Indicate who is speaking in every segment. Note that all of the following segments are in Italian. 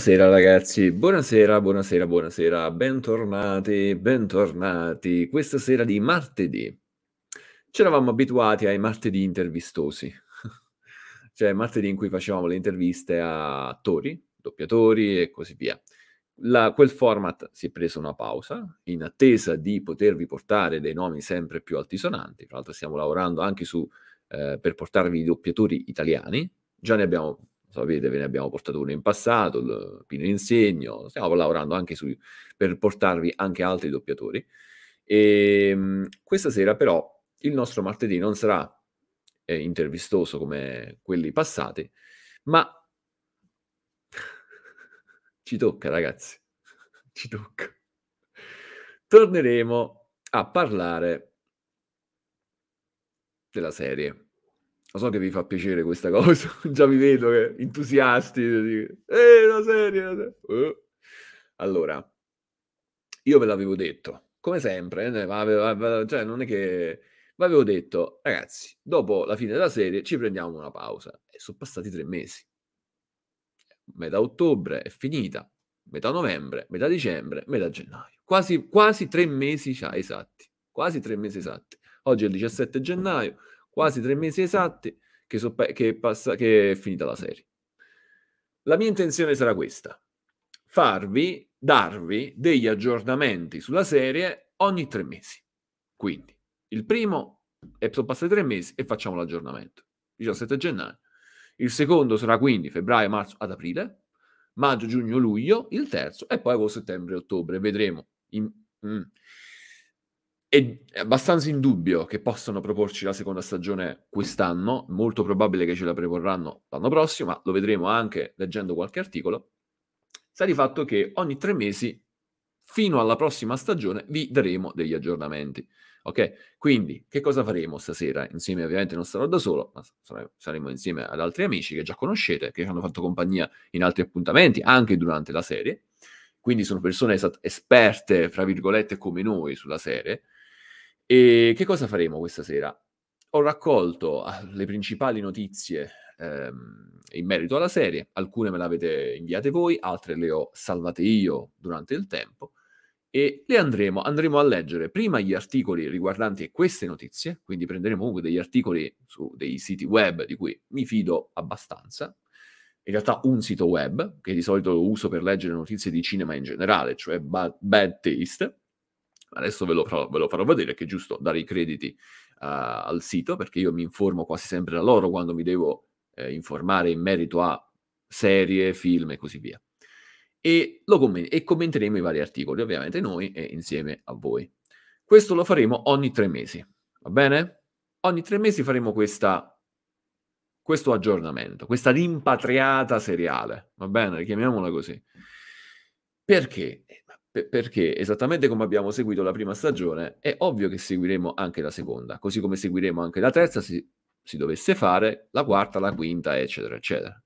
Speaker 1: Buonasera ragazzi, buonasera, buonasera, buonasera, bentornati, bentornati. Questa sera di martedì ci eravamo abituati ai martedì intervistosi, cioè martedì in cui facevamo le interviste a attori, doppiatori e così via. La, quel format si è preso una pausa in attesa di potervi portare dei nomi sempre più altisonanti. Tra l'altro stiamo lavorando anche su, eh, per portarvi i doppiatori italiani. Già ne abbiamo sapete, ve ne abbiamo portato uno in passato, il Pino Insegno, stiamo lavorando anche su, per portarvi anche altri doppiatori. E, ehm, questa sera però il nostro martedì non sarà eh, intervistoso come quelli passati, ma ci tocca ragazzi, ci tocca. Torneremo a parlare della serie lo so che vi fa piacere questa cosa, già vi vedo che entusiasti. Eh, la serie, la serie. Eh. Allora, io ve l'avevo detto, come sempre, eh, cioè non è che... Vi avevo detto, ragazzi, dopo la fine della serie ci prendiamo una pausa. E sono passati tre mesi. Metà ottobre è finita, metà novembre, metà dicembre, metà gennaio. Quasi, quasi tre mesi già esatti. Quasi tre mesi esatti. Oggi è il 17 gennaio, quasi tre mesi esatti che, soppe- che, passa- che è finita la serie. La mia intenzione sarà questa, farvi, darvi degli aggiornamenti sulla serie ogni tre mesi. Quindi, il primo, è, sono passati tre mesi e facciamo l'aggiornamento, 17 gennaio. Il secondo sarà quindi febbraio, marzo ad aprile, maggio, giugno, luglio, il terzo e poi settembre, ottobre. Vedremo. In... Mm è abbastanza in dubbio che possano proporci la seconda stagione quest'anno, molto probabile che ce la proporranno l'anno prossimo, ma lo vedremo anche leggendo qualche articolo, sta di fatto che ogni tre mesi, fino alla prossima stagione, vi daremo degli aggiornamenti. Ok? Quindi, che cosa faremo stasera? Insieme, ovviamente, non sarò da solo, ma saremo insieme ad altri amici che già conoscete, che ci hanno fatto compagnia in altri appuntamenti, anche durante la serie. Quindi sono persone esperte, fra virgolette, come noi sulla serie, e che cosa faremo questa sera? Ho raccolto ah, le principali notizie ehm, in merito alla serie, alcune me le avete inviate voi, altre le ho salvate io durante il tempo e le andremo, andremo a leggere prima gli articoli riguardanti queste notizie, quindi prenderemo comunque degli articoli su dei siti web di cui mi fido abbastanza, in realtà un sito web che di solito uso per leggere notizie di cinema in generale, cioè Bad, bad Taste, Adesso ve lo, farò, ve lo farò vedere che è giusto dare i crediti uh, al sito perché io mi informo quasi sempre da loro quando mi devo eh, informare in merito a serie, film e così via. E, comment- e commenteremo i vari articoli, ovviamente noi e insieme a voi. Questo lo faremo ogni tre mesi, va bene? Ogni tre mesi faremo questa questo aggiornamento, questa rimpatriata seriale, va bene? Chiamiamola così. Perché perché esattamente come abbiamo seguito la prima stagione, è ovvio che seguiremo anche la seconda, così come seguiremo anche la terza se si dovesse fare, la quarta, la quinta, eccetera, eccetera.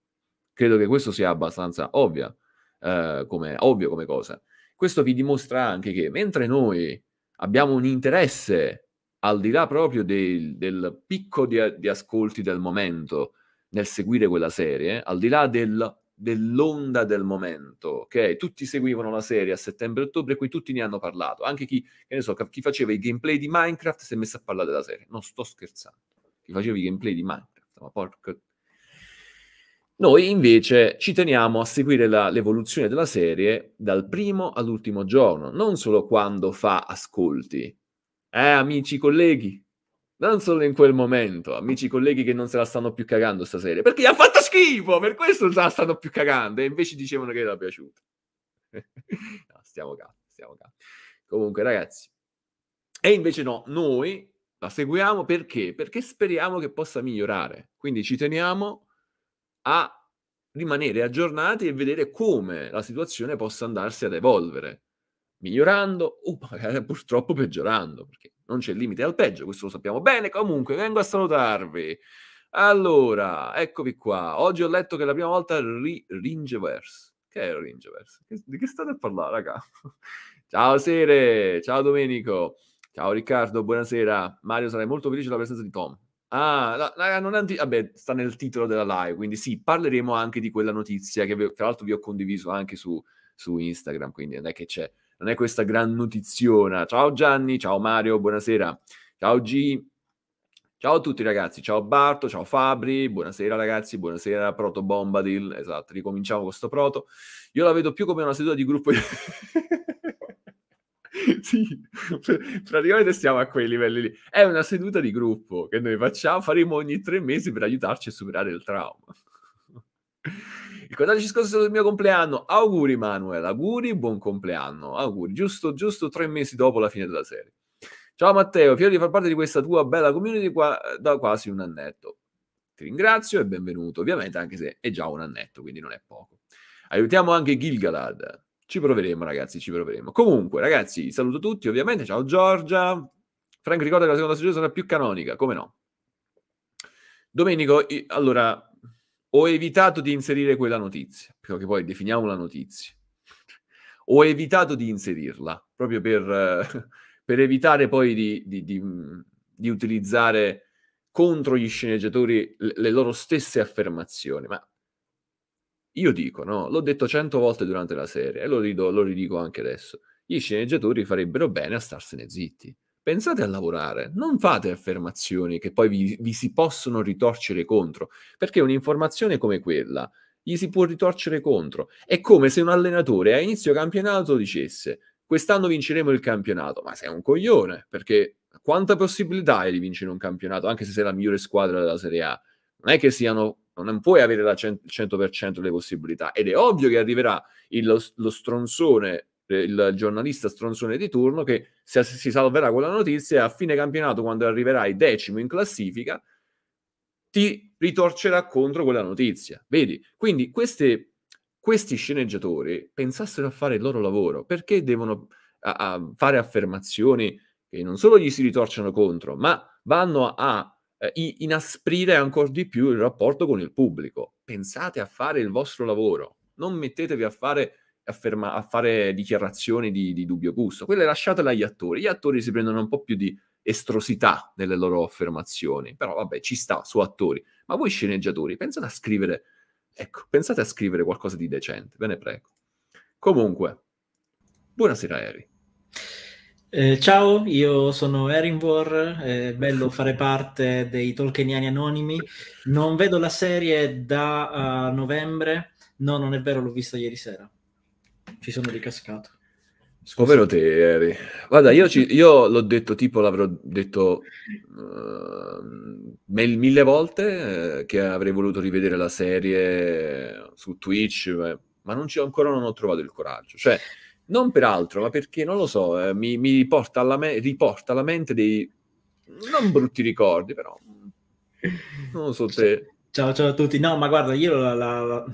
Speaker 1: Credo che questo sia abbastanza ovvio, eh, come, ovvio come cosa. Questo vi dimostra anche che mentre noi abbiamo un interesse al di là proprio del, del picco di, di ascolti del momento nel seguire quella serie, al di là del dell'onda del momento, ok? Tutti seguivano la serie a settembre-ottobre, qui tutti ne hanno parlato. Anche chi, che ne so, chi faceva i gameplay di Minecraft si è messo a parlare della serie. Non sto scherzando. Chi faceva i gameplay di Minecraft, ma porca... Noi invece ci teniamo a seguire la, l'evoluzione della serie dal primo all'ultimo giorno, non solo quando fa ascolti. Eh, amici, colleghi, non solo in quel momento, amici colleghi che non se la stanno più cagando stasera, perché gli ha fatto schifo, per questo non se la stanno più cagando, e invece dicevano che era piaciuto. no, stiamo calmi, stiamo calmi. Comunque, ragazzi, e invece no, noi la seguiamo perché? Perché speriamo che possa migliorare. Quindi ci teniamo a rimanere aggiornati e vedere come la situazione possa andarsi ad evolvere, migliorando o magari purtroppo peggiorando, perché non c'è limite al peggio, questo lo sappiamo bene. Comunque, vengo a salutarvi. Allora, eccovi qua. Oggi ho letto che la prima volta ri- Ringeverse. Che è Ringeverse? Di che state a parlare, raga? Ciao Sere, ciao Domenico, ciao Riccardo, buonasera. Mario, sarai molto felice della presenza di Tom. Ah, la, non è anti- vabbè, sta nel titolo della live, quindi sì, parleremo anche di quella notizia che tra l'altro vi ho condiviso anche su, su Instagram, quindi non è che c'è non è questa gran notiziona. Ciao Gianni, ciao Mario, buonasera. Ciao G. Ciao a tutti ragazzi, ciao Barto, ciao Fabri, buonasera ragazzi, buonasera Proto Bombadil, esatto, ricominciamo con questo Proto. Io la vedo più come una seduta di gruppo... sì, praticamente siamo a quei livelli lì. È una seduta di gruppo che noi facciamo, faremo ogni tre mesi per aiutarci a superare il trauma. Ricordateci scorso il mio compleanno. Auguri Manuel, auguri, buon compleanno. Auguri, giusto, giusto tre mesi dopo la fine della serie. Ciao Matteo, fiero di far parte di questa tua bella community qua, eh, da quasi un annetto. Ti ringrazio e benvenuto, ovviamente, anche se è già un annetto, quindi non è poco. Aiutiamo anche Gilgalad. Ci proveremo, ragazzi, ci proveremo. Comunque, ragazzi, saluto tutti, ovviamente. Ciao Giorgia. Frank ricorda che la seconda stagione sarà più canonica, come no? Domenico, allora, ho evitato di inserire quella notizia, che poi definiamo la notizia. Ho evitato di inserirla, proprio per, per evitare poi di, di, di, mm, di, utilizzare contro gli sceneggiatori le, le loro stesse affermazioni. Ma io dico, no? L'ho detto cento volte durante la serie e lo, rido, lo ridico anche adesso. Gli sceneggiatori farebbero bene a starsene zitti pensate a lavorare, non fate affermazioni che poi vi, vi, si possono ritorcere contro, perché un'informazione come quella gli si può ritorcere contro. È come se un allenatore a inizio campionato dicesse quest'anno vinceremo il campionato, ma sei un coglione, perché quanta possibilità hai di vincere un campionato, anche se sei la migliore squadra della Serie A? Non è che siano non puoi avere il 100% delle possibilità ed è ovvio che arriverà il, lo stronzone eh, il giornalista stronzone di turno che si, si salverà con la notizia e a fine campionato quando arriverai decimo in classifica ti ritorcerà contro quella notizia. Vedi? Quindi queste, questi sceneggiatori pensassero a fare il loro lavoro, perché devono a, a fare affermazioni che non solo gli si ritorciano contro, ma vanno a, a eh, inasprire ancora di più il rapporto con il pubblico. Pensate a fare il vostro lavoro, non mettetevi a fare afferma- a fare dichiarazioni di, di dubbio gusto. Quelle lasciatele agli attori. Gli attori si prendono un po' più di estrosità nelle loro affermazioni, però vabbè, ci sta su attori. Ma voi sceneggiatori, pensate a scrivere, ecco, pensate a scrivere qualcosa di decente, ve ne prego. Comunque, buonasera Eri.
Speaker 2: Eh, ciao, io sono Erinvor, è bello fare parte dei Tolkieniani Anonimi. Non vedo la serie da uh, novembre, no, non è vero, l'ho vista ieri sera. Ci sono ricascato.
Speaker 1: Scusa. Povero te, Eri. Guarda, io, ci, io, l'ho detto tipo, l'avrò detto uh, mille volte eh, che avrei voluto rivedere la serie su Twitch, beh, ma non ci, ancora non ho trovato il coraggio. Cioè, non per altro, ma perché, non lo so, eh, mi, mi alla me- riporta alla mente dei, non brutti ricordi, però,
Speaker 2: non so se... Ciao, ciao a tutti. No, ma guarda, io la, la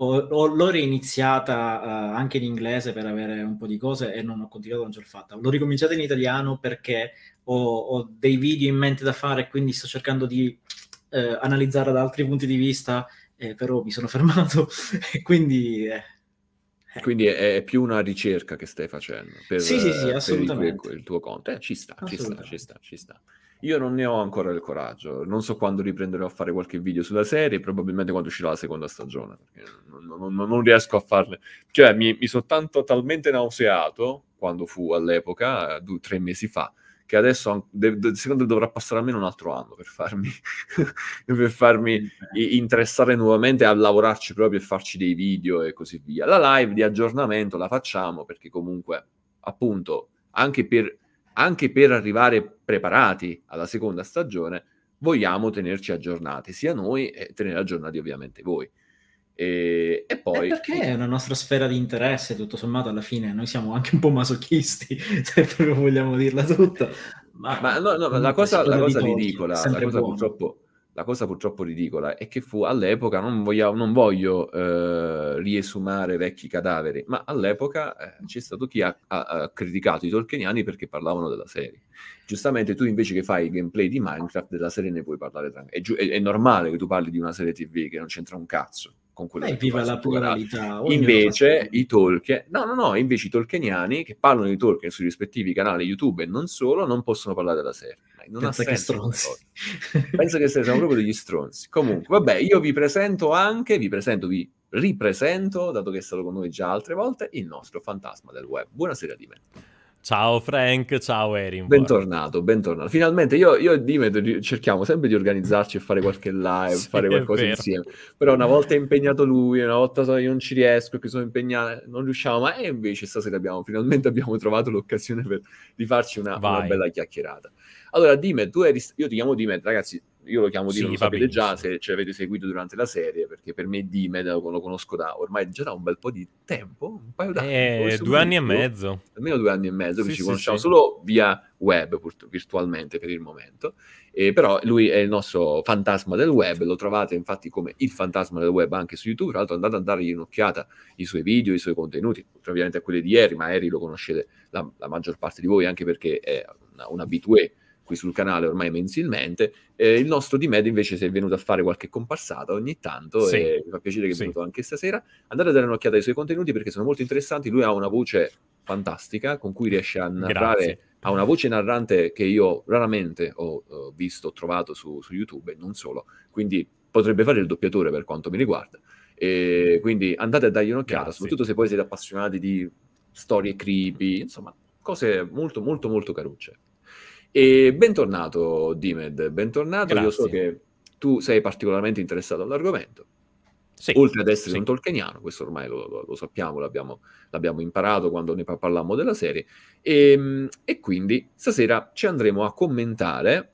Speaker 2: ho, l'ho reiniziata uh, eh, anche in inglese per avere un po' di cose e non ho continuato, non ce l'ho fatta. L'ho ricominciata in italiano perché ho, ho dei video in mente da fare e quindi sto cercando di eh, analizzare da altri punti di vista, eh, però mi sono fermato e quindi... Eh.
Speaker 1: Quindi ecco. è, è, più una ricerca che stai facendo per, sì, sì, sì, eh, assolutamente. Il, il, tuo conto. Eh, ci sta, ci sta, ci sta, ci sta. Io non ne ho ancora il coraggio, non so quando riprenderò a fare qualche video sulla serie, probabilmente quando uscirà la seconda stagione, perché non, non, non riesco a farle. Cioè, mi, mi sono tanto talmente nauseato quando fu all'epoca, eh, due, tre mesi fa, che adesso secondo me dovrà passare almeno un altro anno per farmi, per farmi interessare nuovamente a lavorarci proprio e farci dei video e così via. La live di aggiornamento la facciamo perché comunque, appunto, anche per anche per arrivare preparati alla seconda stagione, vogliamo tenerci aggiornati, sia noi e tenere aggiornati ovviamente voi. E, e poi... È perché è diciamo
Speaker 2: una nostra sfera di interesse, tutto sommato, alla fine noi siamo anche un po' masochisti, se proprio vogliamo dirla tutta.
Speaker 1: Ma, ma no, no, la cosa, la cosa ridicola, la cosa buono. purtroppo la cosa purtroppo ridicola è che fu all'epoca, non, voglio, non voglio eh, riesumare vecchi cadaveri, ma all'epoca eh, c'è stato chi ha, ha, ha, criticato i tolkieniani perché parlavano della serie. Giustamente tu invece che fai gameplay di Minecraft, della serie ne puoi parlare tranquillo. È, è, è normale che tu parli di una serie TV che non c'entra un cazzo con quello eh, viva la pluralità. Invece i Tolkien, no, no, no, invece i Tolkieniani che parlano di Tolkien sui rispettivi canali YouTube e non solo, non possono parlare della serie. Non Pensa che stronzi. Penso che siamo proprio degli stronzi. Comunque, vabbè, io vi presento anche, vi presento, vi ripresento, dato che è stato con noi già altre volte, il nostro fantasma del web. Buonasera di me. Ciao Frank, ciao Erin. Bentornato, bentornato. Finalmente io, io e Dimet cerchiamo sempre di organizzarci e fare qualche live, sì, fare qualcosa insieme. Però una volta è impegnato lui, una volta so, io non ci riesco, che sono impegnato, non riusciamo. Ma e invece stasera abbiamo, finalmente abbiamo trovato l'occasione per, di farci una, una bella chiacchierata. Allora Dimet, tu eri... Io ti chiamo Dimet, ragazzi, io lo chiamo Dime, sì, lo sapete benissimo. già se ci avete seguito durante la serie, perché per me Dime lo conosco da ormai già da un bel po' di tempo, un paio d'anni. Eh, due anni e mezzo. Almeno due anni e mezzo, sì, che ci sì, conosciamo sì. solo via web virtualmente per il momento, eh, però lui è il nostro fantasma del web, lo trovate infatti come il fantasma del web anche su YouTube, tra l'altro andate a dargli un'occhiata ai suoi video, ai suoi contenuti, ovviamente a quelli di Eri, ma Eri lo conoscete la, la maggior parte di voi anche perché è un, un abitué qui sul canale ormai mensilmente. Eh, il nostro di Med invece si è venuto a fare qualche comparsata ogni tanto sì. e mi fa piacere che sia sì. venuto anche stasera. Andate a dare un'occhiata ai suoi contenuti perché sono molto interessanti. Lui ha una voce fantastica con cui riesce a narrare. Grazie. Ha una voce narrante che io raramente ho uh, visto, ho trovato su, su YouTube e non solo. Quindi potrebbe fare il doppiatore per quanto mi riguarda. E quindi andate a dargli un'occhiata, Grazie. soprattutto se poi siete appassionati di storie creepy, insomma, cose molto, molto, molto carucce. E bentornato Dimed, bentornato. Grazie. Io so che tu sei particolarmente interessato all'argomento. Sì, Oltre ad essere sì. un tolkieniano, questo ormai lo, lo, lo sappiamo, l'abbiamo, l'abbiamo, imparato quando ne parlammo della serie. E, ehm, e quindi stasera ci andremo a commentare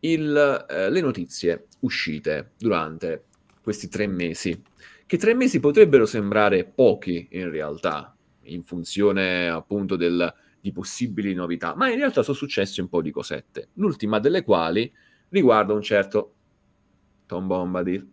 Speaker 1: il, eh, le notizie uscite durante questi tre mesi, che tre mesi potrebbero sembrare pochi in realtà, in funzione appunto del, di possibili novità, ma in realtà sono successe un po' di cosette, l'ultima delle quali riguarda un certo Tom Bombadil.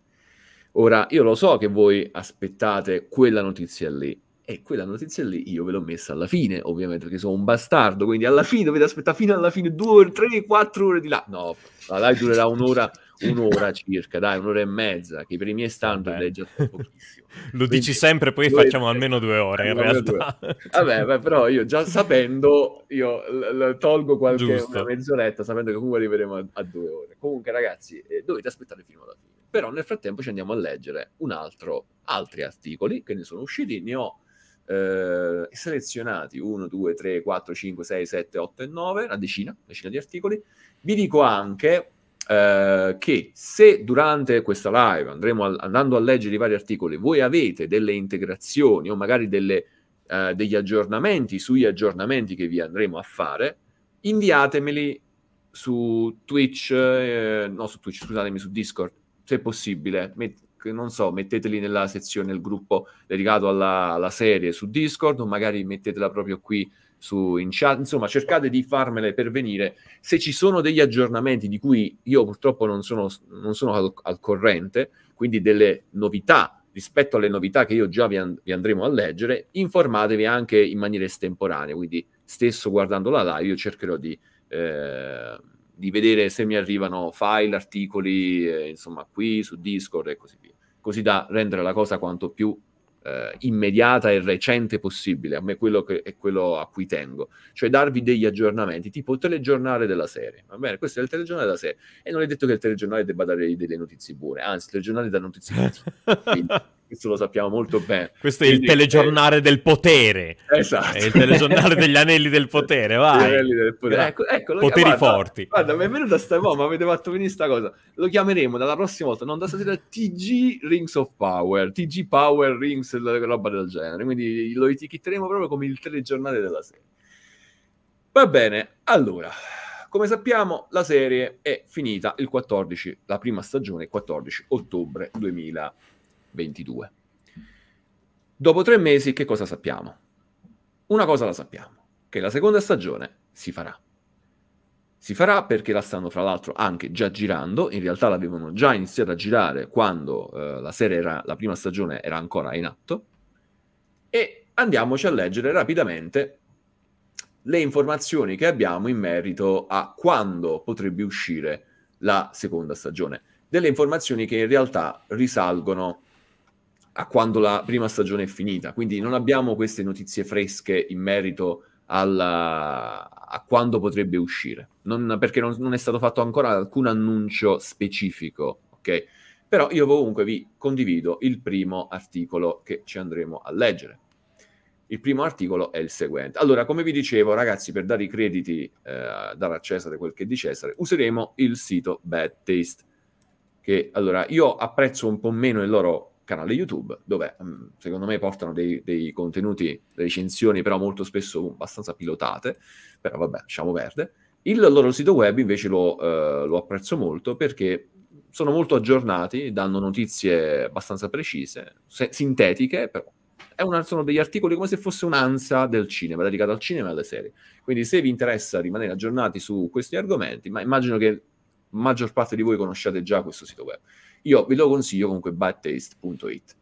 Speaker 1: Ora, io lo so che voi aspettate quella notizia lì, e quella notizia lì io ve l'ho messa alla fine, ovviamente, perché sono un bastardo, quindi alla fine dovete aspettare fino alla fine due, tre, quattro ore di là. No, la live durerà un'ora un'ora circa, dai, un'ora e mezza, che i primi standard Vabbè. è già pochissimo.
Speaker 3: Lo Quindi, dici sempre, poi facciamo almeno
Speaker 1: due ore in realtà. Vabbè, beh, però io già sapendo, io l- l- tolgo qualche mezz'oretta sapendo che comunque arriveremo a, a due ore. Comunque ragazzi, eh, dovete aspettare fino alla fine. Però nel frattempo ci andiamo a leggere un altro, altri articoli che ne sono usciti, ne ho eh, selezionati 1, 2, 3, 4, 5, 6, 7, 8 e 9, una decina, una decina di articoli. Vi dico anche eh, che se durante questa live andremo a, andando a leggere i vari articoli, voi avete delle integrazioni o magari delle, eh, degli aggiornamenti sugli aggiornamenti che vi andremo a fare, inviatemeli su Twitch, eh, no su Twitch, scusatemi, su Discord, se possibile. Met- non so, metteteli nella sezione, il gruppo dedicato alla, alla serie su Discord o magari mettetela proprio qui su in chat, insomma cercate di farmele pervenire. Se ci sono degli aggiornamenti di cui io purtroppo non sono, non sono al, al, corrente, quindi delle novità rispetto alle novità che io già vi, and- vi andremo a leggere, informatevi anche in maniera estemporanea, quindi stesso guardando la live io cercherò di... Eh, di vedere se mi arrivano file, articoli, eh, insomma, qui su Discord e così via, così da rendere la cosa quanto più eh, immediata e recente possibile. A me quello che, è quello a cui tengo, cioè darvi degli aggiornamenti, tipo il telegiornale della serie. Va bene, questo è il telegiornale della serie. E non è detto che il telegiornale debba dare delle notizie buone, anzi, il telegiornale dà notizie buone. questo lo sappiamo molto bene. Questo è Quindi, il telegiornale
Speaker 3: eh, del potere. Esatto. È il telegiornale degli
Speaker 1: anelli del potere, vai. Del potere. Ecco, ecco, ecco Poteri guarda, forti. Guarda, benvenuto a venuta sta bomba, avete fatto venire sta cosa. Lo chiameremo dalla prossima volta, non da stasera, TG Rings of Power, TG Power Rings, roba del genere. Quindi lo etichetteremo proprio come il telegiornale della serie. Va bene, allora... Come sappiamo, la serie è finita il 14, la prima stagione, 14 ottobre 2000. 22. Dopo tre mesi che cosa sappiamo? Una cosa la sappiamo, che la seconda stagione si farà. Si farà perché la stanno fra l'altro anche già girando, in realtà l'avevano già iniziato a girare quando eh, la, era, la prima stagione era ancora in atto, e andiamoci a leggere rapidamente le informazioni che abbiamo in merito a quando potrebbe uscire la seconda stagione. Delle informazioni che in realtà risalgono a quando la prima stagione è finita. Quindi non abbiamo queste notizie fresche in merito alla, a quando potrebbe uscire, non, perché non, non, è stato fatto ancora alcun annuncio specifico, ok? Però io comunque vi condivido il primo articolo che ci andremo a leggere. Il primo articolo è il seguente. Allora, come vi dicevo, ragazzi, per dare i crediti, eh, dare a Cesare quel che è di Cesare, useremo il sito Bad Taste. Che allora io apprezzo un po' meno il loro canale YouTube dove mm, secondo me portano dei, dei contenuti, recensioni però molto spesso abbastanza pilotate, però vabbè lasciamo perdere. Il loro sito web invece lo, eh, lo, apprezzo molto perché sono molto aggiornati, danno notizie abbastanza precise, se- sintetiche, però una, sono degli articoli come se fosse un'ansia del cinema, dedicata al cinema e alle serie. Quindi se vi interessa rimanere aggiornati su questi argomenti, ma immagino che la maggior parte di voi conosciate già questo sito web. Io ve lo consiglio comunque badtaste.it.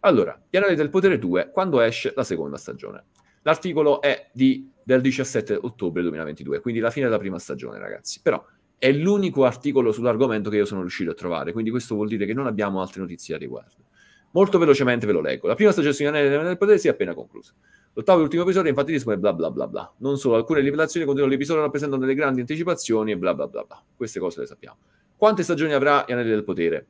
Speaker 1: Allora, Pianale del Potere 2, quando esce la seconda stagione? L'articolo è di, del 17 ottobre 2022, quindi la fine della prima stagione, ragazzi. Però è l'unico articolo sull'argomento che io sono riuscito a trovare, quindi questo vuol dire che non abbiamo altre notizie a riguardo. Molto velocemente ve lo leggo. La prima stagione di Pianale del Potere si è appena conclusa. L'ottavo e ultimo episodio infatti dispone bla bla bla bla. Non solo, alcune rivelazioni contenuti l'episodio rappresentano delle grandi anticipazioni e bla bla bla bla. Queste cose le sappiamo. Quante stagioni avrà Gli Anelli del Potere?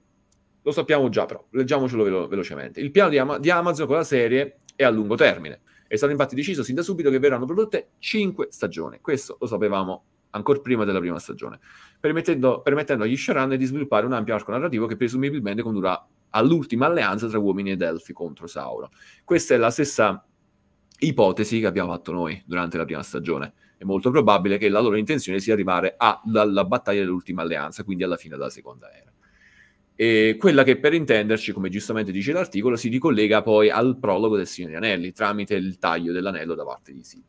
Speaker 1: Lo sappiamo già, però leggiamocelo velo- velocemente. Il piano di, Ama- di Amazon con la serie è a lungo termine. È stato infatti deciso sin da subito che verranno prodotte 5 stagioni. Questo lo sapevamo ancora prima della prima stagione, permettendo, agli showrunner di sviluppare un ampio arco narrativo che presumibilmente condurrà all'ultima alleanza tra uomini ed elfi contro Sauro. Questa è la stessa ipotesi che abbiamo fatto noi durante la prima stagione. È molto probabile che la loro intenzione sia arrivare alla battaglia dell'ultima alleanza, quindi alla fine della seconda era e quella che per intenderci, come giustamente dice l'articolo, si ricollega poi al prologo del Signore Anelli tramite il taglio dell'anello da parte di Sid.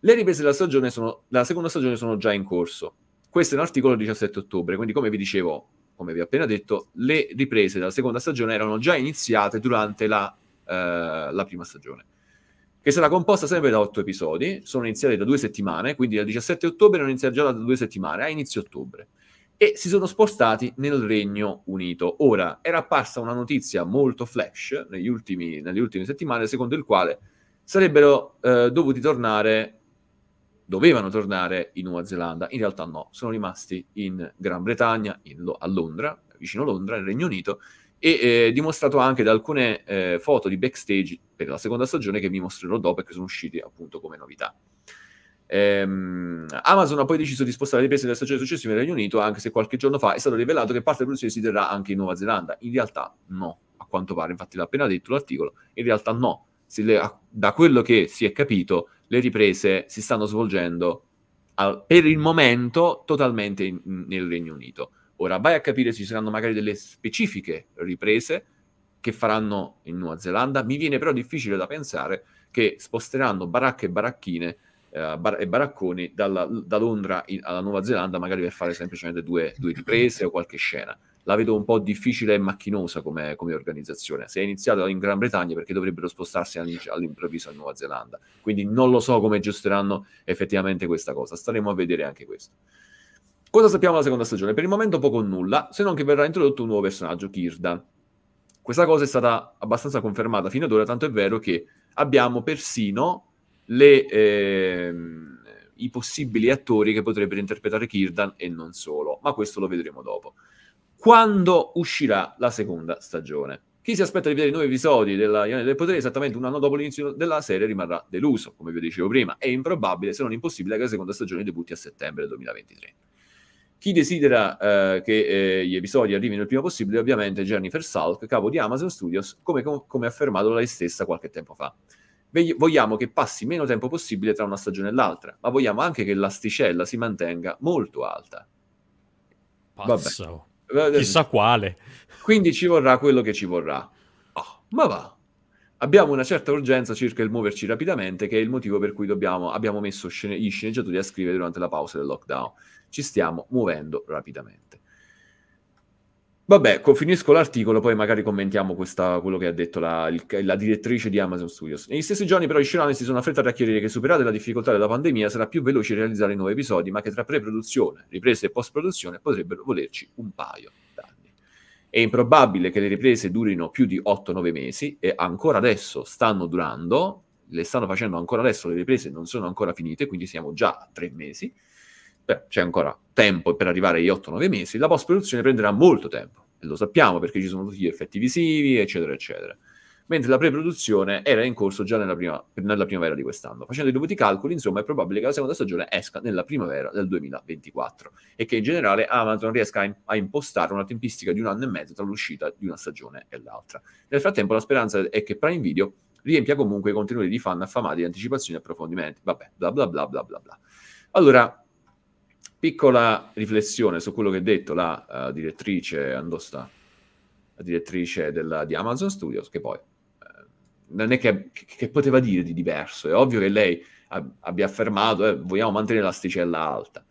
Speaker 1: Le riprese della, stagione sono, della seconda stagione sono già in corso. Questo è l'articolo del 17 ottobre, quindi come vi dicevo, come vi ho appena detto, le riprese della seconda stagione erano già iniziate durante la, eh, la prima stagione, che sarà composta sempre da otto episodi, sono iniziate da due settimane, quindi dal 17 ottobre non inizia già da due settimane, a inizio ottobre e si sono spostati nel Regno Unito. Ora, era apparsa una notizia molto flash ultimi, nelle ultime settimane, secondo il quale sarebbero eh, dovuti tornare, dovevano tornare in Nuova Zelanda. In realtà no, sono rimasti in Gran Bretagna, in, a Londra, vicino Londra, nel Regno Unito, e eh, dimostrato anche da alcune eh, foto di backstage per la seconda stagione che vi mostrerò dopo e che sono usciti appunto come novità. Ehm, Amazon ha poi deciso di spostare le riprese della stagione successiva nel Regno Unito, anche se qualche giorno fa è stato rivelato che parte della produzione si terrà anche in Nuova Zelanda. In realtà no, a quanto pare, infatti l'ha appena detto l'articolo, in realtà no. Le, da quello che si è capito, le riprese si stanno svolgendo al, per il momento totalmente in, in, nel Regno Unito. Ora vai a capire se ci saranno magari delle specifiche riprese che faranno in Nuova Zelanda. Mi viene però difficile da pensare che sposteranno baracche e baracchine eh, e baracconi dalla, da Londra in, alla Nuova Zelanda, magari per fare semplicemente due, due riprese o qualche scena la vedo un po' difficile e macchinosa come, come, organizzazione. Si è iniziato in Gran Bretagna, perché dovrebbero spostarsi all'improvviso a Nuova Zelanda? Quindi non lo so come gestiranno effettivamente questa cosa. Staremo a vedere anche questo. Cosa sappiamo della seconda stagione? Per il momento poco o nulla, se non che verrà introdotto un nuovo personaggio, Kirdan. Questa cosa è stata abbastanza confermata fino ad ora, tanto è vero che abbiamo persino le, eh, i possibili attori che potrebbero interpretare Kirdan e non solo, ma questo lo vedremo dopo. Quando uscirà la seconda stagione? Chi si aspetta di vedere i nuovi episodi della Ione del Potere esattamente un anno dopo l'inizio della serie rimarrà deluso, come vi dicevo prima. È improbabile, se non impossibile, che la seconda stagione debutti a settembre 2023. Chi desidera eh, che eh, gli episodi arrivino il prima possibile ovviamente Jennifer Salk, capo di Amazon Studios, come, come affermato lei stessa qualche tempo fa vogliamo che passi meno tempo possibile tra una stagione e l'altra, ma vogliamo anche che l'asticella si mantenga molto alta. Pazzo. Vabbè. Eh, eh, Chissà quale. Quindi ci vorrà quello che ci vorrà. Oh, ma va. Abbiamo una certa urgenza circa il muoverci rapidamente, che è il motivo per cui dobbiamo, abbiamo messo scene, gli sceneggiatori a scrivere durante la pausa del lockdown. Ci stiamo muovendo rapidamente. Vabbè, finisco l'articolo, poi magari commentiamo questa, quello che ha detto la, il, la, direttrice di Amazon Studios. Negli stessi giorni, però, i scenari si sono affrettati a chiarire che, superate la difficoltà della pandemia, sarà più veloce realizzare nuovi episodi, ma che tra pre-produzione, riprese e post-produzione potrebbero volerci un paio d'anni. È improbabile che le riprese durino più di 8-9 mesi, e ancora adesso stanno durando, le stanno facendo ancora adesso, le riprese non sono ancora finite, quindi siamo già a 3 mesi beh, c'è ancora tempo per arrivare agli 8-9 mesi, la post-produzione prenderà molto tempo, e lo sappiamo perché ci sono tutti gli effetti visivi, eccetera, eccetera. Mentre la pre-produzione era in corso già nella, prima, nella primavera di quest'anno. Facendo i dovuti calcoli, insomma, è probabile che la seconda stagione esca nella primavera del 2024 e che in generale Amazon riesca a, a impostare una tempistica di un anno e mezzo tra l'uscita di una stagione e l'altra. Nel frattempo, la speranza è che Prime Video riempia comunque i contenuti di fan affamati di anticipazioni e approfondimenti. Vabbè, bla bla bla bla bla bla. Allora, piccola riflessione su quello che ha detto la uh, direttrice, Andosta, la direttrice della, di Amazon Studios, che poi eh, non è che, che, poteva dire di diverso. È ovvio che lei ab- abbia affermato, eh, vogliamo mantenere l'asticella alta.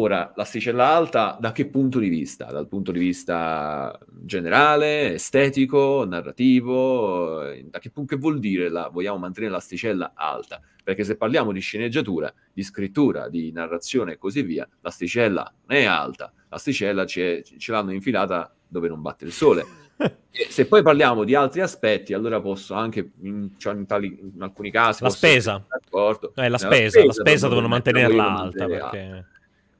Speaker 1: Ora, l'asticella alta da che punto di vista? Dal punto di vista generale, estetico, narrativo? Eh, da che, che vuol dire la, vogliamo mantenere l'asticella alta? Perché se parliamo di sceneggiatura, di scrittura, di narrazione e così via, l'asticella non è alta, l'asticella ce l'hanno infilata dove non batte il sole. E se poi parliamo di altri aspetti, allora posso anche, in, cioè, in, tali, in alcuni casi... La spesa. D'accordo. Eh, la, spesa, la spesa, la spesa devono mantenerla alta. Perché... alta.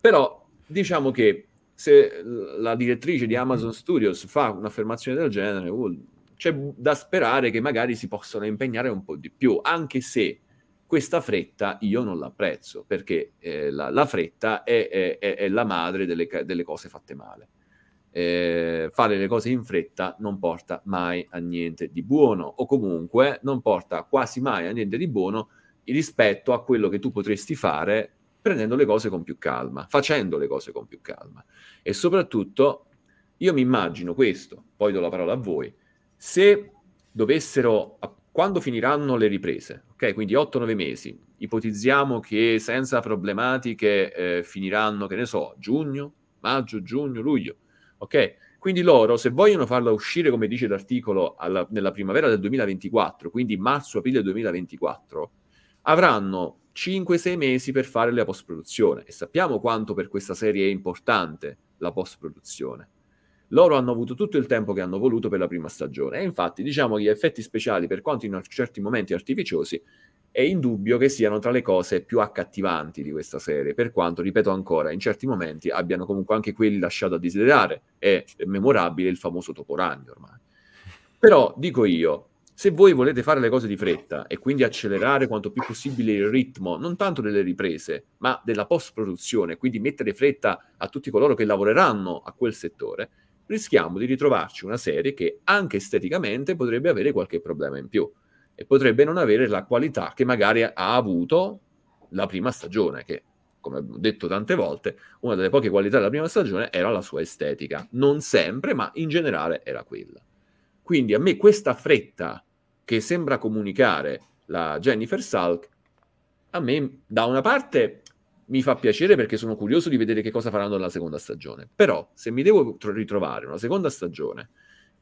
Speaker 1: Però diciamo che se la direttrice di Amazon Studios fa un'affermazione del genere, uh, c'è da sperare che magari si possano impegnare un po' di più, anche se questa fretta io non l'apprezzo, perché eh, la, la, fretta è, è, è, è la madre delle, delle, cose fatte male. Eh, fare le cose in fretta non porta mai a niente di buono, o comunque non porta quasi mai a niente di buono rispetto a quello che tu potresti fare prendendo le cose con più calma, facendo le cose con più calma. E soprattutto, io mi immagino questo, poi do la parola a voi, se dovessero, quando finiranno le riprese, ok? Quindi 8-9 mesi, ipotizziamo che senza problematiche eh, finiranno, che ne so, giugno, maggio, giugno, luglio, ok? Quindi loro, se vogliono farla uscire, come dice l'articolo, alla, nella primavera del 2024, quindi marzo-aprile 2024, avranno 5-6 mesi per fare la post-produzione e sappiamo quanto per questa serie è importante la post-produzione. Loro hanno avuto tutto il tempo che hanno voluto per la prima stagione e infatti diciamo che gli effetti speciali, per quanto in certi momenti artificiosi, è indubbio che siano tra le cose più accattivanti di questa serie, per quanto, ripeto ancora, in certi momenti abbiano comunque anche quelli lasciato a desiderare. È memorabile il famoso Toporagno ormai. Però dico io, se voi volete fare le cose di fretta e quindi accelerare quanto più possibile il ritmo, non tanto delle riprese, ma della post-produzione, quindi mettere fretta a tutti coloro che lavoreranno a quel settore, rischiamo di ritrovarci una serie che anche esteticamente potrebbe avere qualche problema in più e potrebbe non avere la qualità che magari ha avuto la prima stagione, che come ho detto tante volte, una delle poche qualità della prima stagione era la sua estetica, non sempre, ma in generale era quella. Quindi a me questa fretta che sembra comunicare la Jennifer Salk, a me da una parte mi fa piacere perché sono curioso di vedere che cosa faranno nella seconda stagione. Però se mi devo ritrovare una seconda stagione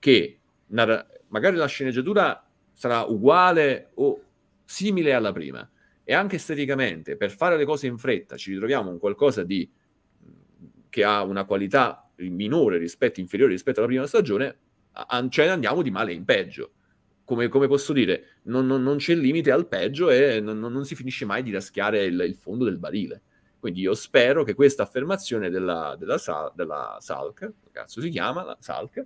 Speaker 1: che narra- magari la sceneggiatura sarà uguale o simile alla prima e anche esteticamente per fare le cose in fretta ci ritroviamo un qualcosa di che ha una qualità minore rispetto inferiore rispetto alla prima stagione, a- cioè andiamo di male in peggio come, come posso dire, non, non, non, c'è limite al peggio e non, non si finisce mai di raschiare il, il, fondo del barile. Quindi io spero che questa affermazione della, della, Sal, della Salk, cazzo si chiama, la Salk,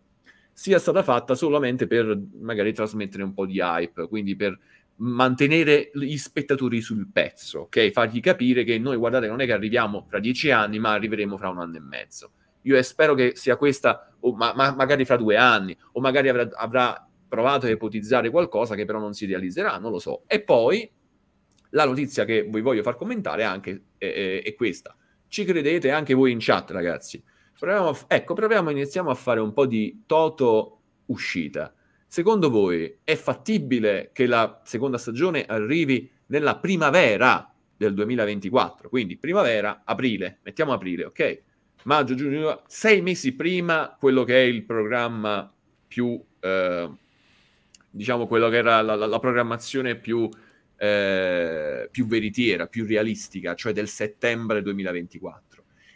Speaker 1: sia stata fatta solamente per magari trasmettere un po' di hype, quindi per mantenere gli spettatori sul pezzo, ok? Fargli capire che noi, guardate, non è che arriviamo fra dieci anni, ma arriveremo fra un anno e mezzo. Io spero che sia questa, o ma, ma magari fra due anni, o magari avrà, avrà provato a ipotizzare qualcosa che però non si realizzerà, non lo so. E poi la notizia che vi voglio far commentare anche è, è, è questa. Ci credete anche voi in chat, ragazzi? Proviamo f- ecco, proviamo, iniziamo a fare un po' di toto uscita. Secondo voi è fattibile che la seconda stagione arrivi nella primavera del 2024? Quindi primavera, aprile, mettiamo aprile, ok? Maggio, giugno, sei mesi prima quello che è il programma più eh, diciamo, quella che era la, la, la programmazione più, eh, più veritiera, più realistica, cioè del settembre 2024.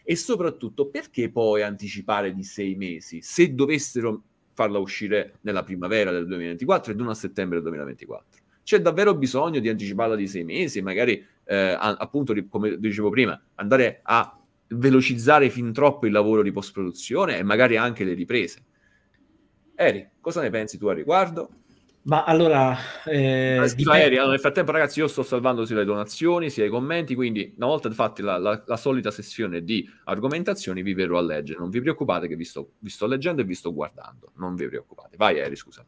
Speaker 1: E soprattutto perché poi anticipare di sei mesi se dovessero farla uscire nella primavera del 2024 e non a settembre 2024? C'è davvero bisogno di anticiparla di sei mesi, magari eh, appunto, come dicevo prima, andare a velocizzare fin troppo il lavoro di post-produzione e magari anche le riprese. Eri, cosa ne pensi tu al riguardo?
Speaker 2: Ma allora... Eh, dipende... aerei,
Speaker 1: allora, nel frattempo ragazzi io sto salvando sia le donazioni sia i commenti, quindi una volta fatti la, la, la, solita sessione di argomentazioni vi verrò a leggere, non vi preoccupate che vi sto, vi sto leggendo e vi sto guardando, non vi preoccupate. Vai Eri, scusa.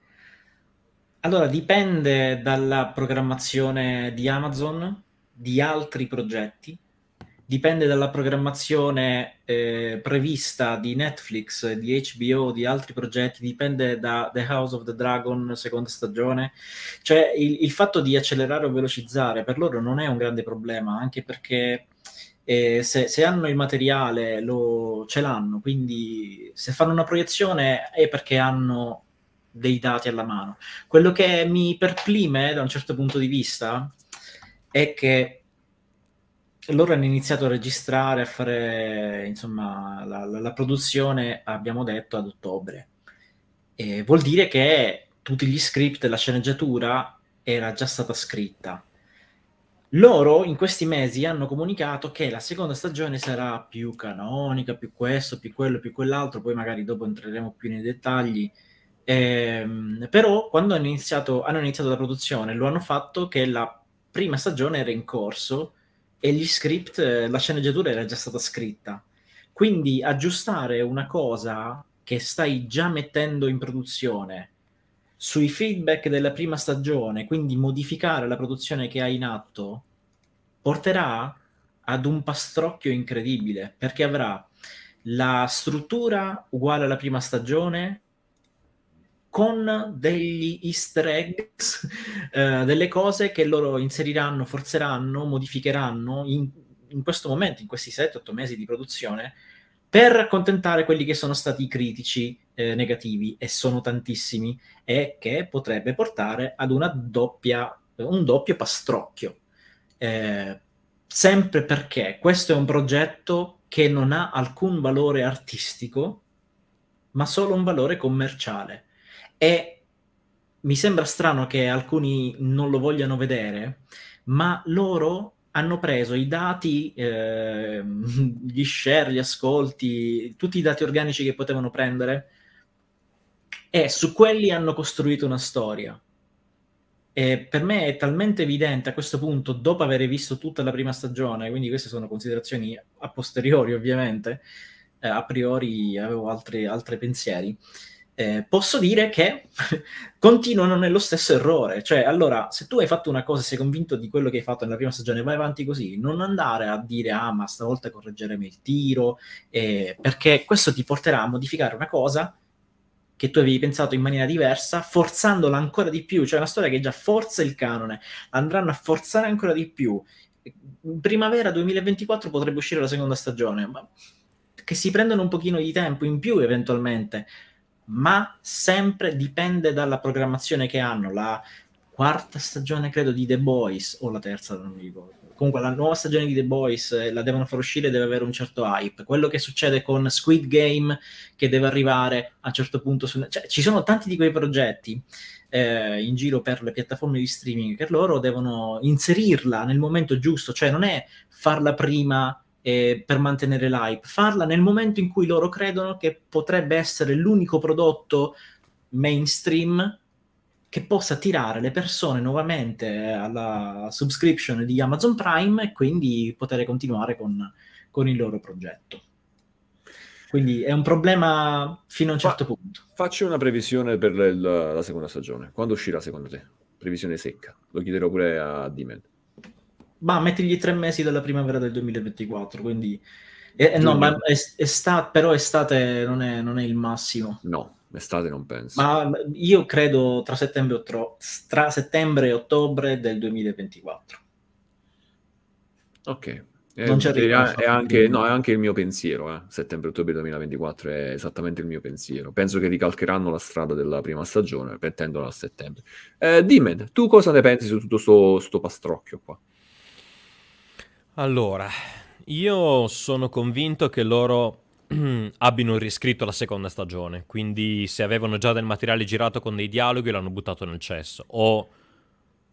Speaker 2: Allora dipende dalla programmazione di Amazon, di altri progetti, dipende dalla programmazione eh, prevista di Netflix, di HBO, di altri progetti, dipende da The House of the Dragon, seconda stagione. Cioè il, il fatto di accelerare o velocizzare per loro non è un grande problema, anche perché eh, se, se, hanno il materiale lo, ce l'hanno, quindi se fanno una proiezione è perché hanno dei dati alla mano. Quello che mi perplime da un certo punto di vista è che loro hanno iniziato a registrare, a fare insomma la, la, la produzione, abbiamo detto, ad ottobre. E vuol dire che tutti gli script, la sceneggiatura era già stata scritta. Loro in questi mesi hanno comunicato che la seconda stagione sarà più canonica, più questo, più quello, più quell'altro, poi magari dopo entreremo più nei dettagli. Ehm, però quando hanno iniziato, hanno iniziato la produzione lo hanno fatto che la prima stagione era in corso e gli script, eh, la sceneggiatura era già stata scritta. Quindi aggiustare una cosa che stai già mettendo in produzione sui feedback della prima stagione, quindi modificare la produzione che hai in atto, porterà ad un pastrocchio incredibile perché avrà la struttura uguale alla prima stagione, con degli easter eggs, eh, delle cose che loro inseriranno, forzeranno, modificheranno in, in questo momento, in questi 7-8 mesi di produzione, per accontentare quelli che sono stati i critici eh, negativi, e sono tantissimi, e che potrebbe portare ad una doppia, un doppio pastrocchio. Eh, sempre perché questo è un progetto che non ha alcun valore artistico, ma solo un valore commerciale e mi sembra strano che alcuni non lo vogliano vedere, ma loro hanno preso i dati, eh, gli share, gli ascolti, tutti i dati organici che potevano prendere e su quelli hanno costruito una storia. E per me è talmente evidente a questo punto, dopo aver visto tutta la prima stagione, quindi queste sono considerazioni a posteriori ovviamente, eh, a priori avevo altri, altri pensieri, eh, posso dire che continuano nello stesso errore. Cioè, allora, se tu hai fatto una cosa e sei convinto di quello che hai fatto nella prima stagione, vai avanti così. Non andare a dire, ah, ma stavolta correggeremo il tiro, eh, perché questo ti porterà a modificare una cosa che tu avevi pensato in maniera diversa, forzandola ancora di più. Cioè, una storia che già forza il canone, andranno a forzare ancora di più. primavera 2024 potrebbe uscire la seconda stagione, ma che si prendono un pochino di tempo in più eventualmente ma sempre dipende dalla programmazione che hanno. La quarta stagione, credo, di The Boys, o la terza, non mi ricordo. Comunque, la nuova stagione di The Boys eh, la devono far uscire, deve avere un certo hype. Quello che succede con Squid Game, che deve arrivare a un certo punto. Su... Cioè, ci sono tanti di quei progetti eh, in giro per le piattaforme di streaming che loro devono inserirla nel momento giusto, cioè non è farla prima eh, per mantenere l'hype, farla nel momento in cui loro credono che potrebbe essere l'unico prodotto mainstream che possa attirare le persone nuovamente eh, alla subscription di Amazon Prime e quindi poter continuare con, con il loro progetto.
Speaker 1: Quindi è un problema fino a un certo Fa- punto. Faccio una previsione per la, la seconda stagione. Quando uscirà secondo te? Previsione secca. Lo chiederò pure a Dimen ma mettigli tre
Speaker 2: mesi dalla primavera del 2024, quindi... Eh, no, ma è, è sta, però estate non è, non è il massimo.
Speaker 1: No, estate non penso. Ma
Speaker 2: io credo tra settembre, otro, tra settembre e ottobre del 2024. Ok. non c'è arrivo, è, anche, no, è
Speaker 1: anche il mio pensiero, eh. settembre-ottobre 2024 è esattamente il mio pensiero. Penso che ricalcheranno la strada della prima stagione, mettendola a settembre. Eh, Dimed, tu cosa ne pensi su tutto questo pastrocchio qua?
Speaker 3: Allora, io sono convinto che loro abbiano riscritto la seconda stagione, quindi se avevano già del materiale girato con dei dialoghi l'hanno buttato nel cesso, o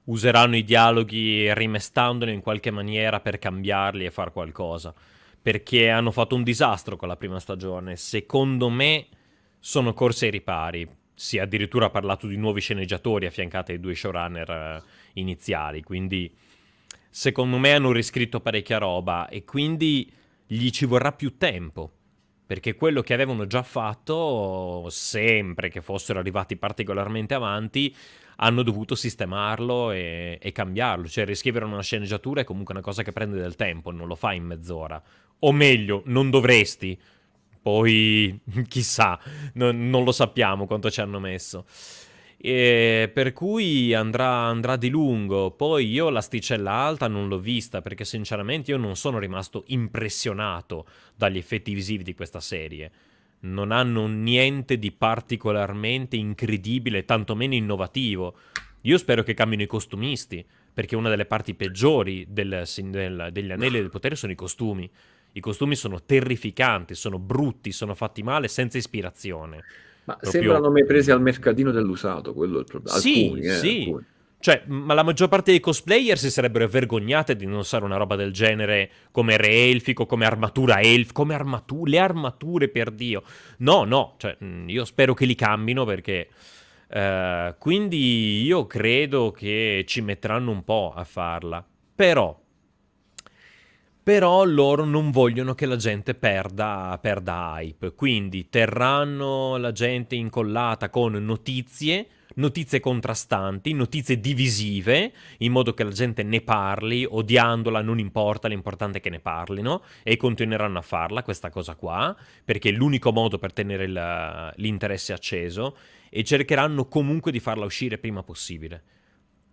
Speaker 3: useranno i dialoghi rimestandoli in qualche maniera per cambiarli e far qualcosa, perché hanno fatto un disastro con la prima stagione, secondo me sono corse ai ripari, si è addirittura parlato di nuovi sceneggiatori affiancati ai due showrunner eh, iniziali, quindi secondo me hanno riscritto parecchia roba e quindi gli ci vorrà più tempo. Perché quello che avevano già fatto, sempre che fossero arrivati particolarmente avanti, hanno dovuto sistemarlo e, e cambiarlo. Cioè, riscrivere una sceneggiatura è comunque una cosa che prende del tempo, non lo fai in mezz'ora. O meglio, non dovresti. Poi, chissà, no, non lo sappiamo quanto ci hanno messo. E eh, per cui andrà, andrà, di lungo. Poi io l'asticella alta non l'ho vista perché sinceramente io non sono rimasto impressionato dagli effetti visivi di questa serie. Non hanno niente di particolarmente incredibile, tantomeno innovativo. Io spero che cambino i costumisti, perché una delle parti peggiori del, del, degli anelli del potere sono i costumi. I costumi sono terrificanti, sono brutti, sono fatti male, senza ispirazione. Ma proprio... sembrano
Speaker 1: mai presi al mercatino dell'usato, quello è il problema. Sì, alcuni, eh, sì. Alcuni.
Speaker 3: Cioè, ma la maggior parte dei cosplayer si sarebbero vergognate di non usare una roba del genere come re elfico, come armatura elf, come armatu- le armature per Dio. No, no, cioè, io spero che li cambino perché... Uh, quindi io credo che ci metteranno un po' a farla. Però, però loro non vogliono che la gente perda, perda hype, quindi terranno la gente incollata con notizie, notizie contrastanti, notizie divisive, in modo che la gente ne parli, odiandola non importa, l'importante è che ne parlino e continueranno a farla questa cosa qua, perché è l'unico modo per tenere il, l'interesse acceso e cercheranno comunque di farla uscire prima possibile.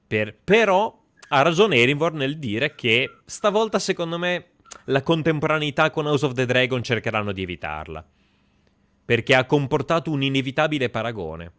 Speaker 3: Per, però ha ragione Erinvor nel dire che stavolta secondo me la contemporaneità con House of the Dragon cercheranno di evitarla. Perché ha comportato un inevitabile paragone.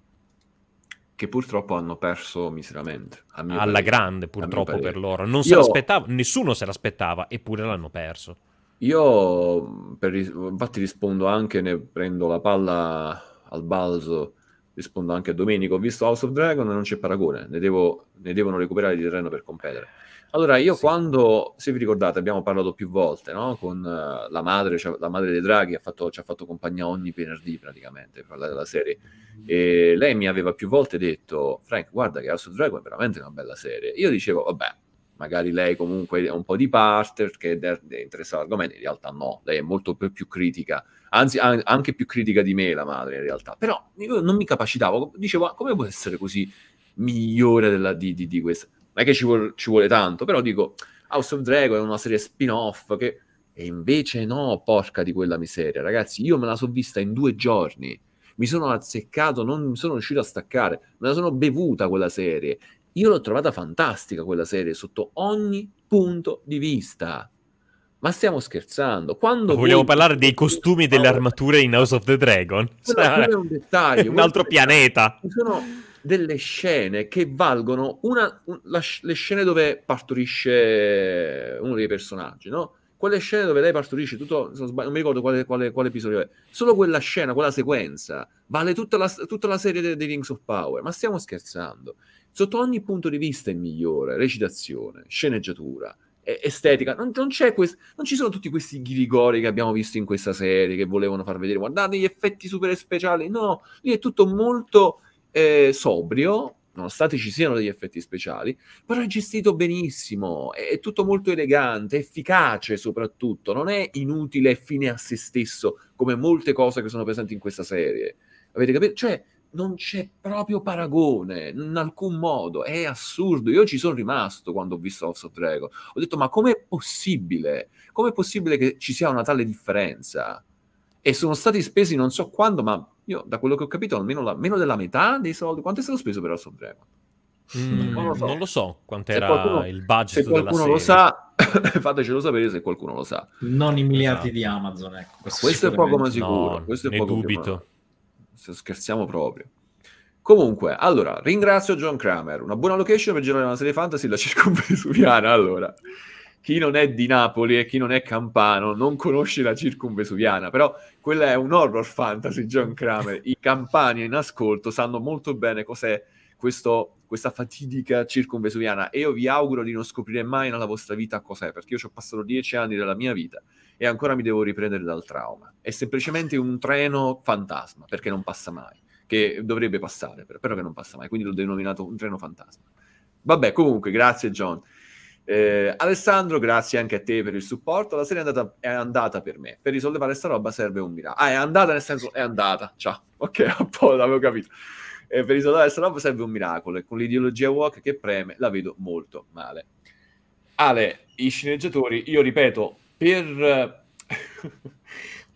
Speaker 1: Che purtroppo hanno perso miseramente. Alla parere. grande, purtroppo per loro. Non Io... se l'aspettava, nessuno se l'aspettava,
Speaker 3: eppure l'hanno perso.
Speaker 1: Io, per, infatti, rispondo anche, ne prendo la palla al balzo rispondo anche a Domenico, ho visto House of Dragon e non c'è paragone, ne, devo, ne, devono recuperare di terreno per competere. Allora, io sì. quando, se vi ricordate, abbiamo parlato più volte, no? Con uh, la madre, cioè, la madre dei draghi, ha fatto, ci ha fatto compagnia ogni venerdì praticamente, per parlare della serie. E lei mi aveva più volte detto, Frank, guarda che House of Dragon è veramente una bella serie. Io dicevo, vabbè, magari lei comunque è un po' di parte, perché è interessata all'argomento, in realtà no, lei è molto più critica anzi an- anche più critica di me la madre in realtà, però io non mi capacitavo, dicevo come può essere così migliore della, di, di, di questa? Non è che ci, vuol, ci vuole tanto, però dico House of Dragon è una serie spin-off che... E invece no, porca di quella miseria, ragazzi, io me la so vista in due giorni, mi sono azzeccato, non mi sono riuscito a staccare, me la sono bevuta quella serie. Io l'ho trovata fantastica quella serie sotto ogni punto di vista. Ma stiamo scherzando. Quando vogliamo parlare
Speaker 3: dei costumi e delle armature in House of the Dragon?
Speaker 1: Cioè, è un dettaglio. un altro pianeta. Ci sono delle scene che valgono una, un, la, le scene dove partorisce uno dei personaggi, no? Quelle scene dove lei partorisce tutto, non, mi ricordo quale, quale, quale, episodio è, solo quella scena, quella sequenza, vale tutta la, tutta la serie dei Rings of Power. Ma stiamo scherzando. Sotto ogni punto di vista è migliore, recitazione, sceneggiatura, estetica. Non, non, quest... non, ci sono tutti questi ghirigori che abbiamo visto in questa serie che volevano far vedere. Guardate gli effetti super speciali. No, lì è tutto molto eh, sobrio, nonostante ci siano degli effetti speciali, però è gestito benissimo, è, è tutto molto elegante, efficace soprattutto, non è inutile e fine a se stesso come molte cose che sono presenti in questa serie. Avete capito? Cioè, non c'è proprio paragone in alcun modo, è assurdo. Io ci sono rimasto quando ho visto House of Dragon. Ho detto: ma com'è possibile? Com'è possibile che ci sia una tale differenza? E sono stati spesi non so quando, ma io da quello che ho capito, almeno la, meno della metà dei soldi. Quanto è stato speso per House of Dragon? Mm, non, lo so. non lo so quant'era qualcuno, il budget. Se qualcuno lo sa, fatecelo sapere se qualcuno lo sa.
Speaker 2: Non i miliardi no. Esatto. di Amazon,
Speaker 1: ecco. Questo, questo è poco ma sicuro. No, questo è ne poco dubito. Più scherziamo proprio. Comunque, allora, ringrazio John Kramer, una buona location per girare una serie fantasy la circumvesuviana, allora. Chi non è di Napoli e chi non è campano non conosce la circumvesuviana, però quella è un horror fantasy, John Kramer. I campani in ascolto sanno molto bene cos'è questo questa fatidica circumvesuviana e io vi auguro di non scoprire mai nella vostra vita cos'è, perché io ci ho passato dieci anni della mia vita e ancora mi devo riprendere dal trauma. È semplicemente un treno fantasma, perché non passa mai, che dovrebbe passare, però che non passa mai, quindi l'ho denominato un treno fantasma. Vabbè, comunque, grazie John. Eh, Alessandro, grazie anche a te per il supporto. La serie è andata, è andata per me. Per risolvere questa roba serve un miracolo. Ah, è andata nel senso è andata. Ciao. Ok, a po', l'avevo capito eh, per isolare questa roba serve un miracolo e con l'ideologia woke che preme la vedo molto male. Ale, i sceneggiatori, io ripeto, per...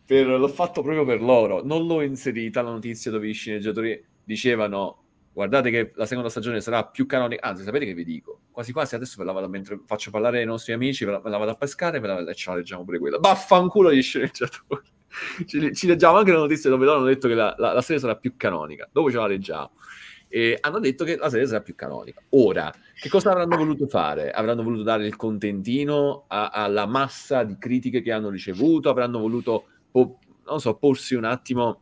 Speaker 1: per l'ho fatto proprio per loro, non l'ho inserita la notizia dove i sceneggiatori dicevano guardate che la seconda stagione sarà più canonica, anzi sapete che vi dico, quasi quasi adesso ve la vado, mentre faccio parlare ai nostri amici, ve la, ve la vado a pescare e ce la leggiamo pure quella. Baffanculo gli sceneggiatori. ci, ci, leggiamo anche la notizia dove loro hanno detto che la, la, la serie sarà più canonica. Dopo ce la leggiamo. E hanno detto che la serie sarà più canonica. Ora, che cosa avranno voluto fare? Avranno voluto dare il contentino a, alla massa di critiche che hanno ricevuto? Avranno voluto, po- non so, porsi un attimo,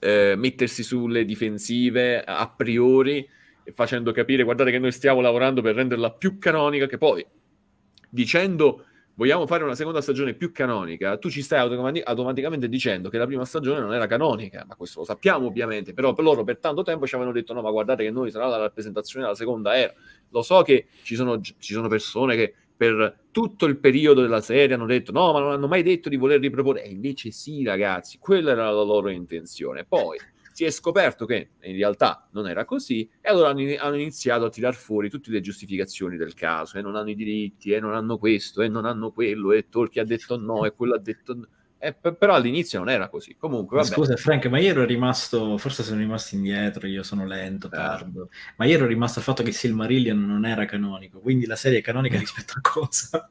Speaker 1: eh, mettersi sulle difensive a priori, facendo capire, guardate che noi stiamo lavorando per renderla più canonica, che poi dicendo vogliamo fare una seconda stagione più canonica, tu ci stai autom- automaticamente dicendo che la prima stagione non era canonica, ma questo lo sappiamo ovviamente, però per loro per tanto tempo ci avevano detto no, ma guardate che noi sarà la rappresentazione della seconda era. Lo so che ci sono, ci sono persone che per tutto il periodo della serie hanno detto no, ma non hanno mai detto di voler riproporre, e invece sì ragazzi, quella era la loro intenzione. Poi si è scoperto che in realtà non era così e allora hanno iniziato a tirar fuori tutte le giustificazioni del caso e eh, non hanno i diritti e eh, non hanno questo e eh, non hanno quello e Tolkien ha detto no e quello ha detto no eh, però all'inizio non era così. Comunque, vabbè. Scusa
Speaker 2: Frank, ma io ero rimasto, forse sono rimasto indietro, io sono lento, tardo, eh. ma io ero rimasto al fatto che Silmarillion non era canonico, quindi la serie è canonica rispetto a cosa?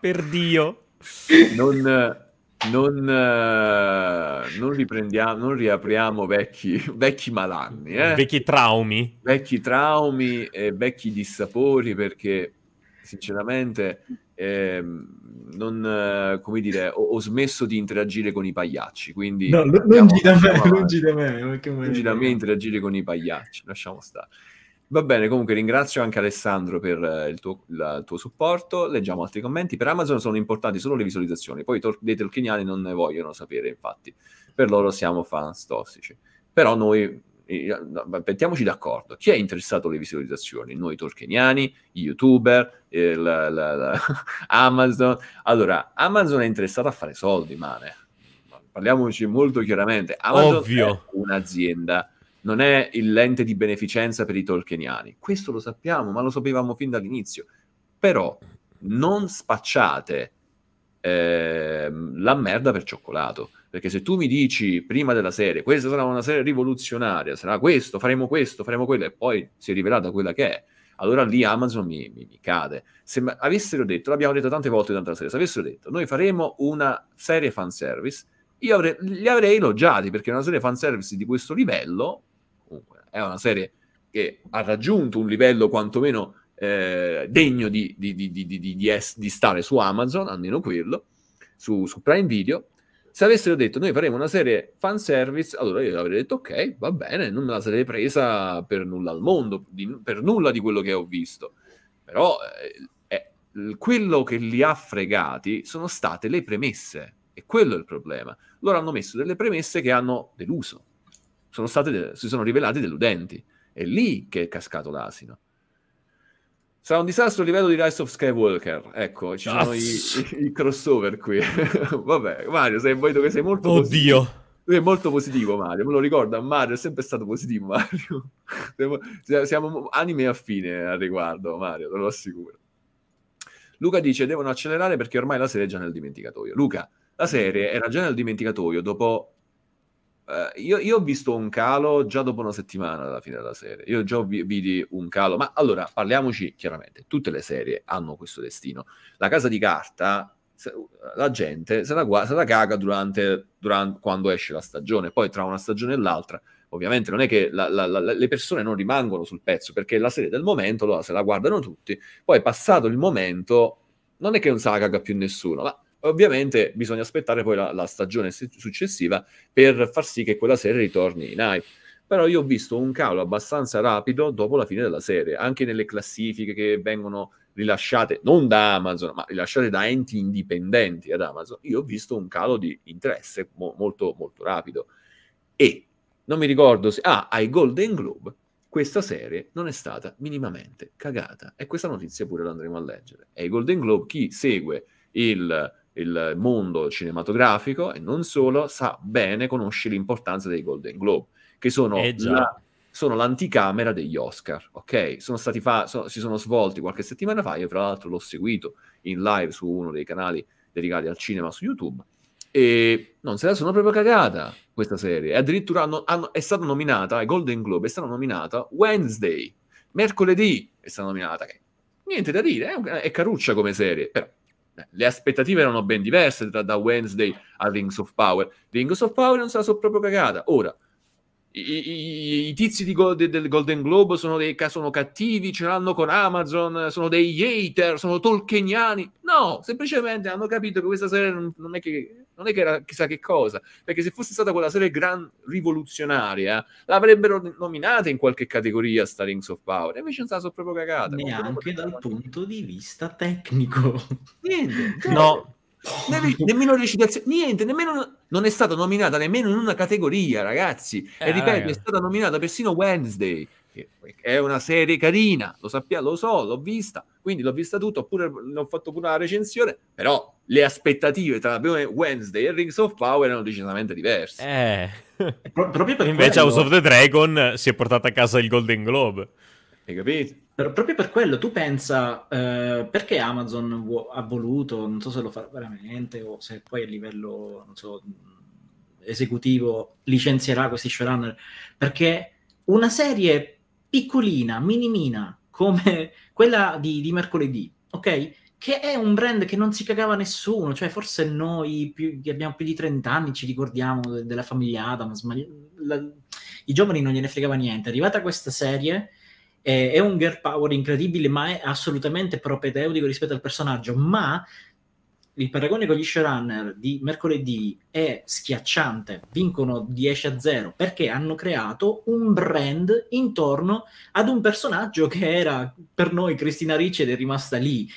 Speaker 1: per Dio. Non, non, eh, non, riprendiamo, non riapriamo vecchi, vecchi malanni. Eh? Vecchi traumi. Vecchi traumi e vecchi dissapori perché sinceramente ehm, eh, non, come dire, ho, ho, smesso di interagire con i pagliacci. Quindi no, lungi da me, lungi
Speaker 2: da me. Lungi da
Speaker 1: me interagire con i pagliacci, lasciamo stare. Va bene, comunque ringrazio anche Alessandro per eh, il, tuo, la, il tuo, supporto. Leggiamo altri commenti. Per Amazon sono importanti solo le visualizzazioni, poi tor- dei tolkieniani non ne vogliono sapere, infatti. Per loro siamo fans tossici. Però noi, eh, mettiamoci d'accordo, chi è interessato alle visualizzazioni? Noi tolkieniani, i youtuber, eh, la, la, Amazon. Allora, Amazon è interessato a fare soldi, Mane. Parliamoci molto chiaramente. Amazon Ovvio. è un'azienda non è il lente di beneficenza per i tolkieniani. Questo lo sappiamo, ma lo sapevamo fin dall'inizio. Però non spacciate eh, la merda per cioccolato. Perché se tu mi dici prima della serie, questa sarà una serie rivoluzionaria, sarà questo, faremo questo, faremo quello, e poi si è da quella che è, allora lì Amazon mi, mi, mi cade. Se avessero detto, l'abbiamo detto tante volte durante la serie, se avessero detto noi faremo una serie fanservice, io avrei, li avrei elogiati perché una serie fanservice di questo livello è una serie che ha raggiunto un livello quantomeno eh, degno di, di, di, es- di, stare su Amazon, almeno quello, su, su, Prime Video. Se avessero detto noi faremo una serie fan service, allora io avrei detto ok, va bene, non me la sarei presa per nulla al mondo, per nulla di quello che ho visto. Però eh, eh, quello che li ha fregati sono state le premesse, e quello è il problema. Loro hanno messo delle premesse che hanno deluso sono state, si sono rivelati deludenti. È lì che è cascato l'asino. Sarà un disastro a livello di Rise of Skywalker. Ecco, ci sono i, i, i, crossover qui. Vabbè, Mario, sei, sei molto Oddio. Positivo. Lui è molto positivo, Mario. Me lo ricorda, Mario è sempre stato positivo, Mario. siamo, siamo anime affine al riguardo, Mario, te lo assicuro. Luca dice, devono accelerare perché ormai la serie è già nel dimenticatoio. Luca, la serie era già nel dimenticatoio dopo Uh, io, io, ho visto un calo già dopo una settimana dalla fine della serie. Io già vi, vidi un calo, ma allora parliamoci chiaramente: tutte le serie hanno questo destino. La casa di carta, se, la gente se la, se la caga durante, durante, quando esce la stagione, poi tra una stagione e l'altra. Ovviamente non è che la, la, le persone non rimangono sul pezzo perché la serie del momento allora, se la guardano tutti, poi passato il momento non è che non se la caga più nessuno, ma Ovviamente bisogna aspettare poi la, la stagione successiva per far sì che quella serie ritorni in hype. Però io ho visto un calo abbastanza rapido dopo la fine della serie, anche nelle classifiche che vengono rilasciate non da Amazon, ma rilasciate da enti indipendenti ad Amazon, io ho visto un calo di interesse mo- molto, molto rapido. E non mi ricordo se... Ah, ai Golden Globe questa serie non è stata minimamente cagata. E questa notizia pure l'andremo a leggere. E ai Golden Globe chi segue il il mondo cinematografico e non solo, sa bene, conosce l'importanza dei Golden Globe, che sono, eh la, sono l'anticamera degli Oscar, ok? Sono fa- so- si sono svolti qualche settimana fa, io tra l'altro l'ho seguito in live su uno dei canali dedicati al cinema su YouTube, e non se la sono proprio cagata questa serie. Addirittura hanno, hanno, è stata nominata ai Golden Globe, è stata nominata Wednesday, mercoledì è stata nominata. Niente da dire, è, un, è caruccia come serie, però le aspettative erano ben diverse da, da Wednesday a Rings of Power. Rings of Power non se la sono proprio cagata. Ora, i, i, i tizi Gold, del Golden Globe sono, dei, sono cattivi, ce l'hanno con Amazon, sono dei hater, sono tolkieniani. No, semplicemente hanno capito che questa serie non, non, è, che, non è che era chissà che cosa, perché se fosse stata quella serie gran rivoluzionaria, l'avrebbero nominata in qualche categoria sta Rings of Power, invece non sono proprio cagata. Neanche dal punto di vista tecnico.
Speaker 2: Niente.
Speaker 1: No. Cioè, ne- nemmeno le citazioni, niente, nemmeno non è stata nominata nemmeno in una categoria, ragazzi. Eh, e ripeto, ragazzi. è stata nominata persino Wednesday, che è una serie carina, lo sappiamo, lo so, l'ho vista, quindi l'ho vista tutto, oppure ne ho fatto pure una recensione, però le aspettative tra Wednesday e Rings of Power erano decisamente diverse.
Speaker 3: Eh. Pro- proprio per invece House of the Dragon si è portata a casa il Golden Globe.
Speaker 2: Hai capito? Però, proprio per quello, tu pensa eh, perché Amazon vu- ha voluto, non so se lo fa veramente o se poi a livello so, esecutivo licenzierà questi showrunner, perché una serie piccolina, minimina, come quella di, di mercoledì, ok? che è un brand che non si cagava nessuno, cioè forse noi più, che abbiamo più di 30 anni ci ricordiamo della famiglia Adams, ma la, i giovani non gliene fregava niente. È arrivata questa serie è, è un girl power incredibile, ma è assolutamente propedeutico rispetto al personaggio. Ma il paragone con gli showrunner di mercoledì è schiacciante, vincono 10 a 0 perché hanno creato un brand intorno ad un personaggio che era per noi Cristina Ricci ed è rimasta lì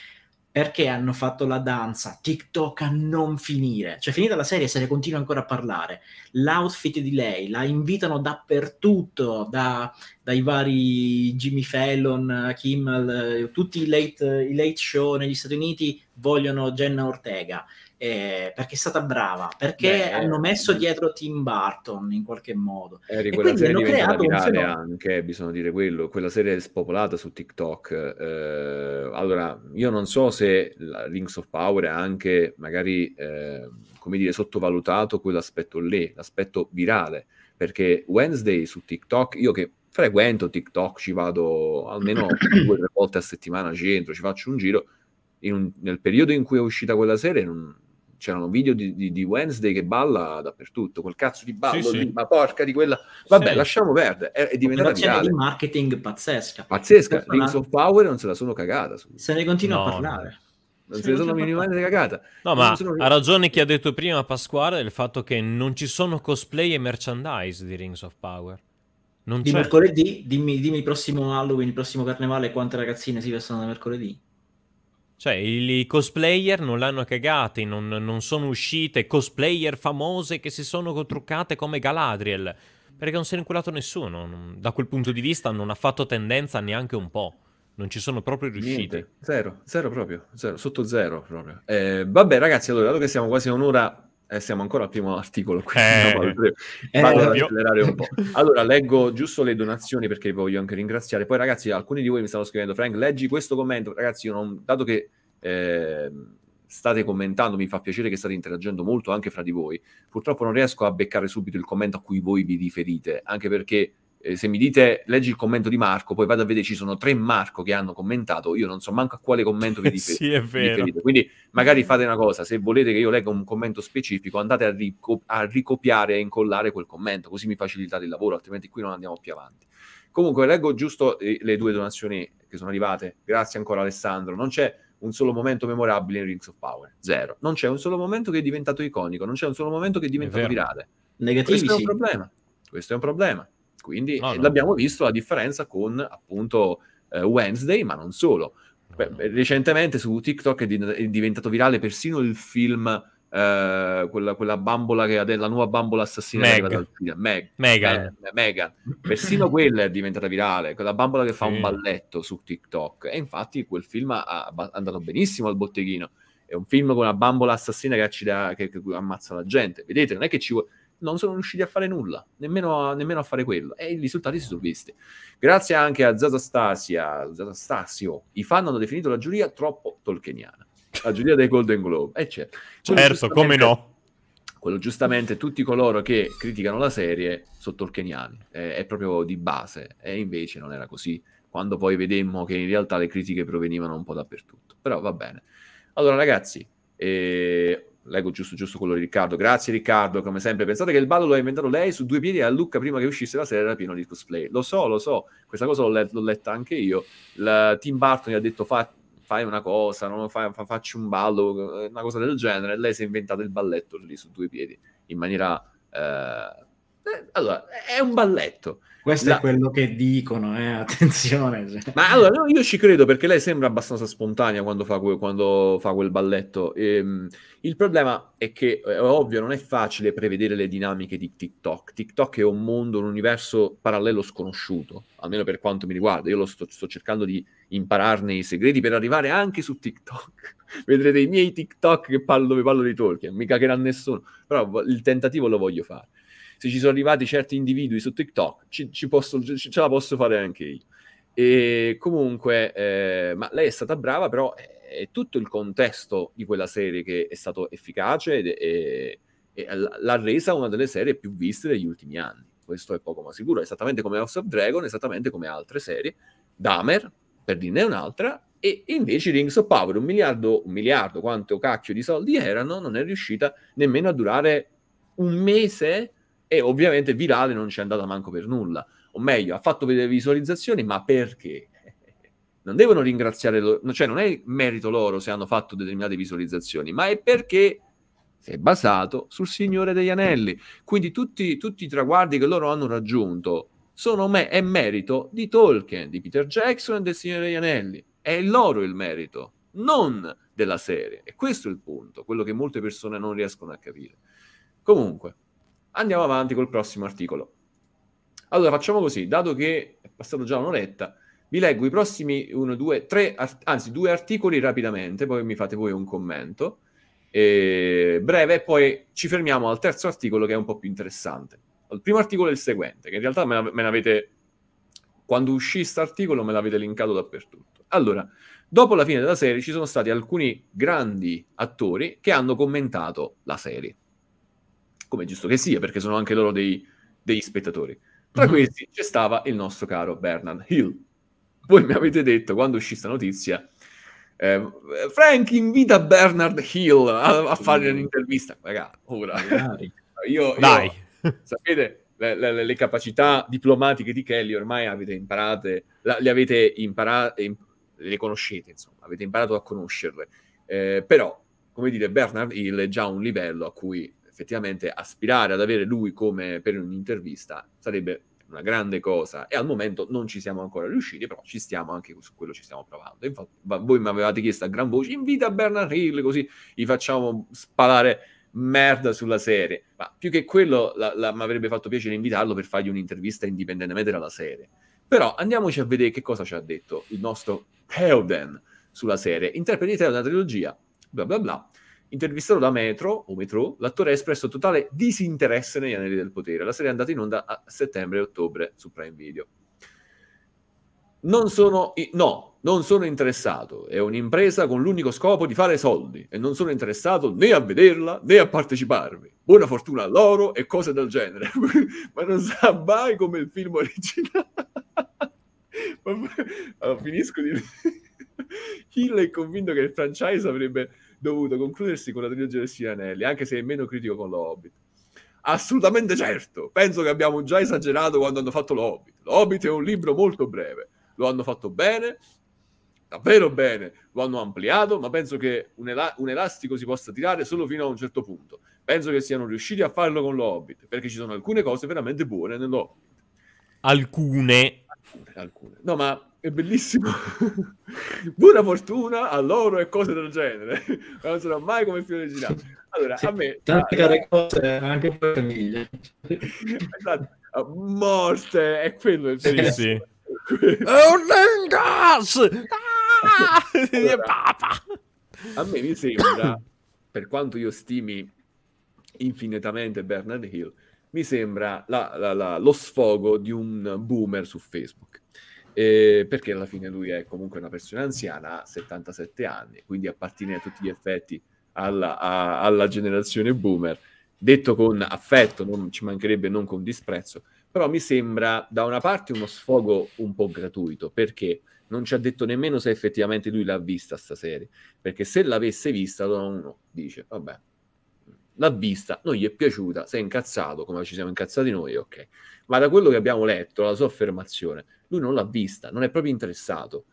Speaker 2: perché hanno fatto la danza TikTok a non finire. Cioè, finita la serie, se ne continua ancora a parlare. L'outfit di lei la invitano dappertutto, da, dai vari Jimmy Fallon, Kimmel, eh, tutti i late, i late show negli Stati Uniti vogliono Jenna Ortega eh, perché è stata brava, perché Beh, hanno messo mm. dietro Tim Burton in qualche modo. Harry, eh, e quella serie è diventata virale
Speaker 1: anche, bisogna dire quello, quella serie è spopolata su TikTok. Eh, allora, io non so se Links of Power ha anche magari, eh, come dire, sottovalutato quell'aspetto lì, l'aspetto virale, perché Wednesday su TikTok, io che frequento TikTok, ci vado almeno due o tre volte a settimana, ci entro, ci faccio un giro, un, nel periodo in cui è uscita quella serie non, c'erano video di, di, di, Wednesday che balla dappertutto, quel cazzo di ballo sì, sì. ma porca di quella. Vabbè, sì. lasciamo perdere, è, è diventata reale. di marketing pazzesca. Pazzesca, Rings of Power non se la sono cagata. Se ne continua no, a parlare. Non se, se sono minimamente cagata. No, ma sono...
Speaker 3: ha ragione chi ha detto prima Pasquale del fatto che non ci sono
Speaker 2: cosplay e merchandise di Rings of Power. Non di c'è. mercoledì, dimmi, dimmi il prossimo Halloween, il prossimo carnevale, quante ragazzine si vestono da mercoledì? Cioè, i, cosplayer
Speaker 3: non l'hanno cagati, non, non, sono uscite cosplayer famose che si sono truccate come Galadriel. Perché non si è inculato nessuno. Da quel punto di vista non ha fatto tendenza neanche un po'. Non ci sono proprio riusciti. Niente,
Speaker 1: zero, zero proprio, zero, sotto zero proprio. Eh, vabbè ragazzi, allora, dato che siamo quasi a un'ora eh, siamo ancora al primo articolo, quindi eh, vado eh, ad accelerare un po'. Allora, leggo giusto le donazioni perché voglio anche ringraziare. Poi, ragazzi, alcuni di voi mi stanno scrivendo, Frank, leggi questo commento. Ragazzi, non, dato che eh, state commentando, mi fa piacere che state interagendo molto anche fra di voi. Purtroppo non riesco a beccare subito il commento a cui voi vi riferite, anche perché eh, se mi dite leggi il commento di Marco, poi vado a vedere ci sono tre Marco che hanno commentato, io non so manco a quale commento vi riferite. sì, è vero. Quindi magari fate una cosa, se volete che io legga un commento specifico, andate a, rico- a ricopiare e incollare quel commento, così mi facilitate il lavoro, altrimenti qui non andiamo più avanti. Comunque leggo giusto eh, le due donazioni che sono arrivate. Grazie ancora Alessandro. Non c'è un solo momento memorabile in Rings of Power, zero. Non c'è un solo momento che è diventato iconico, non c'è un solo momento che è diventato è virale. Negativi, Questo sì. è un problema. Questo è un problema. Quindi oh, no. l'abbiamo visto la differenza con appunto eh, Wednesday, ma non solo. Beh, recentemente su TikTok è, di- è, diventato virale persino il film. Eh, quella, quella, bambola che ha della nuova bambola assassina Meg. Meg, Megan. Eh, eh Megan. persino quella è diventata virale quella bambola che fa sì. un balletto su TikTok e infatti quel film ha, è andato benissimo al botteghino è un film con una bambola assassina che, accida, che, che ammazza la gente vedete non è che ci vuole non sono riusciti a fare nulla, nemmeno a, nemmeno a fare quello. E i risultati si sono visti. Grazie anche a Zazastasia, Zazastasio, i fan hanno definito la giuria troppo tolkeniana. La giuria dei Golden Globe, e certo. Certo, come no quello giustamente tutti coloro che criticano la serie sono tolkeniani, eh, è proprio di base, e invece non era così, quando poi vedemmo che in realtà le critiche provenivano un po' dappertutto, però va bene. Allora ragazzi, eh, leggo giusto, giusto quello di Riccardo. Grazie Riccardo, come sempre. Pensate che il ballo lo ha inventato lei su due piedi a Lucca prima che uscisse la serie era pieno di cosplay. Lo so, lo so, questa cosa l'ho, let- l'ho letta anche io. Il eh, Tim Burton gli ha detto fa- fai una cosa, no? fa- fa- facci un ballo, eh, una cosa del genere. lei si è inventato il balletto lì su due piedi in maniera... Eh... Eh, allora,
Speaker 2: è un balletto. Questo la... è quello che dicono, eh? attenzione.
Speaker 1: Ma allora, no, io ci credo perché lei sembra abbastanza spontanea quando fa, que- quando fa quel balletto. Ehm, il problema è che, è ovvio, non è facile prevedere le dinamiche di TikTok. TikTok è un mondo, un universo parallelo sconosciuto, almeno per quanto mi riguarda. Io lo sto, sto cercando di impararne i segreti per arrivare anche su TikTok. Vedrete i miei TikTok che parlo, dove parlo di Tolkien, mica che era nessuno, però il tentativo lo voglio fare se ci sono arrivati certi individui su TikTok, ci, ci posso, ci, ce la posso fare anche io. E comunque, eh, ma lei è stata brava, però è, tutto il contesto di quella serie che è stato efficace ed è, è, è, l'ha resa una delle serie più viste degli ultimi anni. Questo è poco ma sicuro, esattamente come House of Dragon, esattamente come altre serie. Damer, per dirne un'altra, e invece Rings of Power, un miliardo, un miliardo, quanto cacchio di soldi erano, non è riuscita nemmeno a durare un mese e ovviamente virale non ci è andata manco per nulla. O meglio, ha fatto vedere visualizzazioni, ma perché? Non devono ringraziare loro, cioè non è merito loro se hanno fatto determinate visualizzazioni, ma è perché è basato sul Signore degli Anelli. Quindi tutti, tutti i traguardi che loro hanno raggiunto sono me- è merito di Tolkien, di Peter Jackson e del Signore degli Anelli. È loro il merito, non della serie. E questo è il punto, quello che molte persone non riescono a capire. Comunque, Andiamo avanti col prossimo articolo. Allora facciamo così, dato che è passato già un'oretta, vi leggo i prossimi uno, due, tre, art- anzi due articoli rapidamente, poi mi fate voi un commento eh, breve e poi ci fermiamo al terzo articolo che è un po' più interessante. Il primo articolo è il seguente, che in realtà me, me ne avete, quando uscì questo articolo me l'avete linkato dappertutto. Allora, dopo la fine della serie ci sono stati alcuni grandi attori che hanno commentato la serie come giusto che sia, perché sono anche loro dei, degli spettatori. Tra mm-hmm. questi c'è stava il nostro caro Bernard Hill. Voi mi avete detto, quando uscì questa notizia, eh, Frank invita Bernard Hill a, a fare mm. un'intervista. Raga, ora... Dai. Io, Dai. Io, sapete, le, le, le, capacità diplomatiche di Kelly ormai avete imparate, la, le avete imparate, imp- le conoscete, insomma, avete imparato a conoscerle. Eh, però, come dire, Bernard Hill è già un livello a cui effettivamente aspirare ad avere lui come per un'intervista sarebbe una grande cosa e al momento non ci siamo ancora riusciti, però ci stiamo anche su quello ci stiamo provando. Infatti voi mi avevate chiesto a gran voce invita Bernard Hill così gli facciamo spalare merda sulla serie, ma più che quello mi avrebbe fatto piacere invitarlo per fargli un'intervista indipendentemente dalla serie. Però andiamoci a vedere che cosa ci ha detto il nostro Helden sulla serie. Interpreti te una trilogia, bla bla bla Intervistato da Metro, o Metro, l'attore ha espresso totale disinteresse negli anelli del potere. La serie è andata in onda a settembre e ottobre su Prime Video. Non sono, no, non sono interessato. È un'impresa con l'unico scopo di fare soldi e non sono interessato né a vederla né a parteciparvi. Buona fortuna a loro e cose del genere. Ma non sa mai come il film originale. allora, oh, finisco di... Hill è convinto che il franchise avrebbe dovuto concludersi con la trilogia del Anelli, anche se è meno critico con lo Hobbit. Assolutamente certo, penso che abbiamo già esagerato quando hanno fatto lo Hobbit. Lo Hobbit è un libro molto breve, lo hanno fatto bene, davvero bene, lo hanno ampliato, ma penso che un, el- un, elastico si possa tirare solo fino a un certo punto. Penso che siano riusciti a farlo con lo Hobbit, perché ci sono alcune cose veramente buone nello
Speaker 3: Alcune.
Speaker 1: alcune. alcune. No, ma è bellissimo. Buona fortuna a loro e cose del genere. Non sarà mai come film originale. Allora, sì, a me... Tante care cose anche per famiglia. Esatto. Morte, è quello il film. Sì, sì. oh, ah! allora, a me mi sembra, per quanto io stimi infinitamente Bernard Hill, mi sembra la, la, la, lo sfogo di un boomer su Facebook eh, perché alla fine lui è comunque una persona anziana, ha 77 anni, quindi appartiene a tutti gli effetti alla, a, alla, generazione boomer, detto con affetto, non ci mancherebbe non con disprezzo, però mi sembra da una parte uno sfogo un po' gratuito, perché non ci ha detto nemmeno se effettivamente lui l'ha vista sta serie, perché se l'avesse vista allora uno dice, vabbè, l'ha vista, non gli è piaciuta, si è incazzato come ci siamo incazzati noi, ok. Ma da quello che abbiamo letto, la sua affermazione, lui non l'ha vista, non è proprio interessato.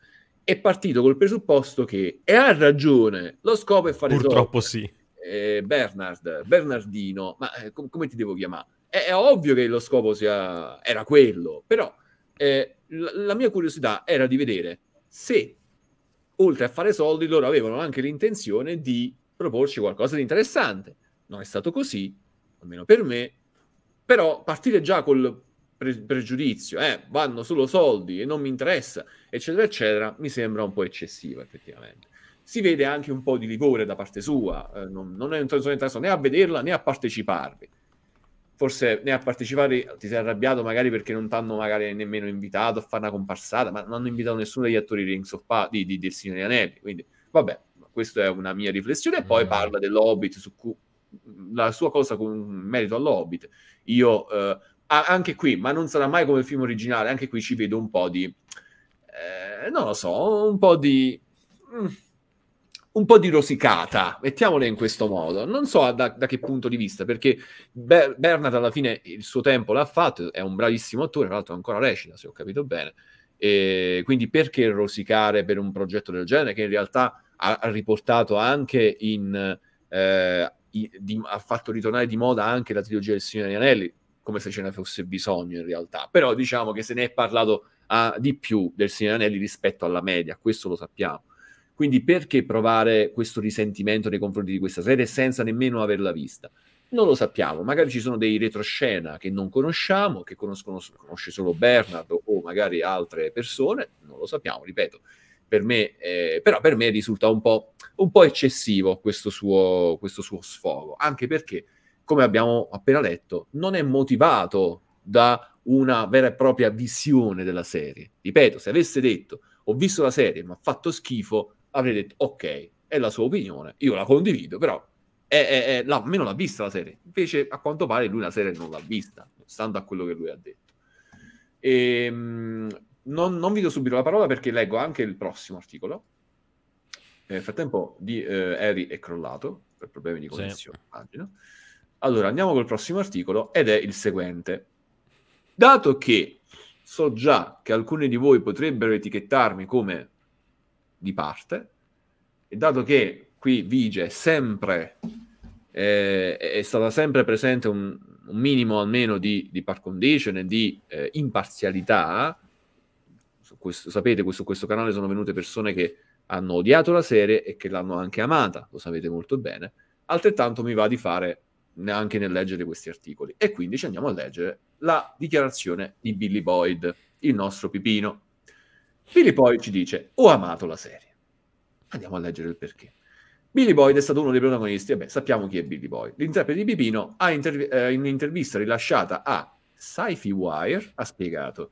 Speaker 1: È partito col presupposto che, e ha ragione, lo scopo è fare Purtroppo top. sì. Eh, Bernard, Bernardino, ma eh, com- come ti devo chiamare? È, è, ovvio che lo scopo sia... era quello, però eh, la, la mia curiosità era di vedere se, oltre a fare soldi, loro avevano anche l'intenzione di proporci qualcosa di interessante non è stato così, almeno per me, però partire già col pre- pregiudizio, eh, vanno solo soldi e non mi interessa, eccetera, eccetera, mi sembra un po' eccessivo effettivamente. Si vede anche un po' di rigore da parte sua, eh, non, non, è interessato né a vederla né a parteciparvi. Forse né a partecipare ti sei arrabbiato magari perché non ti hanno magari nemmeno invitato a fare una comparsata, ma non hanno invitato nessuno degli attori Rings of pa- di, di, del Signore Anelli. Quindi, vabbè, questa è una mia riflessione. E poi mm. parla dell'Hobbit su cui la sua cosa con merito all'Hobbit. Io eh, anche qui, ma non sarà mai come il film originale, anche qui ci vedo un po' di eh, non lo so, un po' di mm, un po' di rosicata, mettiamole in questo modo. Non so da, da che punto di vista, perché Ber- Bernard alla fine il suo tempo l'ha fatto, è un bravissimo attore, tra l'altro ancora recita, se ho capito bene. E quindi perché rosicare per un progetto del genere che in realtà ha, ha riportato anche in eh, i, di, ha fatto ritornare di moda anche la trilogia del Signore degli Anelli, come se ce ne fosse bisogno in realtà, però diciamo che se ne è parlato a, ah, di più del Signore degli Anelli rispetto alla media, questo lo sappiamo. Quindi perché provare questo risentimento nei confronti di questa serie senza nemmeno averla vista? Non lo sappiamo, magari ci sono dei retroscena che non conosciamo, che conoscono, conosce solo Bernard o magari altre persone, non lo sappiamo, ripeto, per me, eh, però per me risulta un po', un po eccessivo questo suo, questo suo, sfogo, anche perché, come abbiamo appena letto, non è motivato da una vera e propria visione della serie. Ripeto, se avesse detto ho visto la serie mi ha fatto schifo, avrei detto ok, è la sua opinione, io la condivido, però è, è, è la, almeno l'ha vista la serie. Invece, a quanto pare, lui la serie non l'ha vista, stando a quello che lui ha detto. E, ehm, non, non, vi do subito la parola perché leggo anche il prossimo articolo. Nel frattempo, di eh, Harry è crollato per problemi di connessione, sì. Allora, andiamo col prossimo articolo ed è il seguente. Dato che so già che alcuni di voi potrebbero etichettarmi come di parte, e dato che qui vige sempre, eh, è stata sempre presente un, un minimo almeno di, di par condition e di eh, imparzialità, questo, sapete, su questo canale sono venute persone che hanno odiato la serie e che l'hanno anche amata, lo sapete molto bene. Altrettanto mi va di fare neanche nel leggere questi articoli. E quindi ci andiamo a leggere la dichiarazione di Billy Boyd, il nostro Pipino. Billy Boyd ci dice: Ho amato la serie. Andiamo a leggere il perché. Billy Boyd è stato uno dei protagonisti, e beh, sappiamo chi è Billy Boyd. L'interprete di Pipino ha interv- eh, in un'intervista rilasciata a Sci-Fi Wire ha spiegato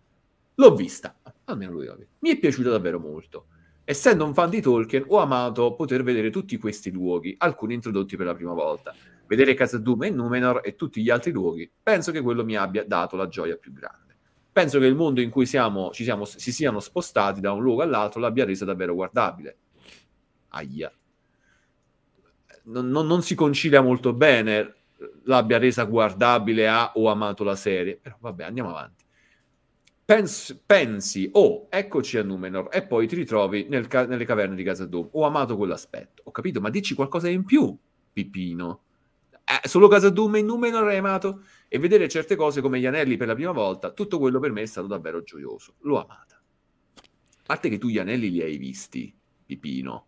Speaker 1: L'ho vista, almeno lui l'ha Mi è piaciuta davvero molto. Essendo un fan di Tolkien, ho amato poter vedere tutti questi luoghi, alcuni introdotti per la prima volta. Vedere Casa Doom e Numenor e tutti gli altri luoghi, penso che quello mi abbia dato la gioia più grande. Penso che il mondo in cui siamo, ci siamo si siano spostati da un luogo all'altro l'abbia resa davvero guardabile. Aia. Non, non, non si concilia molto bene l'abbia resa guardabile a o amato la serie, però vabbè, andiamo avanti. Pens, pensi, oh, eccoci a Numenor, e poi ti ritrovi nel ca- nelle caverne di Casadum. Ho oh, amato quell'aspetto, ho capito, ma dici qualcosa in più, Pipino. Eh, solo Casadum e Numenor hai amato? E vedere certe cose come gli anelli per la prima volta, tutto quello per me è stato davvero gioioso. L'ho amata. A parte che tu gli anelli li hai visti, Pipino.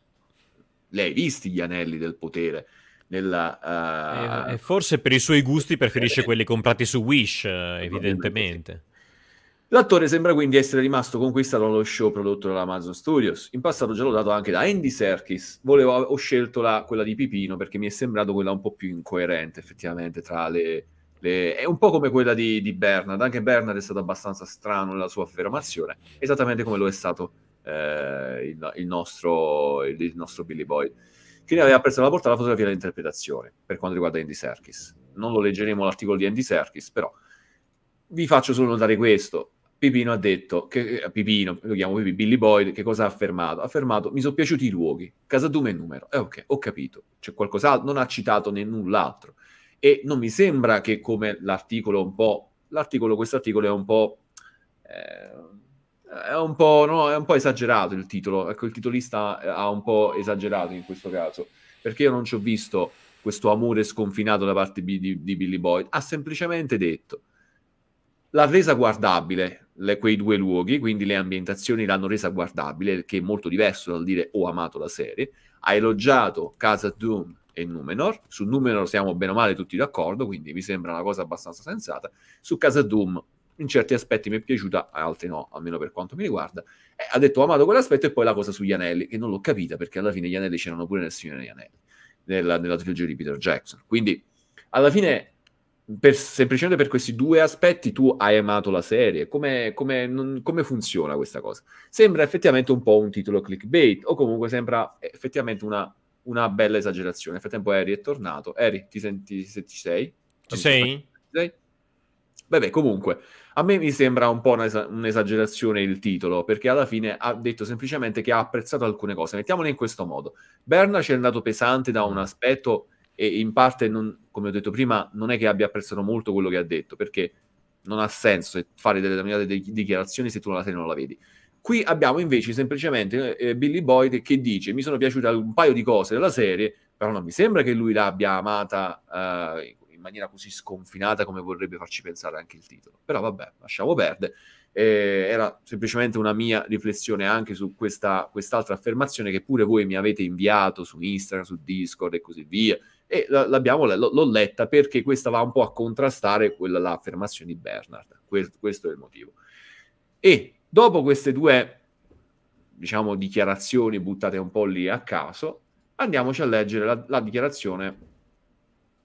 Speaker 1: Li hai visti gli anelli del potere. Nella, uh... Eh, e, eh, e forse
Speaker 3: per i suoi gusti preferisce eh, quelli comprati su Wish,
Speaker 1: evidentemente. L'attore sembra quindi essere rimasto conquistato dallo show prodotto dall'Amazon Studios. In passato già lodato anche da Andy Serkis. Volevo, ho scelto la, quella di Pipino perché mi è sembrato quella un po' più incoerente effettivamente tra le... le... È un po' come quella di, di, Bernard. Anche Bernard è stato abbastanza strano nella sua affermazione, esattamente come lo è stato eh, il, il, nostro, il, il, nostro, Billy Boy, che ne aveva preso la porta alla fotografia e all'interpretazione per quanto riguarda Andy Serkis. Non lo leggeremo l'articolo di Andy Serkis, però... Vi faccio solo notare questo Pipino ha detto, che, eh, Pipino, lo chiamo Pipino, Billy Boyd, che cosa ha affermato? Ha affermato, mi sono piaciuti i luoghi, casa Duma e numero. E eh, ok, ho capito, c'è qualcos'altro, non ha citato né null'altro. E non mi sembra che come l'articolo un po', l'articolo, questo articolo è un po'... Eh, è un, no, è un po', esagerato il titolo. Ecco, il titolista eh, ha un po' esagerato in questo caso, perché io non ci ho visto questo amore sconfinato da parte di, di, di Billy Boyd. Ha semplicemente detto l'ha resa guardabile le, quei due luoghi, quindi le ambientazioni l'hanno resa guardabile, che è molto diverso dal dire ho oh, amato la serie. Ha elogiato Casa Doom e Numenor. Su Numenor siamo bene o male tutti d'accordo, quindi mi sembra una cosa abbastanza sensata. Su Casa Doom in certi aspetti mi è piaciuta, altri no, almeno per quanto mi riguarda. Eh, ha detto ho amato quell'aspetto e poi la cosa sugli anelli, che non l'ho capita perché alla fine gli anelli c'erano pure nel Signore degli Anelli, nella, nella trilogia di Peter Jackson. Quindi alla fine per, semplicemente per questi due aspetti tu hai amato la serie. Come, come, non, come, funziona questa cosa? Sembra effettivamente un po' un titolo clickbait, o comunque sembra effettivamente una, una bella esagerazione. Nel frattempo, Harry è tornato. Harry, ti senti se ti sei? Ci sei? sei? Vabbè, comunque, a me mi sembra un po' un'esagerazione il titolo, perché alla fine ha detto semplicemente che ha apprezzato alcune cose. Mettiamole in questo modo. Berna ci è andato pesante da un aspetto e in parte, non, come ho detto prima, non è che abbia apprezzato molto quello che ha detto, perché non ha senso fare delle determinate dichiarazioni se tu la serie non la vedi. Qui abbiamo invece semplicemente eh, eh Billy Boyd che dice: Mi sono piaciute un paio di cose della serie, però non mi sembra che lui l'abbia amata eh, in maniera così sconfinata come vorrebbe farci pensare anche il titolo. Però vabbè, lasciamo perdere. Eh, era semplicemente una mia riflessione anche su questa, quest'altra affermazione che pure voi mi avete inviato su Instagram, su Discord e così via e l'ho letta perché questa va un po' a contrastare quella, l'affermazione di Bernard, questo è il motivo. E dopo queste due, diciamo, dichiarazioni buttate un po' lì a caso, andiamoci a leggere la, la dichiarazione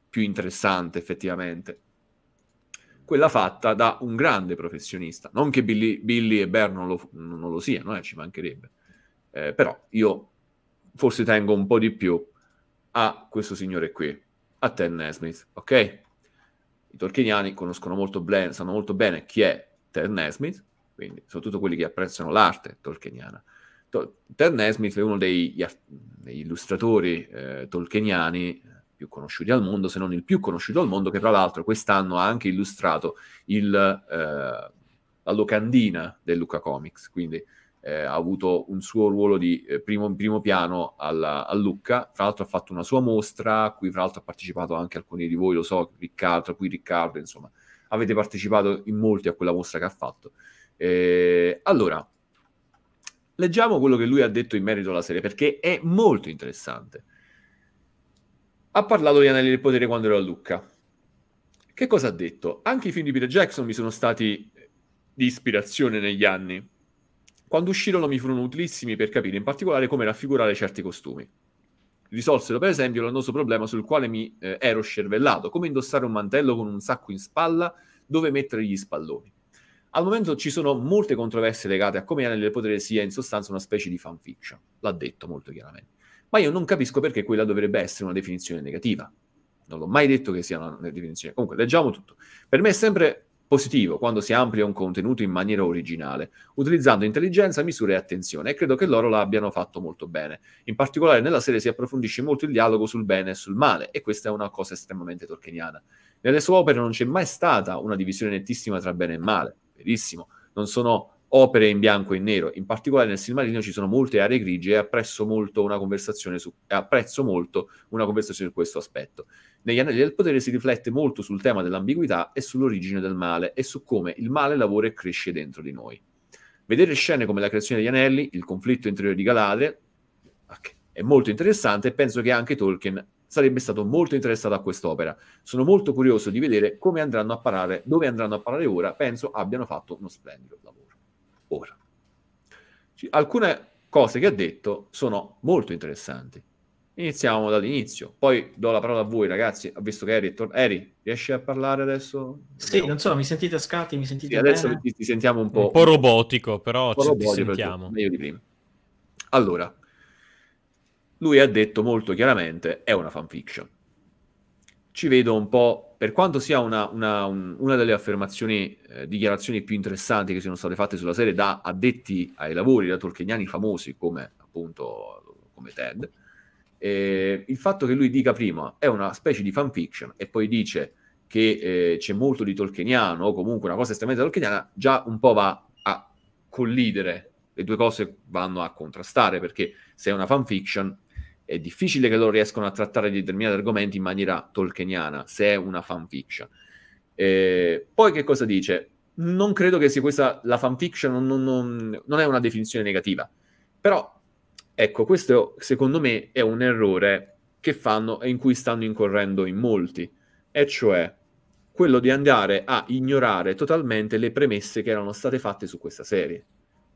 Speaker 1: più interessante effettivamente, quella fatta da un grande professionista, non che Billy, Billy e Bear non lo, non lo siano, eh, ci mancherebbe, eh, però io forse tengo un po' di più a questo signore qui, a Ted Nesmith, ok? I tolkieniani conoscono molto bene, sanno molto bene chi è Ted Nesmith, quindi soprattutto quelli che apprezzano l'arte tolkieniana. To- Ted Nesmith è uno dei, degli illustratori eh, tolkieniani più conosciuti al mondo, se non il più conosciuto al mondo, che tra l'altro quest'anno ha anche illustrato il, eh, la locandina del Luca Comics, quindi eh, ha avuto un suo ruolo di eh, primo, primo, piano alla, a Lucca, fra l'altro ha fatto una sua mostra, a cui fra l'altro ha partecipato anche alcuni di voi, lo so, Riccardo, tra Riccardo, insomma, avete partecipato in molti a quella mostra che ha fatto. Eh, allora, leggiamo quello che lui ha detto in merito alla serie, perché è molto interessante. Ha parlato di Anelli del Potere quando ero a Lucca. Che cosa ha detto? Anche i film di Peter Jackson mi sono stati di ispirazione negli anni quando uscirono mi furono utilissimi per capire in particolare come raffigurare certi costumi. Risolsero per esempio l'annoso problema sul quale mi eh, ero scervellato, come indossare un mantello con un sacco in spalla, dove mettere gli spalloni. Al momento ci sono molte controversie legate a come Anelli del Potere sia in sostanza una specie di fanfiction, l'ha detto molto chiaramente. Ma io non capisco perché quella dovrebbe essere una definizione negativa. Non l'ho mai detto che sia una definizione. Comunque, leggiamo tutto. Per me è sempre positivo quando si amplia un contenuto in maniera originale, utilizzando intelligenza, misura e attenzione, e credo che loro l'abbiano fatto molto bene. In particolare nella serie si approfondisce molto il dialogo sul bene e sul male, e questa è una cosa estremamente tolkieniana. Nelle sue opere non c'è mai stata una divisione nettissima tra bene e male, verissimo, non sono opere in bianco e in nero, in particolare nel Silmarillion ci sono molte aree grigie e apprezzo molto una conversazione su, apprezzo molto una conversazione su questo aspetto. Negli anelli del potere si riflette molto sul tema dell'ambiguità e sull'origine del male e su come il male lavora e cresce dentro di noi. Vedere scene come la creazione degli anelli, il conflitto interiore di Galadriel, okay, è molto interessante e penso che anche Tolkien sarebbe stato molto interessato a quest'opera. Sono molto curioso di vedere come andranno a parare, dove andranno a parlare ora. Penso abbiano fatto uno splendido lavoro. Ora, alcune cose che ha detto sono molto interessanti. Iniziamo dall'inizio, poi do la parola a voi ragazzi, ho visto che Eri è tornato. Eri, riesci a parlare adesso? Sì, no.
Speaker 2: non so, mi sentite a scatti, mi sentite sì, Adesso ti,
Speaker 1: ti, sentiamo un po'... Un po' robotico, però po ci robotico sentiamo. Meglio di prima. Allora, lui ha detto molto chiaramente, è una fanfiction. Ci vedo un po', per quanto sia una, una, un, una delle affermazioni, eh, dichiarazioni più interessanti che siano state fatte sulla serie da addetti ai lavori, da tolkieniani famosi come appunto come Ted, eh, il fatto che lui dica prima è una specie di fanfiction e poi dice che eh, c'è molto di tolkieniano o comunque una cosa estremamente tolkieniana, già un po' va a collidere, le due cose vanno a contrastare perché se è una fanfiction è difficile che loro riescano a trattare determinati argomenti in maniera tolkieniana, se è una fanfiction. Eh, poi che cosa dice? Non credo che sia questa la fanfiction, non, non, non è una definizione negativa, però Ecco, questo secondo me è un errore che fanno e in cui stanno incorrendo in molti, e cioè quello di andare a ignorare totalmente le premesse che erano state fatte su questa serie.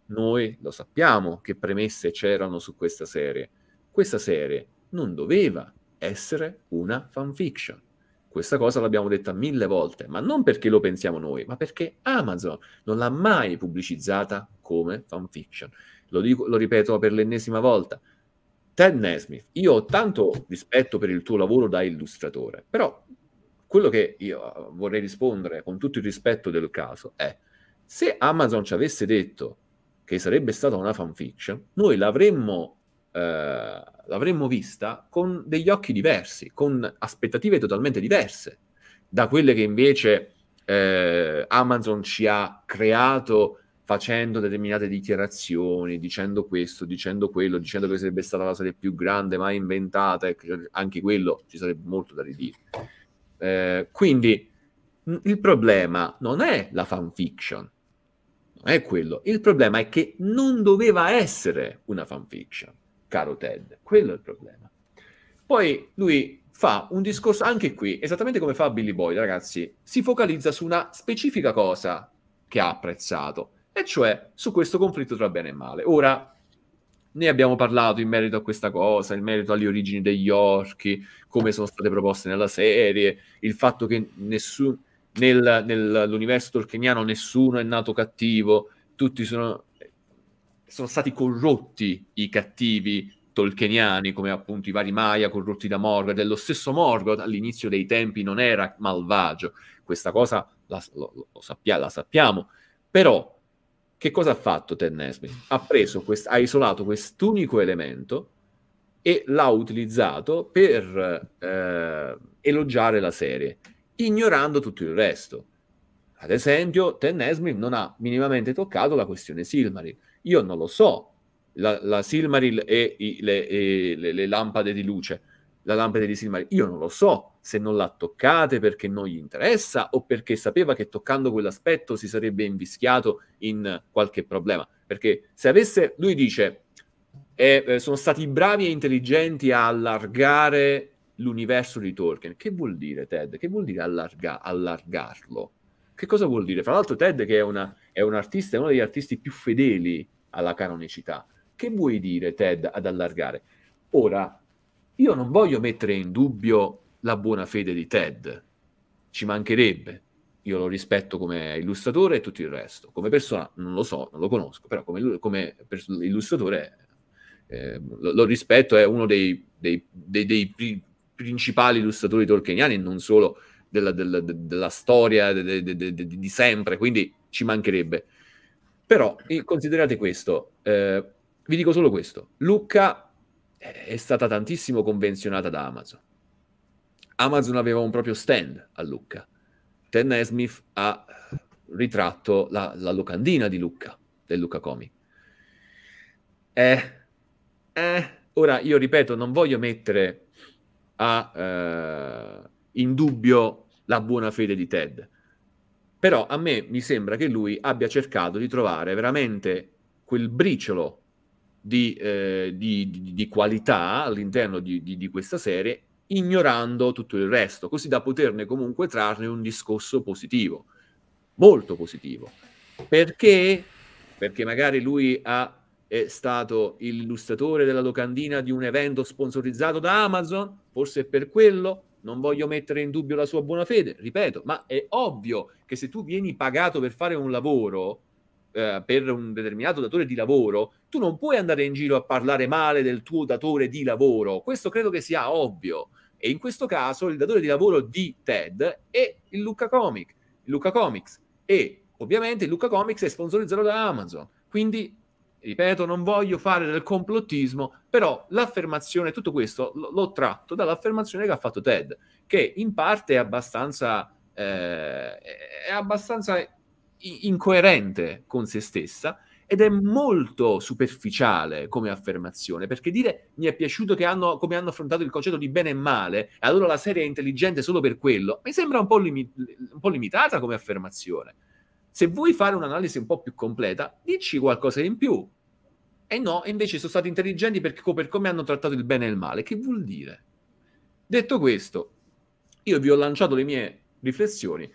Speaker 1: Noi lo sappiamo che premesse c'erano su questa serie. Questa serie non doveva essere una fanfiction. Questa cosa l'abbiamo detta mille volte, ma non perché lo pensiamo noi, ma perché Amazon non l'ha mai pubblicizzata come fanfiction lo, dico, lo ripeto per l'ennesima volta, Ted Nesmith, io ho tanto rispetto per il tuo lavoro da illustratore, però quello che io eh, vorrei rispondere con tutto il rispetto del caso è se Amazon ci avesse detto che sarebbe stata una fanfiction, noi l'avremmo, eh, l'avremmo vista con degli occhi diversi, con aspettative totalmente diverse da quelle che invece eh, Amazon ci ha creato facendo determinate dichiarazioni, dicendo questo, dicendo quello, dicendo che sarebbe stata la serie più grande mai inventata, ecco, cioè, anche quello ci sarebbe molto da ridire. Eh, quindi mm, il problema non è la fanfiction, non è quello, il problema è che non doveva essere una fanfiction, caro Ted, quello è il problema. Poi lui fa un discorso anche qui, esattamente come fa Billy Boyd, ragazzi, si focalizza su una specifica cosa che ha apprezzato, e cioè su questo conflitto tra bene e male. Ora, ne abbiamo parlato in merito a questa cosa, in merito alle origini degli orchi, come sono state proposte nella serie, il fatto che nessun, nel, nell'universo tolkieniano nessuno è nato cattivo, tutti sono, sono stati corrotti i cattivi tolkieniani, come appunto i vari Maya corrotti da Morgoth, e lo stesso Morgoth all'inizio dei tempi non era malvagio, questa cosa la, lo, lo sappia, la sappiamo, però che cosa ha fatto Ted Nesbitt? Ha, preso quest- ha isolato quest'unico elemento e l'ha utilizzato per eh, elogiare la serie, ignorando tutto il resto. Ad esempio, Ted Nesbitt non ha minimamente toccato la questione Silmaril. Io non lo so, la, la Silmaril e, i, le, e le, le lampade di luce la lampada di Silmarillion. Io non lo so se non l'ha toccata perché non gli interessa o perché sapeva che toccando quell'aspetto si sarebbe invischiato in qualche problema. Perché se avesse, lui dice, eh, eh, sono stati bravi e intelligenti a allargare l'universo di Tolkien. Che vuol dire, Ted? Che vuol dire allarga- allargarlo? Che cosa vuol dire? Fra l'altro, Ted, che è, una, è un artista, è uno degli artisti più fedeli alla canonicità. Che vuoi dire, Ted, ad allargare? Ora, io non voglio mettere in dubbio la buona fede di Ted, ci mancherebbe. Io lo rispetto come illustratore e tutto il resto. Come persona non lo so, non lo conosco, però come, come illustratore eh, lo, lo, rispetto, è uno dei, dei, dei, dei pri- principali illustratori tolkieniani, non solo della, della, della storia de, de, de, di sempre, quindi ci mancherebbe. Però considerate questo, eh, vi dico solo questo, Luca è stata tantissimo convenzionata da Amazon. Amazon aveva un proprio stand a Lucca. Ted Nesmith ha ritratto la, la locandina di Lucca, del Lucca Comic. Eh, eh, ora, io ripeto, non voglio mettere a, eh, in dubbio la buona fede di Ted, però a me mi sembra che lui abbia cercato di trovare veramente quel briciolo di, eh, di, di, di qualità all'interno di, questa serie, ignorando tutto il resto, così da poterne comunque trarne un discorso positivo, molto positivo. Perché? Perché magari lui ha, è stato l'illustratore della locandina di un evento sponsorizzato da Amazon, forse è per quello, non voglio mettere in dubbio la sua buona fede, ripeto, ma è ovvio che se tu vieni pagato per fare un lavoro, eh, per un determinato datore di lavoro, tu non puoi andare in giro a parlare male del tuo datore di lavoro. Questo credo che sia ovvio. E in questo caso il datore di lavoro di Ted è il Luca Comic, Luca Comics. E ovviamente il Luca Comics è sponsorizzato da Amazon. Quindi, ripeto, non voglio fare del complottismo, però l'affermazione, tutto questo l- l'ho tratto dall'affermazione che ha fatto Ted, che in parte è abbastanza, eh, è abbastanza incoerente con se stessa ed è molto superficiale come affermazione, perché dire mi è piaciuto hanno, come hanno affrontato il concetto di bene e male, e allora la serie è intelligente solo per quello, mi sembra un po, limi- un po' limitata come affermazione. Se vuoi fare un'analisi un po' più completa, dici qualcosa in più. E no, invece sono stati intelligenti perché, per come hanno trattato il bene e il male. Che vuol dire? Detto questo, io vi ho lanciato le mie riflessioni,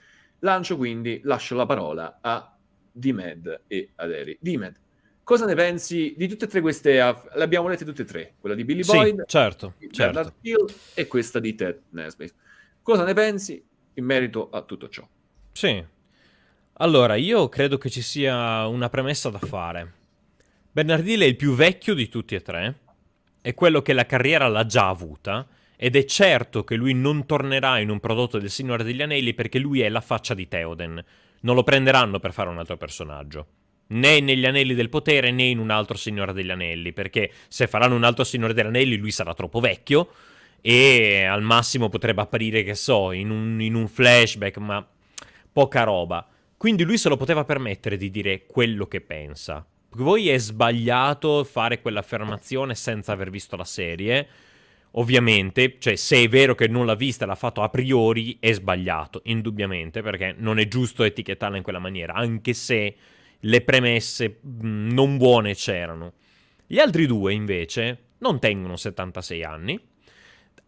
Speaker 1: Lancio quindi, lascio la parola a Dimed e ad Eri. Dimed, cosa ne pensi di tutte e tre queste? Aff- le abbiamo lette tutte e tre, quella di Billy sì, Boyd, certo, di certo. Hill e questa di Ted Nesbitt. Cosa ne pensi in merito a tutto ciò? Sì.
Speaker 3: Allora, io credo che ci sia una premessa da fare. Bernardile è il più vecchio di tutti e tre, è quello che la carriera l'ha già avuta, ed è certo che lui non tornerà in un prodotto del Signore degli Anelli perché lui è la faccia di Theoden. Non lo prenderanno per fare un altro personaggio. Né negli Anelli del Potere né in un altro Signore degli Anelli, perché se faranno un altro Signore degli Anelli lui sarà troppo vecchio e al massimo potrebbe apparire, che so, in un, in un flashback, ma poca roba. Quindi lui se lo poteva permettere di dire quello che pensa. Voi è sbagliato fare quell'affermazione senza aver visto la serie, Ovviamente, cioè, se è vero che non l'ha vista, l'ha fatto a priori, è sbagliato, indubbiamente, perché non è giusto etichettarla in quella maniera, anche se le premesse mm, non buone c'erano. Gli altri due, invece, non tengono 76 anni,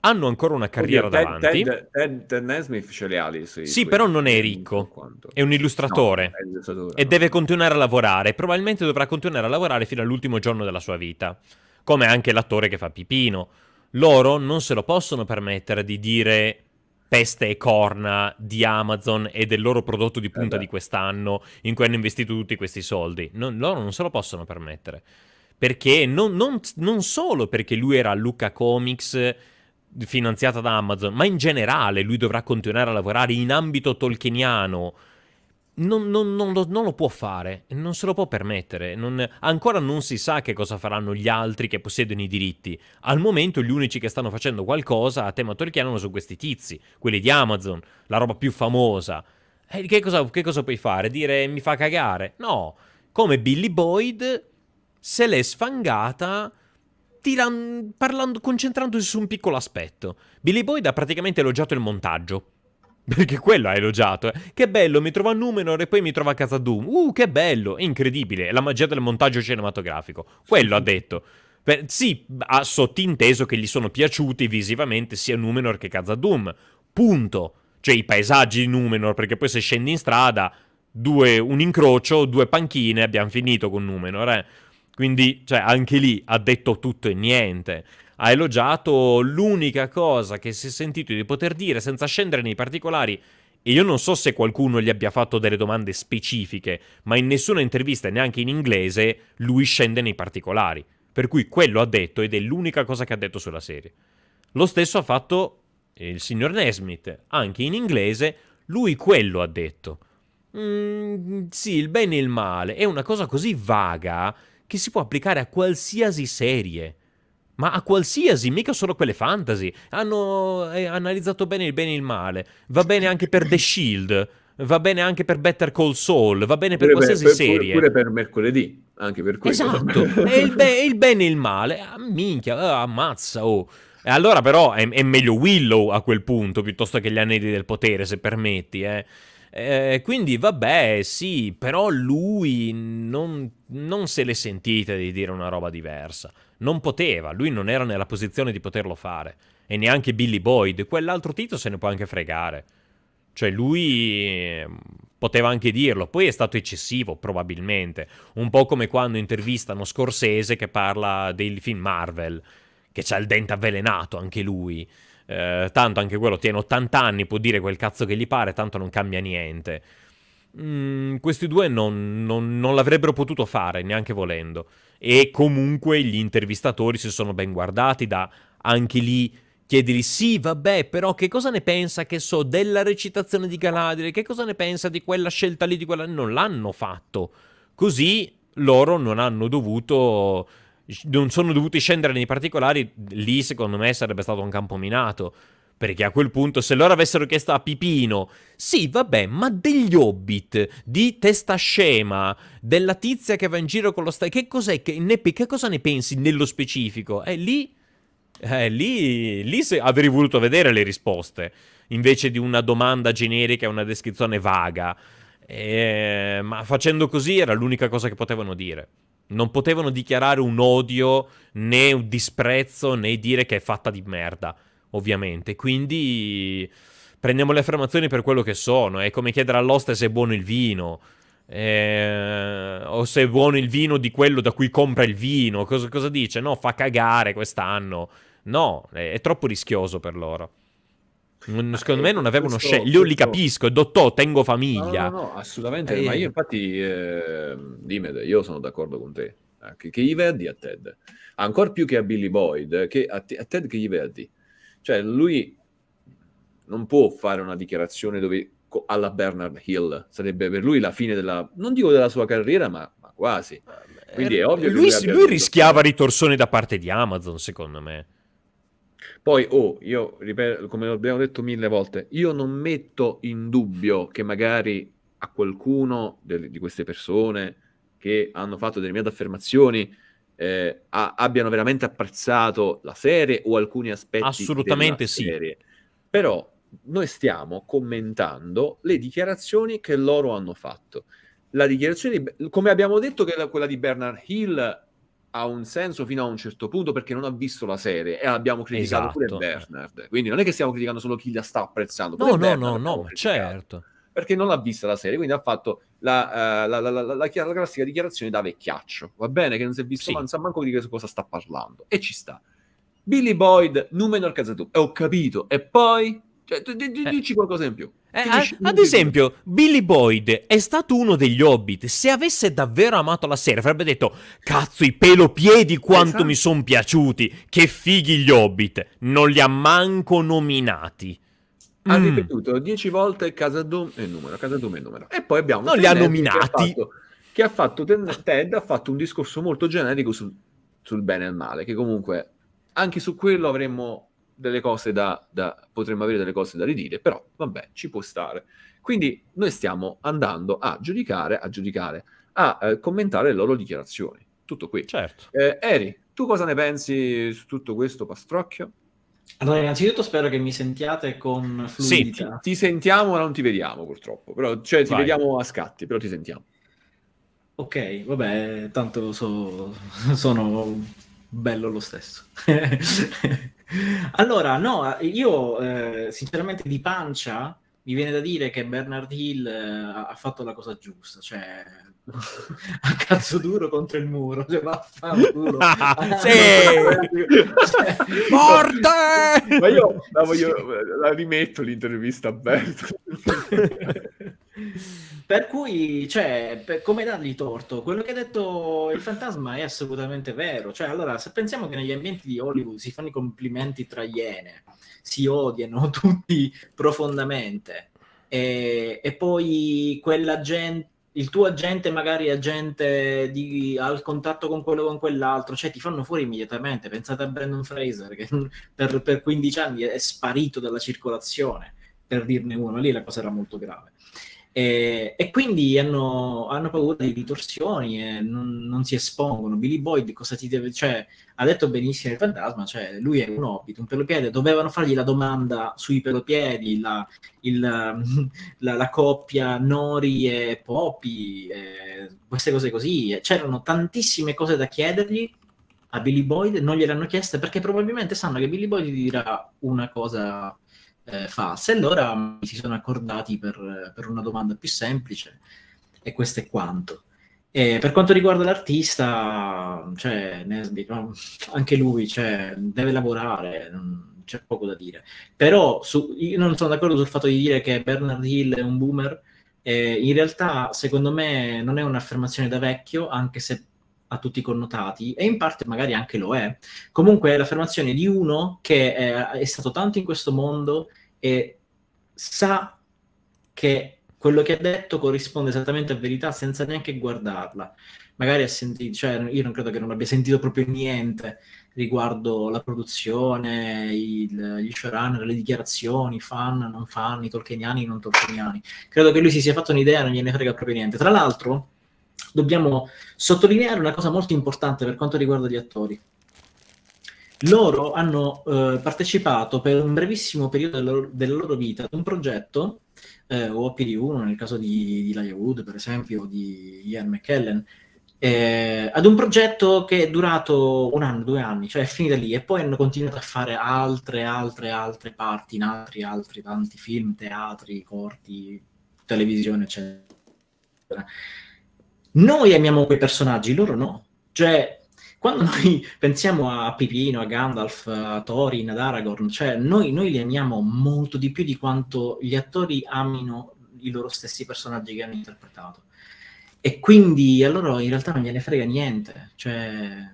Speaker 3: hanno ancora una carriera Oddio, davanti. Ted,
Speaker 1: Ted, Ted Nesmith ce li ha lì. Sì, sì però non è
Speaker 3: ricco, è un illustratore, no,
Speaker 1: è illustratore e
Speaker 3: no. deve continuare a lavorare. Probabilmente dovrà continuare a lavorare fino all'ultimo giorno della sua vita, come anche l'attore che fa Pipino loro non se lo possono permettere di dire peste e corna di Amazon e del loro prodotto di punta eh di quest'anno in cui hanno investito tutti questi soldi. Non, loro non se lo possono permettere. Perché non, non, non solo perché lui era Luca Comics finanziata da Amazon, ma in generale lui dovrà continuare a lavorare in ambito tolkieniano non, non, non, lo, non, lo, può fare, non se lo può permettere. ancora non si sa che cosa faranno gli altri che possiedono i diritti. Al momento gli unici che stanno facendo qualcosa a tema tolkienano sono questi tizi, quelli di Amazon, la roba più famosa. Eh, che, cosa, che cosa puoi fare? Dire mi fa cagare? No, come Billy Boyd se l'è sfangata tiran- parlando, concentrandosi su un piccolo aspetto. Billy Boyd ha praticamente elogiato il montaggio perché quello ha elogiato. Eh. Che bello, mi trovo a Numenor e poi mi trovo a casa Doom. Uh, che bello, è incredibile. La magia del montaggio cinematografico. Quello ha detto. Per, sì, ha sottinteso che gli sono piaciuti visivamente sia Numenor che casa Doom. Punto. Cioè i paesaggi di Numenor, perché poi se scendi in strada, due, un incrocio, due panchine, abbiamo finito con Numenor. Eh. Quindi, cioè, anche lì ha detto tutto e niente ha elogiato l'unica cosa che si è sentito di poter dire senza scendere nei particolari e io non so se qualcuno gli abbia fatto delle domande specifiche, ma in nessuna intervista, neanche in inglese, lui scende nei particolari. Per cui quello ha detto ed è l'unica cosa che ha detto sulla serie. Lo stesso ha fatto il signor Nesmith, anche in inglese, lui quello ha detto. Mm, sì, il bene e il male è una cosa così vaga che si può applicare a qualsiasi serie. Ma a qualsiasi, mica solo quelle fantasy. Hanno eh, analizzato bene il bene e il male. Va bene anche per The Shield. Va bene anche per Better Call Saul, va bene per pure qualsiasi per, serie. Pure, pure
Speaker 1: per mercoledì, anche per questo. Esatto,
Speaker 3: e il, be- il, bene e il male. Ah, minchia, ah, ammazza, oh. E allora però è, è meglio Willow a quel punto, piuttosto che gli anelli del potere, se permetti, eh. Eh, quindi vabbè, sì, però lui non, non se le sentite di dire una roba diversa. Non poteva, lui non era nella posizione di poterlo fare. E neanche Billy Boyd, quell'altro titolo se ne può anche fregare. Cioè lui ehm, poteva anche dirlo, poi è stato eccessivo probabilmente, un po' come quando intervistano Scorsese che parla dei film Marvel, che c'ha il dente avvelenato anche lui. Eh, tanto anche quello tiene 80 anni, può dire quel cazzo che gli pare, tanto non cambia niente. Mm, questi due non, non, non, l'avrebbero potuto fare neanche volendo. E comunque gli intervistatori si sono ben guardati da anche lì. chiedergli sì, vabbè, però che cosa ne pensa, che so, della recitazione di Galadriel? Che cosa ne pensa di quella scelta lì, di quella... Non l'hanno fatto. Così loro non hanno dovuto non sono dovuti scendere nei particolari, lì secondo me sarebbe stato un campo minato. Perché a quel punto, se loro avessero chiesto a Pipino, sì, vabbè, ma degli hobbit, di testa scema, della tizia che va in giro con lo stai, che cos'è, che, ne, che cosa ne pensi nello specifico? Eh, lì, eh, lì, lì se, avrei voluto vedere le risposte, invece di una domanda generica e una descrizione vaga. Eh, ma facendo così era l'unica cosa che potevano dire. Non potevano dichiarare un odio, né un disprezzo, né dire che è fatta di merda, ovviamente. Quindi prendiamo le affermazioni per quello che sono. È come chiedere all'oste se è buono il vino. Eh, o se è buono il vino di quello da cui compra il vino. Cosa, cosa dice? No, fa cagare quest'anno. No, è, è troppo rischioso per loro secondo eh, me non avevano scelta. Io li capisco, Dottò, tengo famiglia. No, no, no assolutamente. Eh. Ma io
Speaker 1: infatti, eh, dimmi, io sono d'accordo con te. Ah, che, che gli vedi a Ted? Ancora più che a Billy Boyd, che a, te, a Ted che gli vedi? Cioè, lui non può fare una dichiarazione dove alla Bernard Hill sarebbe per lui la fine della non dico della sua carriera ma, ma quasi ah, quindi eh, è ovvio lui, eh, che lui, lui
Speaker 3: rischiava ritorsioni da parte di Amazon secondo me
Speaker 1: poi, oh, io ripeto, come abbiamo detto mille volte, io non metto in dubbio che magari a qualcuno de- di queste persone che hanno fatto delle mie affermazioni eh, a- abbiano veramente apprezzato la serie o alcuni aspetti Assolutamente sì. Serie. Però noi stiamo commentando le dichiarazioni che loro hanno fatto. La dichiarazione, di, come abbiamo detto, che la, quella di Bernard Hill ha un senso fino a un certo punto perché non ha visto la serie e abbiamo criticato esatto. pure Bernard. Quindi non è che stiamo criticando solo chi la sta apprezzando. No, no, Bernard no, no, certo. Perché non l'ha vista la serie, quindi ha fatto la, uh, la, la, la, classica dichiarazione da vecchiaccio. Va bene che non si è visto, sì. ma non sa manco di che cosa sta parlando. E ci sta. Billy Boyd, Numenor Kazatu. E ho capito. E poi... Cioè, d- d- d- dici qualcosa in più. Eh, a- ad esempio, Billy Boyd
Speaker 3: è stato uno degli Hobbit. Se avesse davvero amato la serie, avrebbe detto: Cazzo, i pelopiedi quanto esatto. mi sono piaciuti! Che fighi gli Hobbit! Non li ha manco nominati.
Speaker 1: Ha mm. ripetuto dieci volte Casa Doom e numero, Casa Doom e numero. E poi abbiamo. Non li ha nominati. Che ha fatto, che ha fatto Ted, ha fatto un discorso molto generico sul, sul bene e il male, che comunque anche su quello avremmo delle cose da, da, potremmo avere delle cose da ridire, però vabbè, ci può stare. Quindi noi stiamo andando a giudicare, a giudicare, a eh, commentare le loro dichiarazioni. Tutto qui. Certo. Eh, Eri, tu cosa ne pensi su tutto questo pastrocchio? Allora, innanzitutto spero che mi sentiate con fluidità. Sì, ti sentiamo ma non ti vediamo purtroppo, però, cioè ti Vai. vediamo a scatti, però ti sentiamo. Ok, vabbè, tanto so, sono
Speaker 2: bello lo stesso. allora, no, io eh, sinceramente di pancia mi viene da dire che Bernard Hill eh, ha fatto la cosa giusta, cioè a cazzo duro contro il muro, cioè vaffanculo. sì! Cioè, Morte! Ma io la, voglio, sì.
Speaker 1: la rimetto l'intervista a Berto. per
Speaker 2: cui, cioè, per, come dargli torto? Quello che ha detto il fantasma è assolutamente vero. Cioè, allora, se pensiamo che negli ambienti di Hollywood si fanno i complimenti tra iene, si odiano tutti profondamente, e, e poi quella gente il tuo agente magari agente di, al contatto con quello con quell'altro, cioè ti fanno fuori immediatamente. Pensate a Brandon Fraser che per, per 15 anni è sparito dalla circolazione, per dirne uno, lì la cosa era molto grave. E, e quindi hanno, hanno, paura di ritorsioni e non, non, si espongono. Billy Boyd cosa ti deve, cioè, ha detto benissimo il fantasma, cioè, lui è un hobbit, un pelopiede, dovevano fargli la domanda sui pelopiedi, la, il, la, la coppia Nori e Poppy, eh, queste cose così. C'erano tantissime cose da chiedergli, a Billy Boyd, non gliel'hanno chiesta perché probabilmente sanno che Billy Boyd dirà una cosa eh, FAS. E allora si sono accordati per, per, una domanda più semplice e questo è quanto. E per quanto riguarda l'artista, cioè, Nesby, diciamo, anche lui cioè, deve lavorare, non, c'è poco da dire. Però su, io non sono d'accordo sul fatto di dire che Bernard Hill è un boomer. Eh, in realtà, secondo me, non è un'affermazione da vecchio, anche se a tutti i connotati e in parte magari anche lo è. Comunque è l'affermazione di uno che è, è stato tanto in questo mondo e sa che quello che ha detto corrisponde esattamente a verità senza neanche guardarla. Magari ha sentito, cioè io non credo che non abbia sentito proprio niente riguardo la produzione, il, gli showrunner, le dichiarazioni, fan, non fan, i tolkieniani, non tolkieniani. Credo che lui si sia fatto un'idea, non gliene frega proprio niente. Tra l'altro, dobbiamo sottolineare una cosa molto importante per quanto riguarda gli attori. Loro hanno eh, partecipato per un brevissimo periodo della loro, della loro vita ad un progetto, eh, o più di uno nel caso di, di Laia Wood per esempio, o di Ian McKellen, eh, ad un progetto che è durato un anno, due anni, cioè è finita lì, e poi hanno continuato a fare altre, altre, altre parti in altri, altri, tanti film, teatri, corti, televisione, eccetera. Noi amiamo quei personaggi, loro no. Cioè, quando mm. noi pensiamo a Pipino, a Gandalf, a Thorin, ad Aragorn, cioè noi, noi li amiamo molto di più di quanto gli attori amino i loro stessi personaggi che hanno interpretato. E quindi a loro in realtà non gliene frega niente, cioè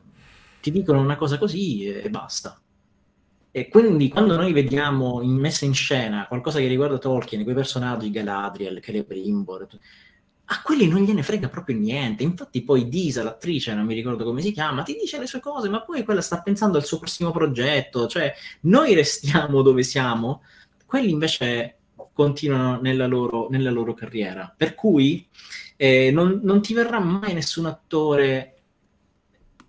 Speaker 2: ti dicono una cosa così e basta. E quindi quando noi vediamo in messa in scena qualcosa che riguarda Tolkien, quei personaggi, Galadriel, Celebrimbor, a quelli non gliene frega proprio niente. Infatti, poi Disa, l'attrice, non mi ricordo come si chiama, ti dice le sue cose, ma poi quella sta pensando al suo prossimo progetto. Cioè, noi restiamo dove siamo, quelli invece continuano nella loro, nella loro carriera. Per cui eh, non, non ti verrà mai nessun attore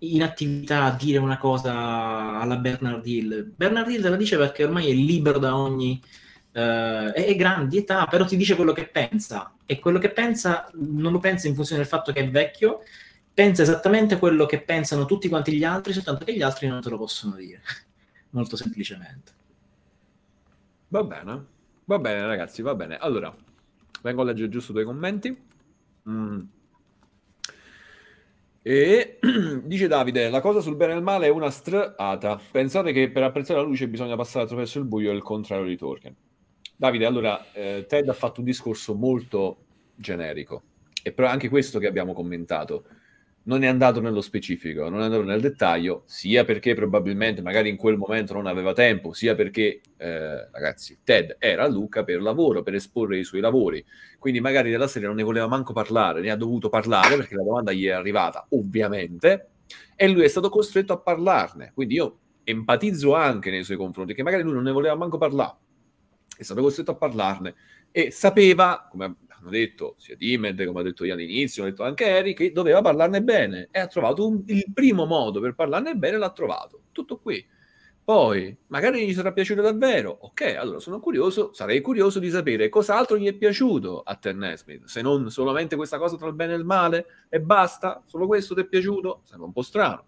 Speaker 2: in attività a dire una cosa alla Bernard Hill. Bernard Hill te la dice perché ormai è libero da ogni eh, è grande di età, però ti dice quello che pensa e quello che pensa non lo pensa in funzione del fatto che è vecchio, pensa esattamente quello che pensano tutti quanti gli altri, soltanto che gli altri non te lo possono dire, molto semplicemente.
Speaker 1: Va bene, va bene ragazzi, va bene. Allora, vengo a leggere giusto i tuoi commenti. Mm. E dice Davide, la cosa sul bene e il male è una strata. Pensate che per apprezzare la luce bisogna passare attraverso il buio, è il contrario di Tolkien. Davide, allora, eh, Ted ha fatto un discorso molto generico, e però anche questo che abbiamo commentato non è andato nello specifico, non è andato nel dettaglio, sia perché probabilmente magari in quel momento non aveva tempo, sia perché, eh, ragazzi, Ted era a Lucca per lavoro, per esporre i suoi lavori, quindi magari della serie non ne voleva manco parlare, ne ha dovuto parlare perché la domanda gli è arrivata, ovviamente, e lui è stato costretto a parlarne, quindi io empatizzo anche nei suoi confronti, che magari lui non ne voleva manco parlare, è stato costretto a parlarne e sapeva, come hanno detto sia Dimed, come ha detto io all'inizio, come ha detto anche Eric, che doveva parlarne bene e ha trovato un, il primo modo per parlarne bene, l'ha trovato. Tutto qui. Poi, magari gli sarà piaciuto davvero. Ok, allora sono curioso, sarei curioso di sapere cos'altro gli è piaciuto a Ted se non solamente questa cosa tra il bene e il male e basta, solo questo ti è piaciuto? Sembra un po' strano.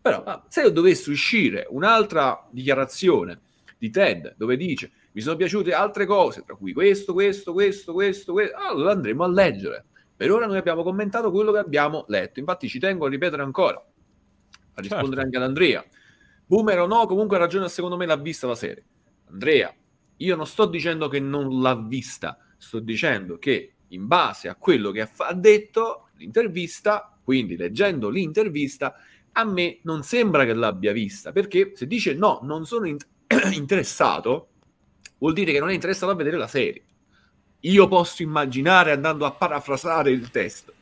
Speaker 1: Però, ah, se dovesse uscire un'altra dichiarazione di Ted dove dice mi sono piaciute altre cose, tra cui questo, questo, questo, questo, questo. Allora andremo a leggere. Per ora noi abbiamo commentato quello che abbiamo letto. Infatti ci tengo a ripetere ancora, a rispondere certo. anche ad Andrea. Boomer o no, comunque ha ragione, secondo me l'ha vista la serie. Andrea, io non sto dicendo che non l'ha vista, sto dicendo che in base a quello che ha detto l'intervista, quindi leggendo l'intervista, a me non sembra che l'abbia vista, perché se dice no, non sono in- interessato, vuol dire che non è interessato a vedere la serie. Io posso immaginare andando a parafrasare il testo.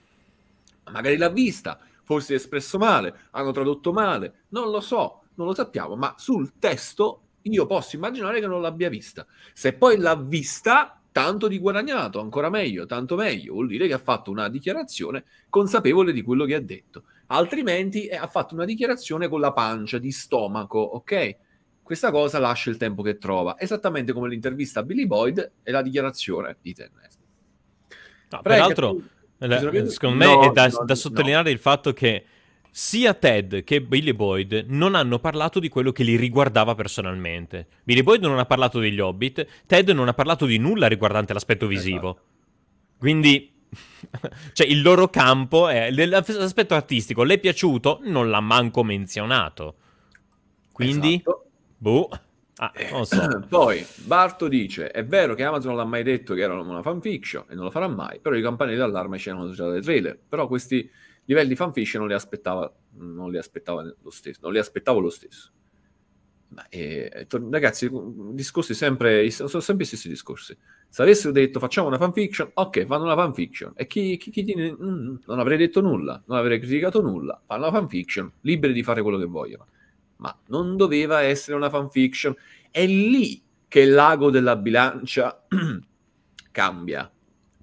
Speaker 1: Magari l'ha vista, forse è espresso male, hanno tradotto male, non lo so, non lo sappiamo, ma sul testo io posso immaginare che non l'abbia vista. Se poi l'ha vista, tanto di guadagnato, ancora meglio, tanto meglio, vuol dire che ha fatto una dichiarazione consapevole di quello che ha detto. Altrimenti eh, ha fatto una dichiarazione con la pancia, di stomaco, ok? Questa cosa lascia il tempo che trova, esattamente come l'intervista a Billy Boyd e la dichiarazione di Tennessee. No, peraltro, eh, che... secondo me no, è da, no, da sottolineare
Speaker 3: il fatto che sia Ted che Billy Boyd non hanno parlato di quello che li riguardava personalmente. Billy Boyd non ha parlato degli Hobbit, Ted non ha parlato di nulla riguardante l'aspetto visivo. Esatto. Quindi, cioè, il loro campo è l'aspetto artistico. Le è piaciuto, non l'ha manco menzionato.
Speaker 1: Quindi... Esatto. Boh. Ah, eh, non so. Poi Barto dice: È vero che Amazon non l'ha mai detto che era una fanfiction e non lo farà mai, però i campanelli d'allarme c'erano già dai trailer. Però questi livelli di fanfiction non li aspettava, non li aspettava lo stesso, non li aspettavo lo stesso. Ma, eh, eh to- ragazzi, mm, discorsi sempre, sono sempre gli stessi discorsi. Se avessero detto facciamo una fanfiction, ok, fanno una fanfiction. E chi, chi, chi tiene, mm, mm non avrei detto nulla, non avrei criticato nulla. Fanno una fanfiction, liberi di fare quello che vogliono ma non doveva essere una fanfiction. È lì che l'ago della bilancia cambia,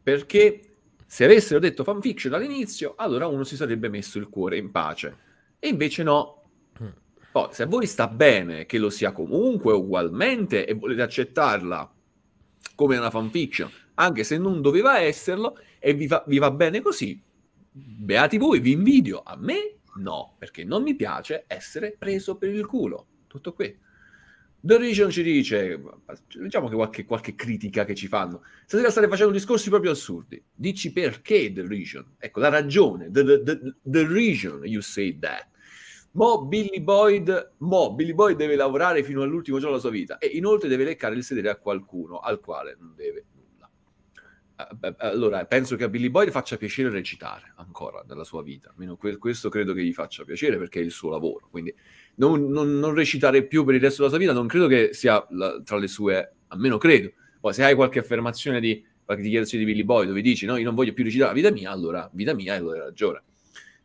Speaker 1: perché se avessero detto fanfiction all'inizio, allora uno si sarebbe messo il cuore in pace. E invece no. Poi, se a voi sta bene che lo sia comunque ugualmente e volete accettarla come una fanfiction, anche se non doveva esserlo, e vi, fa, vi va bene così, beati voi, vi invidio, a me No, perché non mi piace essere preso per il culo. Tutto qui. The Region ci dice, diciamo che qualche, qualche, critica che ci fanno, stasera state facendo discorsi proprio assurdi. Dici perché The Region? Ecco, la ragione. The, the, the, the Region, you say that. Mo Billy, Boyd, Mo Billy Boyd deve lavorare fino all'ultimo giorno della sua vita e inoltre deve leccare il sedere a qualcuno al quale non deve allora, penso che a Billy Boyd faccia piacere recitare ancora nella sua vita, almeno que- questo credo che gli faccia piacere perché è il suo lavoro, quindi non, non, non recitare più per il resto della sua vita non credo che sia la, tra le sue, almeno credo. Poi se hai qualche affermazione di qualche dichiarazione di Billy Boyd dove dici no, io non voglio più recitare la vita mia, allora vita mia e allora ragione.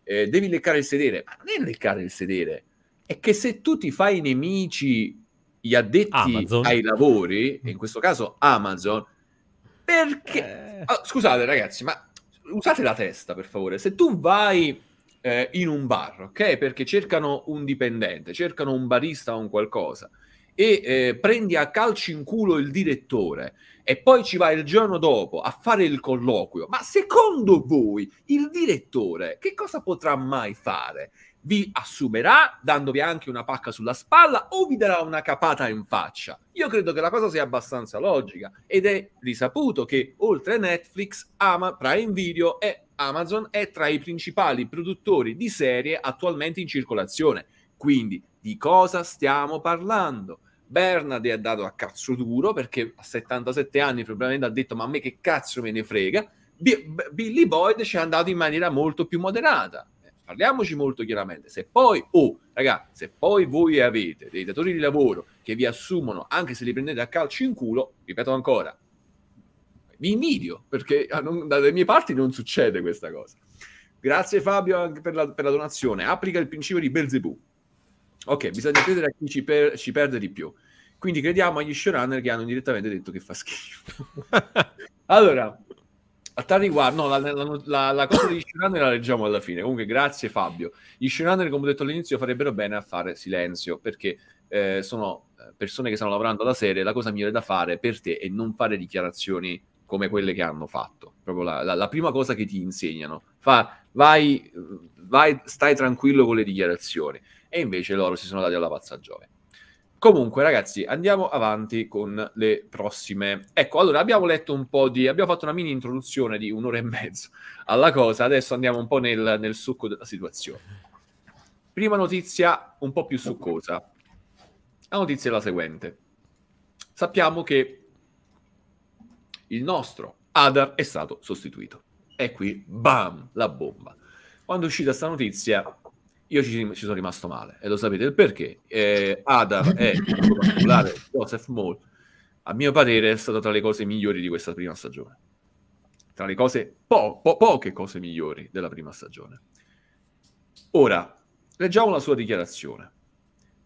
Speaker 1: Eh, devi leccare il sedere, ma non è leccare il sedere, è che se tu ti fai nemici gli addetti Amazon. ai lavori, mm. in questo caso Amazon, perché... Eh... Ah, scusate ragazzi, ma usate la testa per favore. Se tu vai eh, in un bar, ok? Perché cercano un dipendente, cercano un barista o un qualcosa e eh, prendi a calci in culo il direttore e poi ci vai il giorno dopo a fare il colloquio, ma secondo voi il direttore che cosa potrà mai fare? vi assumerà dandovi anche una pacca sulla spalla o vi darà una capata in faccia. Io credo che la cosa sia abbastanza logica ed è risaputo che oltre a Netflix, Ama, Prime Video e Amazon è tra i principali produttori di serie attualmente in circolazione. Quindi di cosa stiamo parlando? Bernard è dato a cazzo duro perché a 77 anni probabilmente ha detto ma a me che cazzo me ne frega. B- B- Billy Boyd ci è andato in maniera molto più moderata parliamoci molto chiaramente, se poi, oh, raga, se poi voi avete dei datori di lavoro che vi assumono anche se li prendete a calcio in culo, ripeto ancora, vi invidio perché ah, non, dalle mie parti non succede questa cosa. Grazie Fabio anche per la, per la donazione. Applica il principio di Belzebù. Ok, bisogna credere a chi ci, per, ci perde di più. Quindi crediamo agli showrunner che hanno direttamente detto che fa schifo. allora, a tal riguardo, no, la, la, la, la cosa di showrunner la leggiamo alla fine. Comunque, grazie Fabio. Gli showrunner, come ho detto all'inizio, farebbero bene a fare silenzio perché eh, sono eh, persone che stanno lavorando alla serie. La cosa migliore da fare per te è non fare dichiarazioni come quelle che hanno fatto. Proprio la, prima cosa che ti insegnano. Fa, vai, vai, stai tranquillo con le dichiarazioni. E invece loro si sono dati alla pazza gioia. Comunque, ragazzi, andiamo avanti con le prossime. Ecco, allora abbiamo letto un po' di. Abbiamo fatto una mini introduzione di un'ora e mezzo alla cosa. Adesso andiamo un po' nel, nel succo della situazione. Prima notizia un po' più succosa. La notizia è la seguente: sappiamo che il nostro Adar è stato sostituito. E qui, bam, la bomba. Quando è uscita questa notizia, io ci, ci, sono rimasto male e lo sapete il perché. Eh, Adam è particolare Joseph Moore, a mio parere, è stato tra le cose migliori di questa prima stagione. Tra le cose po- po- poche cose migliori della prima stagione. Ora, leggiamo la sua dichiarazione.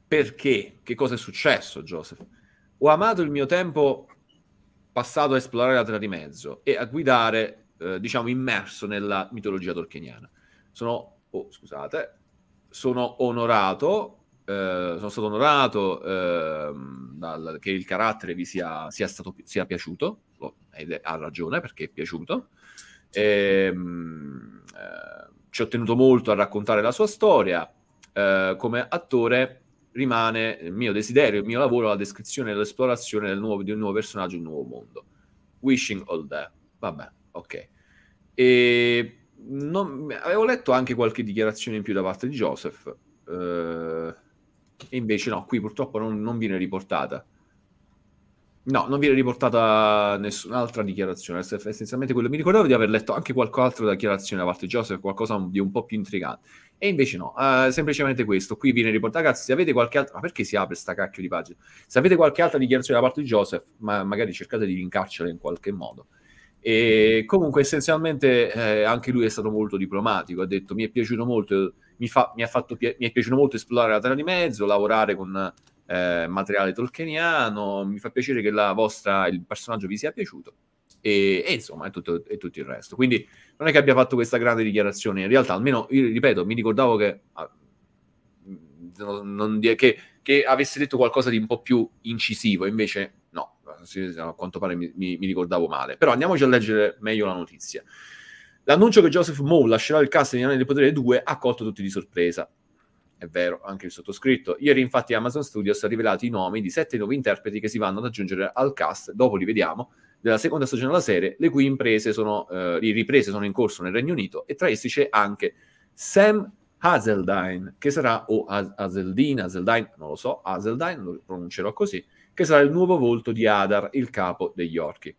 Speaker 1: Perché? Che cosa è successo, Joseph? Ho amato il mio tempo passato a esplorare la terra di mezzo e a guidare, eh, diciamo, immerso nella mitologia tolkieniana. Sono, oh, scusate, sono onorato, eh, sono stato onorato eh, dal, che il carattere vi sia, sia, stato, sia piaciuto, ed ha ragione perché è piaciuto. E, ehm, eh, ci ho tenuto molto a raccontare la sua storia. Eh, come attore rimane il mio desiderio, il mio lavoro, la descrizione e l'esplorazione del nuovo, di un nuovo personaggio, un nuovo mondo. Wishing all that. Vabbè, ok. E non... avevo letto anche qualche dichiarazione in più da parte di Joseph, eh, e invece no, qui purtroppo non, non, viene riportata. No, non viene riportata nessun'altra dichiarazione, essenzialmente quello mi ricordavo di aver letto anche qualche altra dichiarazione da parte di Joseph, qualcosa di un po' più intrigante. E invece no, eh, semplicemente questo, qui viene riportato, ragazzi, se avete qualche altra... Ma perché si apre sta cacchio di pagina? Se avete qualche altra dichiarazione da parte di Joseph, ma magari cercate di rincarcerla in qualche modo. E comunque essenzialmente eh, anche lui è stato molto diplomatico, ha detto mi è piaciuto molto, mi, fa, mi, pie- mi è piaciuto molto esplorare la Terra di Mezzo, lavorare con eh, materiale tolkieniano, mi fa piacere che vostra, il personaggio vi sia piaciuto e, e insomma è tutto, è tutto, il resto. Quindi non è che abbia fatto questa grande dichiarazione, in realtà almeno io ripeto, mi ricordavo che, ah, non, non, che, che avesse detto qualcosa di un po' più incisivo, invece a quanto pare mi, mi, mi ricordavo male. Però andiamoci a leggere meglio la notizia. L'annuncio che Joseph Moe lascerà il cast di Anelli del Potere 2 ha colto tutti di sorpresa. È vero, anche il sottoscritto. Ieri infatti Amazon Studios ha rivelato i nomi di sette nuovi interpreti che si vanno ad aggiungere al cast, dopo li vediamo, della seconda stagione della serie, le cui sono, eh, riprese sono in corso nel Regno Unito e tra essi c'è anche Sam Hazeldine, che sarà o oh, Hazeldine, Hazeldine, non lo so, Hazeldine, lo pronuncerò così, che sarà il nuovo volto di Adar, il capo degli orchi.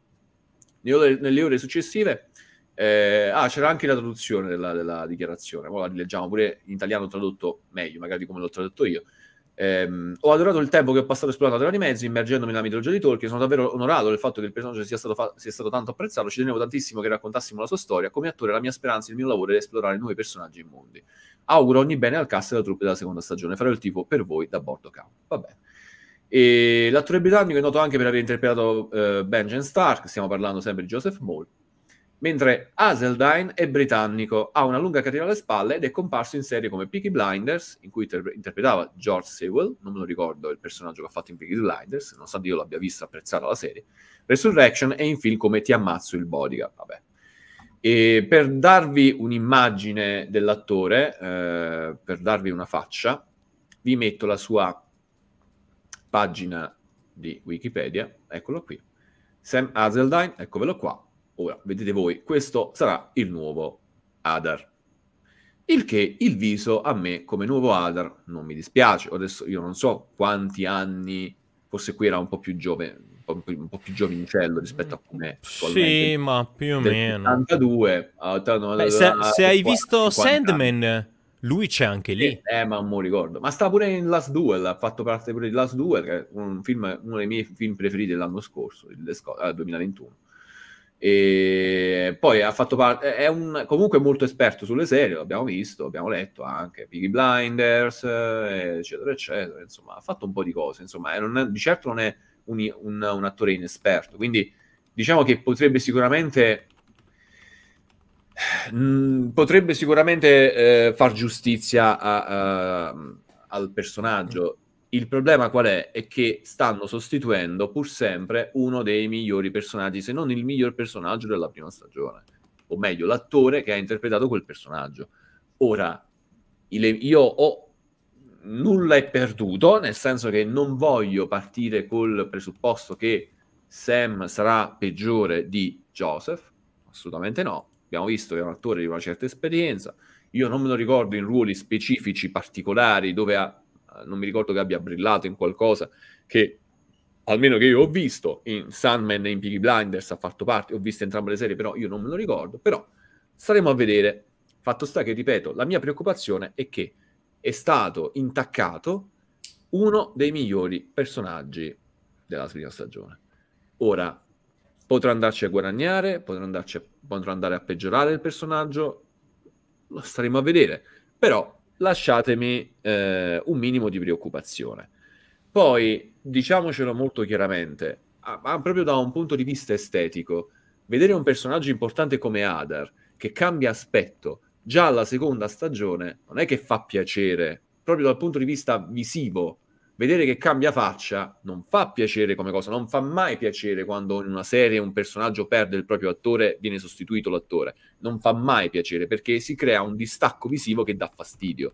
Speaker 1: Nelle ore successive, eh, ah, c'era anche la traduzione della, della dichiarazione, ora la leggiamo pure in italiano tradotto meglio, magari come l'ho tradotto io. Eh, ho adorato il tempo che ho passato esplorando tra i mezzi, immergendomi nella mitologia di Tolkien. Sono davvero onorato del fatto che il personaggio sia stato, fa- sia stato tanto apprezzato. Ci tenevo tantissimo che raccontassimo la sua storia. Come attore, la mia speranza, e il mio lavoro è esplorare nuovi personaggi e mondi. Auguro ogni bene al cast e alla troupe della seconda stagione. Farò il tipo per voi da bordo campo. Va bene. E l'attore britannico è noto anche per aver interpretato eh, Benjamin Stark, stiamo parlando sempre di Joseph Moore, mentre Hazeldine è britannico, ha una lunga carriera alle spalle ed è comparso in serie come Peaky Blinders, in cui ter- interpretava George Sewell, non me lo ricordo il personaggio che ha fatto in Peaky Blinders, non so Dio l'abbia visto apprezzata la serie, Resurrection e in film come Ti ammazzo il bodyguard, vabbè. E per darvi un'immagine dell'attore, eh, per darvi una faccia, vi metto la sua pagina di Wikipedia, eccolo qui. Sam Hazeldine, eccovelo qua. Ora, vedete voi, questo sarà il nuovo Adar. Il che il viso a me come nuovo Adar non mi dispiace. Adesso io non so quanti anni, forse qui era un po' più giovane, un, po' più giovincello rispetto a come Sì, ma più o meno. 82, a, a, Beh, se, se hai visto Sandman lui c'è anche lì. Eh, ma non mi ricordo. Ma sta pure in Last Duel, ha fatto parte pure di Last Duel, che è un film, uno dei miei film preferiti dell'anno scorso, il 2021. Eh, e poi ha fatto parte, è un, comunque molto esperto sulle serie, l'abbiamo visto, abbiamo letto anche Piggy Blinders, eh, eccetera, eccetera. Insomma, ha fatto un po' di cose. Insomma, è, di certo non è un, un, un attore inesperto. Quindi diciamo che potrebbe sicuramente Mm, potrebbe sicuramente eh, far giustizia a, a, al personaggio. Il problema qual è? È che stanno sostituendo pur sempre uno dei migliori personaggi, se non il miglior personaggio della prima stagione, o meglio, l'attore che ha interpretato quel personaggio. Ora, io ho nulla è perduto, nel senso che non voglio partire col presupposto che Sam sarà peggiore di Joseph, assolutamente no, abbiamo visto che è un attore di una certa esperienza, io non me lo ricordo in ruoli specifici, particolari, dove ha, non mi ricordo che abbia brillato in qualcosa che almeno che io ho visto in Sandman e in Peaky Blinders ha fatto parte, ho visto entrambe le serie, però io non me lo ricordo, però staremo a vedere. Fatto sta che, ripeto, la mia preoccupazione è che è stato intaccato uno dei migliori personaggi della prima stagione. Ora, Potrà andarci a guadagnare, potrà, andarci potrà andare a peggiorare il personaggio, lo staremo a vedere. Però lasciatemi eh, un minimo di preoccupazione. Poi, diciamocelo molto chiaramente, ah, ah, proprio da un punto di vista estetico, vedere un personaggio importante come Adar, che cambia aspetto già alla seconda stagione, non è che fa piacere, proprio dal punto di vista visivo, vedere che cambia faccia non fa piacere come cosa, non fa mai piacere quando in una serie un personaggio perde il proprio attore, viene sostituito l'attore, non fa mai piacere perché si crea un distacco visivo che dà fastidio,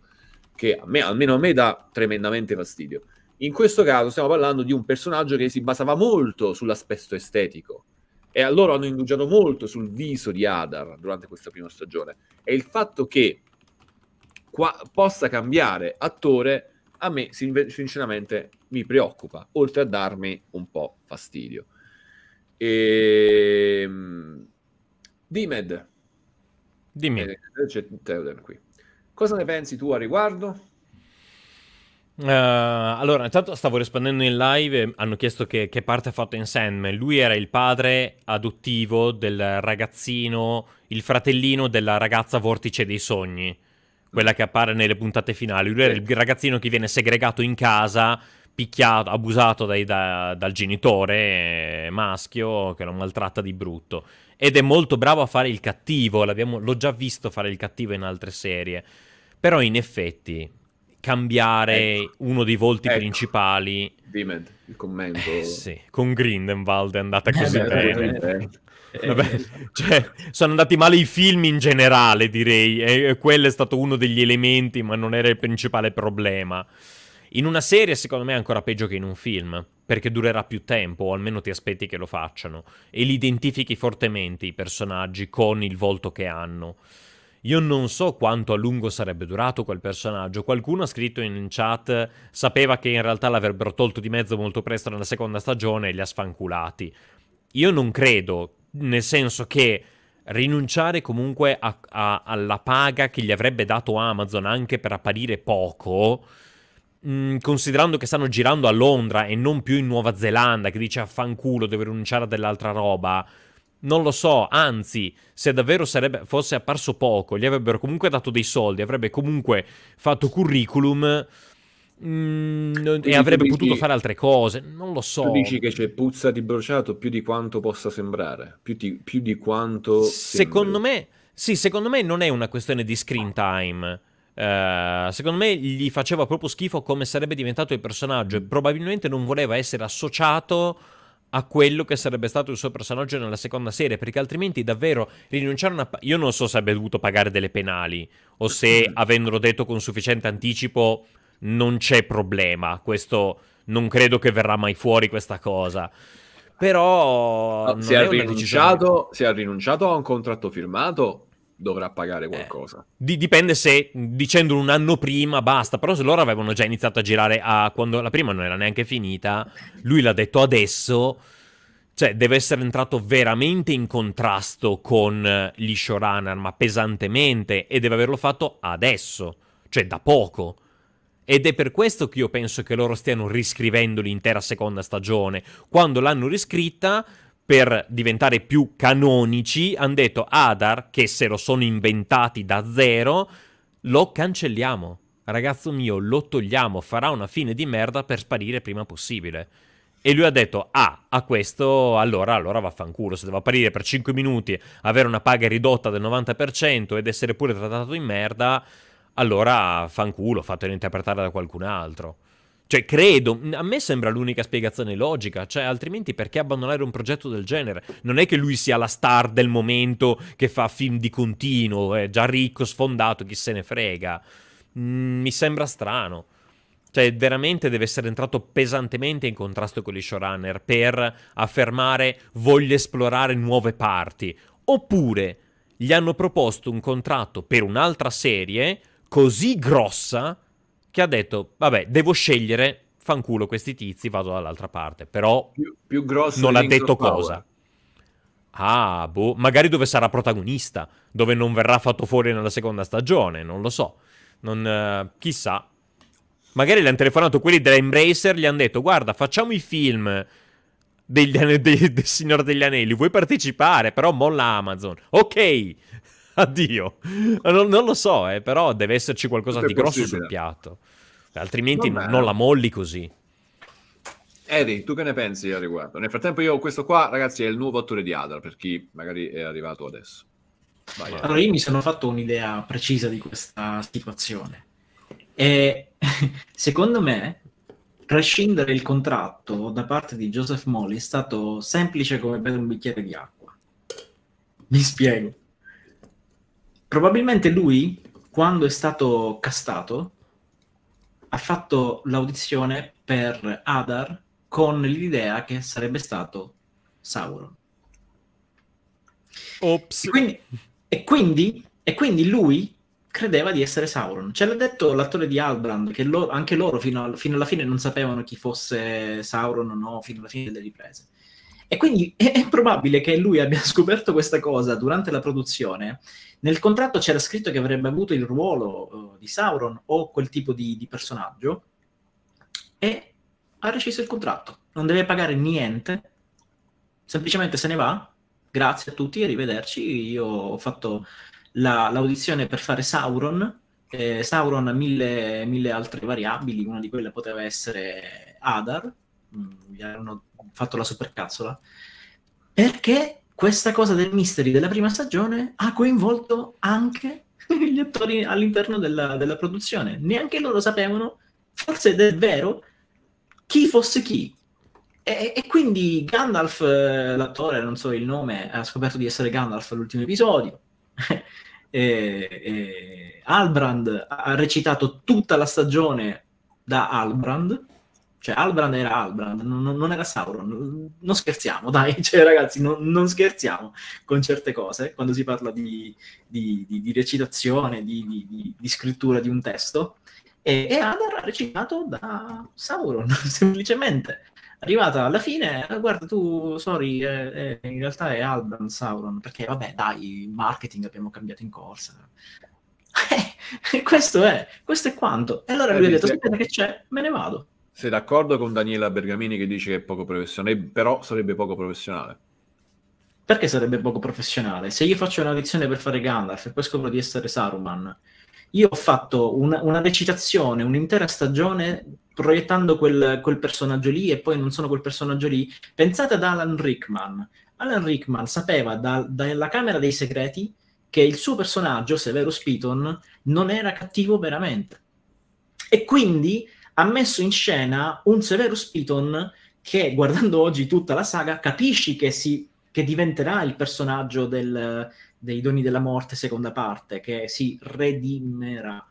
Speaker 1: che a me, almeno a me dà tremendamente fastidio. In questo caso stiamo parlando di un personaggio che si basava molto sull'aspetto estetico e loro hanno indugiato molto sul viso di Adar durante questa prima stagione e il fatto che qua, possa cambiare attore a me sinceramente mi preoccupa, oltre a darmi un po' fastidio. E... Ehm, Dimed, dimmi. Eh, c'è Teoden qui. Cosa ne pensi tu a riguardo? Uh,
Speaker 3: allora, intanto stavo rispondendo in live, hanno chiesto che, che, parte ha fatto in Sandman. Lui era il padre adottivo del ragazzino, il fratellino della ragazza Vortice dei Sogni quella che appare nelle puntate finali. Lui era il ragazzino che viene segregato in casa, picchiato, abusato dai, da, dal genitore eh, maschio che lo maltratta di brutto. Ed è molto bravo a fare il cattivo, l'ho già visto fare il cattivo in altre serie. Però in effetti cambiare ecco. uno dei volti ecco. principali. Dimed, il commento. Eh, sì, con Grindenwald è andata eh, così bene. Eh, Vabbè, eh, cioè, sono andati male i film in generale, direi, e quello è stato uno degli elementi, ma non era il principale problema. In una serie, secondo me, è ancora peggio che in un film, perché durerà più tempo, o almeno ti aspetti che lo facciano, e li identifichi fortemente i personaggi con il volto che hanno. Io non so quanto a lungo sarebbe durato quel personaggio. Qualcuno ha scritto in chat, sapeva che in realtà l'avrebbero tolto di mezzo molto presto nella seconda stagione e li ha sfanculati. Io non credo nel senso che rinunciare comunque a, a, alla paga che gli avrebbe dato Amazon anche per apparire poco, mh, mm, considerando che stanno girando a Londra e non più in Nuova Zelanda, che dice affanculo, deve rinunciare a dell'altra roba. Non lo so, anzi, se davvero sarebbe, fosse apparso poco, gli avrebbero comunque dato dei soldi, avrebbe comunque fatto curriculum Mm, e avrebbe dici, potuto fare
Speaker 1: altre cose, non lo so. Tu dici che c'è puzza di bruciato più di quanto possa sembrare, più, ti, più di quanto... Secondo
Speaker 3: sembri. me, sì, secondo me non è una questione di screen time. Uh, secondo me gli faceva proprio schifo come sarebbe diventato il personaggio e probabilmente non voleva essere associato a quello che sarebbe stato il suo personaggio nella seconda serie, perché altrimenti davvero rinunciare a una... Io non so se abbia dovuto pagare delle penali o se, mm. avendolo detto con sufficiente anticipo, non c'è problema. Questo non credo che verrà mai fuori questa cosa.
Speaker 1: Però no, se, ha rinunciato, se ha rinunciato a un contratto firmato, dovrà pagare eh, qualcosa. Eh,
Speaker 3: di- dipende se dicendolo un anno prima basta, però se loro avevano già iniziato a girare a quando la prima non era neanche finita, lui l'ha detto adesso, cioè deve essere entrato veramente in contrasto con eh, gli showrunner, ma pesantemente, e deve averlo fatto adesso, cioè da poco. Ed è per questo che io penso che loro stiano riscrivendo l'intera seconda stagione. Quando l'hanno riscritta, per diventare più canonici, hanno detto Adar, che se lo sono inventati da zero, lo cancelliamo. Ragazzo mio, lo togliamo, farà una fine di merda per sparire prima possibile. E lui ha detto, ah, a questo allora, allora vaffanculo, se devo apparire per 5 minuti, avere una paga ridotta del 90% ed essere pure trattato in merda, allora fanculo, fatelo interpretare da qualcun altro. Cioè, credo, a me sembra l'unica spiegazione logica, cioè, altrimenti perché abbandonare un progetto del genere? Non è che lui sia la star del momento che fa film di continuo, è già ricco, sfondato, chi se ne frega. Mm, mi sembra strano. Cioè, veramente deve essere entrato pesantemente in contrasto con gli showrunner per affermare voglio esplorare nuove parti. Oppure gli hanno proposto un contratto per un'altra serie così grossa che ha detto, vabbè, devo scegliere, fanculo questi tizi, vado dall'altra parte. Però più,
Speaker 1: più non ha detto cosa.
Speaker 3: Ah, boh, magari dove sarà protagonista, dove non verrà fatto fuori nella seconda stagione, non lo so. Non, eh, chissà. Magari le hanno telefonato quelli della Embracer, gli hanno detto, guarda, facciamo i film del, del, del Signore degli Anelli, vuoi partecipare? Però molla Amazon. Ok. addio. Non, non lo so, eh, però deve esserci qualcosa di grosso possibile. sul piatto. Altrimenti Vabbè. non la molli
Speaker 1: così. Eri, tu che ne pensi al riguardo? Nel frattempo io questo qua, ragazzi, è il nuovo attore di Adra, per chi magari è arrivato adesso. Vai, allora,
Speaker 2: io mi sono fatto un'idea precisa di questa situazione. E secondo me, prescindere il contratto da parte di Joseph Molly è stato semplice come bere un bicchiere di acqua. Mi spiego probabilmente lui, quando è stato castato, ha fatto l'audizione per Adar con l'idea che sarebbe stato Sauron. Ops. E quindi, e quindi, e quindi lui credeva di essere Sauron. Ce l'ha detto l'attore di Albrand, che lo, anche loro fino, al, fino, alla fine non sapevano chi fosse Sauron o no, fino alla fine delle riprese. E quindi è, è probabile che lui abbia scoperto questa cosa durante la produzione nel contratto c'era scritto che avrebbe avuto il ruolo uh, di Sauron o quel tipo di, di personaggio e ha rescisso il contratto. Non deve pagare niente, semplicemente se ne va. Grazie a tutti, arrivederci. Io ho fatto la, l'audizione per fare Sauron. Eh, Sauron ha mille, mille, altre variabili, una di quelle poteva essere Adar, mm, gli hanno fatto la supercazzola, perché questa cosa del mystery della prima stagione ha coinvolto anche gli attori all'interno della, della produzione. Neanche loro sapevano, forse è vero, chi fosse chi. E, e, quindi Gandalf, eh, l'attore, non so il nome, ha scoperto di essere Gandalf all'ultimo episodio. e, e Albrand ha recitato tutta la stagione da Albrand cioè, Albrand era Albrand, non, non era Sauron. Non scherziamo, dai, cioè, ragazzi, non, non, scherziamo con certe cose quando si parla di, di, di, di recitazione, di, scrittura di un testo. E, e Adar ha recitato da Sauron, semplicemente. Arrivata alla fine, guarda tu, sorry, eh, eh, in realtà è Albrand Sauron, perché vabbè, dai, marketing abbiamo cambiato in corsa. Eh, questo è, questo è quanto. E allora lui ha detto, sapete che c'è, me ne vado
Speaker 1: sei d'accordo con Daniela Bergamini che dice che è poco professionale, eh, però sarebbe poco professionale?
Speaker 2: Perché sarebbe poco professionale? Se io faccio un'audizione per fare Gandalf e poi scopro di essere Saruman, io ho fatto una, una recitazione, un'intera stagione proiettando quel, quel, personaggio lì e poi non sono quel personaggio lì. Pensate ad Alan Rickman. Alan Rickman sapeva da, dalla Camera dei Segreti che il suo personaggio, Severo Speaton, non era cattivo veramente. E quindi ha messo in scena un Severus Piton che, guardando oggi tutta la saga, capisci che, si, che diventerà il personaggio del, dei doni della morte seconda parte, che si redimerà.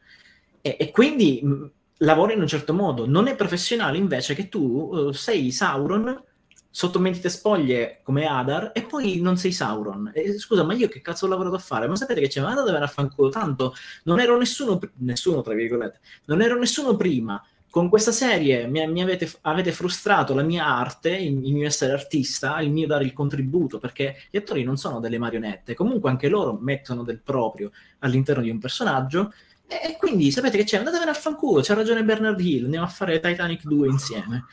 Speaker 2: E, e quindi mm, lavora in un certo modo. Non è professionale invece che tu uh, sei Sauron sotto mentite spoglie come Adar e poi non sei Sauron. E, scusa, ma io che cazzo ho lavorato a fare? Ma sapete che c'è? Ma andate a fare a fanculo tanto. Non ero nessuno, nessuno tra virgolette, non ero nessuno prima con questa serie mi, mi avete, avete, frustrato la mia arte, il, il, mio essere artista, il mio dare il contributo, perché gli attori non sono delle marionette, comunque anche loro mettono del proprio all'interno di un personaggio. E, quindi sapete che c'è? Andatevene a fanculo, c'ha ragione Bernard Hill, andiamo a fare Titanic 2 insieme.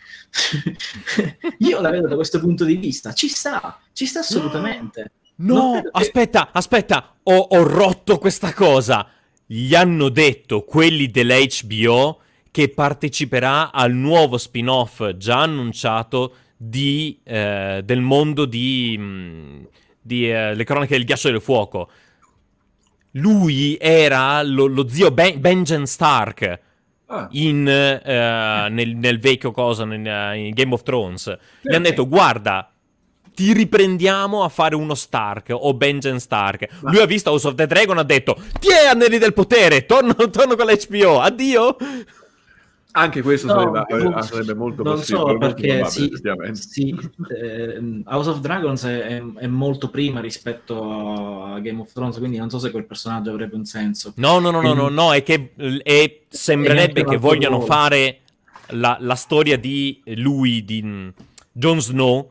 Speaker 2: Io la vedo da questo punto di vista, ci sta, ci sta assolutamente. No, che... aspetta, aspetta, ho, ho rotto questa cosa.
Speaker 3: Gli hanno detto quelli dell'HBO che parteciperà al nuovo spin-off già annunciato di, eh, del mondo di, mm, di eh, Le cronache del ghiaccio e del fuoco. Lui era lo, lo zio ben- Benjen Stark ah. in, eh, nel, nel, vecchio cosa, nel, eh, in Game of Thrones. Gli hanno detto, guarda, ti riprendiamo a fare uno Stark o Benjamin Stark. Ma... Lui ha visto House of the Dragon, e ha detto, ti è anelli del potere, torno, torno con l'HBO, addio. Anche questo no, sarebbe, non, eh,
Speaker 2: sarebbe,
Speaker 1: molto non possibile. Non so perché sì, sì,
Speaker 2: eh, House of Dragons è, è, è, molto prima rispetto a Game of Thrones, quindi non so se quel personaggio avrebbe un senso. No, no, no, quindi... no, no,
Speaker 3: no, è che è, sembrerebbe che vogliano ruolo. fare la, la, storia di lui, di mm, Jon Snow,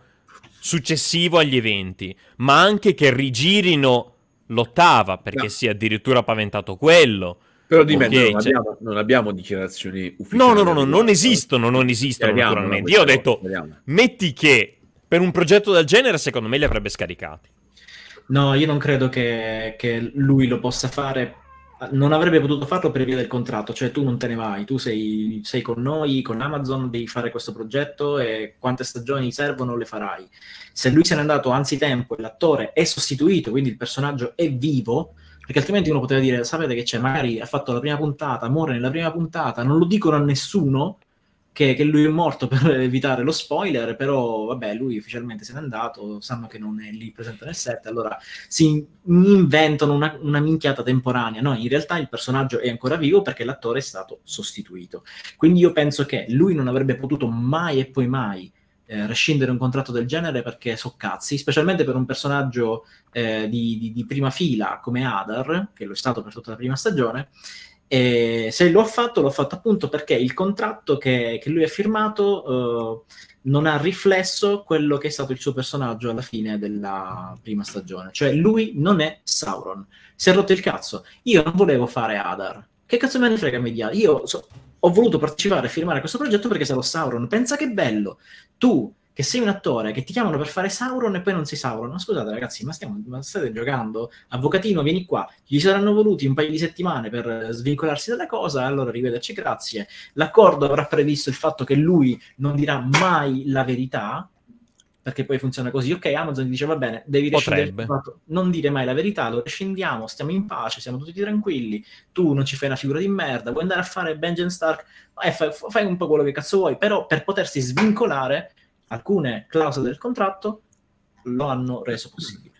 Speaker 3: successivo agli eventi, ma anche che rigirino l'ottava, perché no. si è addirittura paventato
Speaker 1: quello
Speaker 3: però di me okay, non, cioè... abbiamo,
Speaker 1: non, abbiamo, dichiarazioni ufficiali. No, no, no, no non
Speaker 3: esistono, non esistono naturalmente. Io ho detto, speriamo. metti che per un progetto del genere secondo me li avrebbe scaricati.
Speaker 2: No, io non credo che, che, lui lo possa fare. Non avrebbe potuto farlo per via del contratto, cioè tu non te ne vai, tu sei, sei con noi, con Amazon, devi fare questo progetto e quante stagioni servono le farai. Se lui se n'è andato anzitempo e l'attore è sostituito, quindi il personaggio è vivo, perché altrimenti uno poteva dire, sapete che c'è, magari ha fatto la prima puntata, muore nella prima puntata, non lo dicono a nessuno che, che lui è morto per evitare lo spoiler, però vabbè, lui ufficialmente se n'è andato, sanno che non è lì presente nel set, allora si inventano una, una minchiata temporanea. No, in realtà il personaggio è ancora vivo perché l'attore è stato sostituito. Quindi io penso che lui non avrebbe potuto mai e poi mai eh, rescindere un contratto del genere perché so cazzi, specialmente per un personaggio eh, di, di, di, prima fila come Adar, che lo è stato per tutta la prima stagione. E se lo ha fatto, l'ho fatto appunto perché il contratto che, che lui ha firmato eh, non ha riflesso quello che è stato il suo personaggio alla fine della prima stagione. Cioè, lui non è Sauron. Si è rotto il cazzo. Io non volevo fare Adar. Che cazzo me ne frega me Io so, ho voluto partecipare e firmare questo progetto perché sarò Sauron. Pensa che bello! Tu, che sei un attore, che ti chiamano per fare Sauron e poi non sei Sauron. Ma scusate ragazzi, ma, stiamo, ma state giocando? Avvocatino, vieni qua. Gli saranno voluti un paio di settimane per svincolarsi dalla cosa, allora arrivederci, grazie. L'accordo avrà previsto il fatto che lui non dirà mai la verità, perché poi funziona così. Ok, Amazon dice va bene, devi rescindere non dire mai la verità, lo rescindiamo, stiamo in pace, siamo tutti tranquilli, tu non ci fai una figura di merda, vuoi andare a fare Benjamin Stark, eh, fai, fai, un po' quello che cazzo vuoi, però per potersi svincolare alcune clausole del contratto lo hanno reso possibile.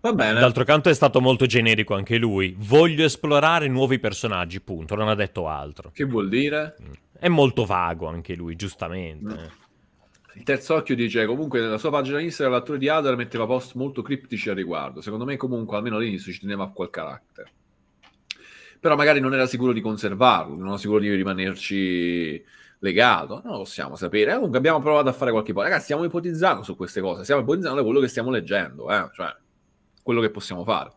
Speaker 3: Va bene. D'altro canto è stato molto generico anche lui. Voglio esplorare nuovi personaggi, punto. Non ha detto altro. Che vuol dire? È molto vago
Speaker 1: anche lui, giustamente. No. Il terzo occhio dice comunque nella sua pagina Instagram l'attore di Adler metteva post molto criptici al riguardo. Secondo me comunque almeno all'inizio ci teneva a quel carattere. Però magari non era sicuro di conservarlo, non era sicuro di rimanerci legato, non lo possiamo sapere. Eh, comunque abbiamo provato a fare qualche cosa. Ragazzi, stiamo ipotizzando su queste cose, stiamo ipotizzando quello che stiamo leggendo, eh? cioè quello che possiamo fare.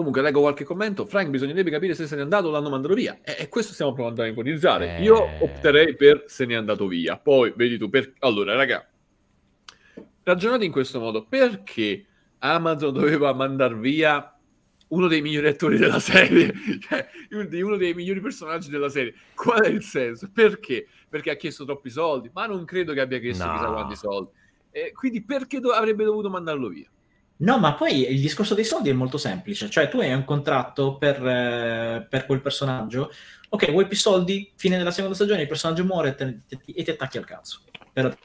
Speaker 1: Comunque leggo qualche commento. Frank, bisognerebbe capire se se n'è andato o l'hanno mandato via. E, e questo stiamo provando a ipotizzare. Eh... Io opterei per se n'è andato via. Poi vedi tu per... Allora, raga, ragionate in questo modo. Perché Amazon doveva mandar via uno dei migliori attori della serie, cioè uno dei migliori personaggi della serie. Qual è il senso? Perché? Perché ha chiesto troppi soldi, ma non credo che abbia chiesto no. chissà quanti soldi. Eh, quindi perché do- avrebbe dovuto mandarlo via?
Speaker 2: No, ma poi il discorso dei soldi è molto semplice, cioè tu hai un contratto per, eh, per quel personaggio, ok, vuoi più soldi, fine della seconda stagione il personaggio muore te, te, e ti attacchi al cazzo. Per, per il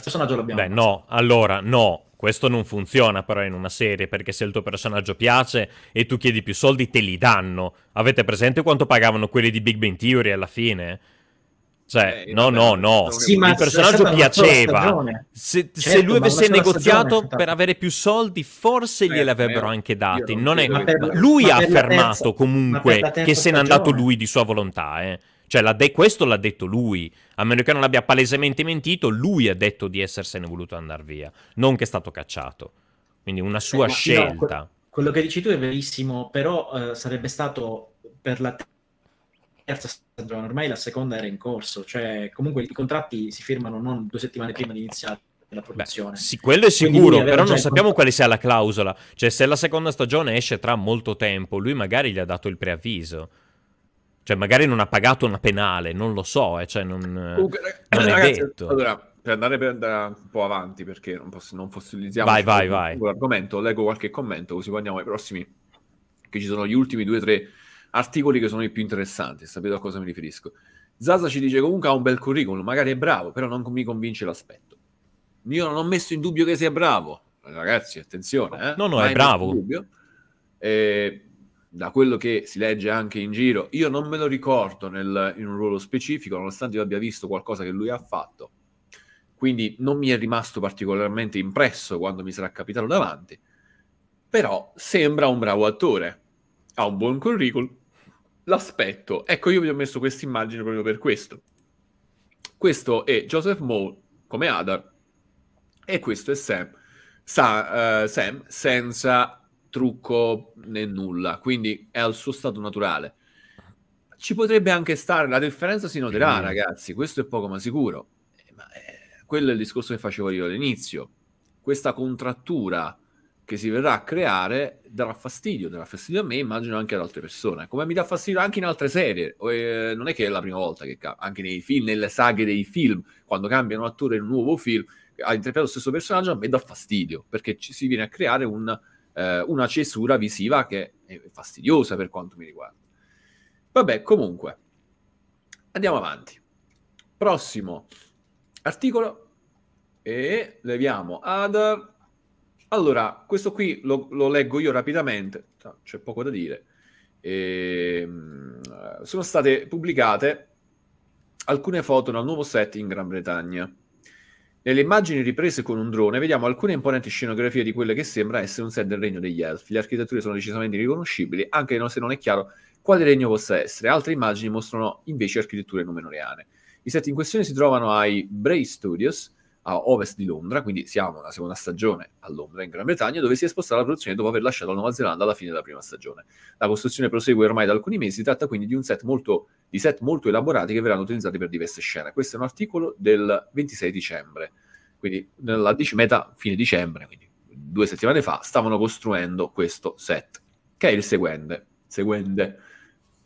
Speaker 2: personaggio l'abbiamo. Beh,
Speaker 3: no, allora, no, questo non funziona però in una serie, perché se il tuo personaggio piace e tu chiedi più soldi, te li danno. Avete presente quanto pagavano quelli di Big Bang Theory alla fine? Cioè, eh, no, no, no. Sì, il personaggio piaceva. Se, certo, se, lui avesse negoziato stagione, per avere più soldi, forse eh, certo, glieli anche dati. Non è... per, lui ha affermato terza, comunque che se n'è andato lui di sua volontà. Eh. Cioè, l'ha de- questo l'ha detto lui. A meno che non abbia palesemente mentito, lui ha detto di essersene voluto andare via, non che è stato cacciato. Quindi una eh, sua scelta. No,
Speaker 2: quello che dici tu è verissimo, però eh, sarebbe stato per la terza stagione, ormai la seconda era in corso, cioè comunque i contratti si firmano non due settimane prima di iniziare la produzione. Beh, sì, quello è sicuro, però non sappiamo
Speaker 3: quale sia la clausola, cioè se la seconda stagione esce tra molto tempo, lui magari gli ha dato il preavviso. Cioè, magari non ha pagato una penale, non lo so, eh, cioè non, uh, non ragazzi, detto. Allora,
Speaker 1: per andare, per andare, un po' avanti, perché non, posso, non fossilizziamo vai, vai, vai. l'argomento, leggo qualche commento, così poi andiamo ai prossimi, che ci sono gli ultimi due o tre articoli che sono i più interessanti, sapete a cosa mi riferisco. Zaza ci dice comunque ha un bel curriculum, magari è bravo, però non mi convince l'aspetto. Io non ho messo in dubbio che sia bravo, ragazzi, attenzione. Eh? No, no, Mai è bravo. Eh, da quello che si legge anche in giro, io non me lo ricordo nel, in un ruolo specifico, nonostante io abbia visto qualcosa che lui ha fatto. Quindi non mi è rimasto particolarmente impresso quando mi sarà capitato davanti. Però sembra un bravo attore, ha un buon curriculum l'aspetto. Ecco, io vi ho messo questa immagine proprio per questo. Questo è Joseph Moore come Adar e questo è Sam. Sa, uh, Sam senza trucco né nulla, quindi è al suo stato naturale. Ci potrebbe anche stare, la differenza si noterà, mm. ragazzi, questo è poco ma sicuro. Eh, ma, eh, quello è il discorso che facevo io all'inizio. Questa contrattura che si verrà a creare darà fastidio, darà fastidio a me, immagino anche ad altre persone, come mi dà fastidio anche in altre serie, eh, non è che è la prima volta che anche nei film, nelle saghe dei film, quando cambiano attore in un nuovo film, ha interpretato lo stesso personaggio, a me dà fastidio, perché ci si viene a creare un, eh, una cesura visiva che è fastidiosa per quanto mi riguarda. Vabbè, comunque, andiamo avanti. Prossimo articolo e leviamo ad allora, questo qui lo, lo leggo io rapidamente, cioè, c'è poco da dire. E, ehm, sono state pubblicate alcune foto dal nuovo set in Gran Bretagna. Nelle immagini riprese con un drone vediamo alcune imponenti scenografie di quelle che sembra essere un set del regno degli elfi. Le architetture sono decisamente riconoscibili, anche se non è chiaro quale regno possa essere. Altre immagini mostrano invece architetture numenoreane. I set in questione si trovano ai Bray Studios, a ovest di Londra, quindi siamo alla seconda stagione a Londra in Gran Bretagna, dove si è spostata la produzione dopo aver lasciato la Nuova Zelanda alla fine della prima stagione. La costruzione prosegue ormai da alcuni mesi, si tratta quindi di, set molto, di set molto elaborati che verranno utilizzati per diverse scene. Questo è un articolo del 26 dicembre, quindi nella dic- metà fine dicembre, quindi due settimane fa, stavano costruendo questo set, che è il seguente. seguente.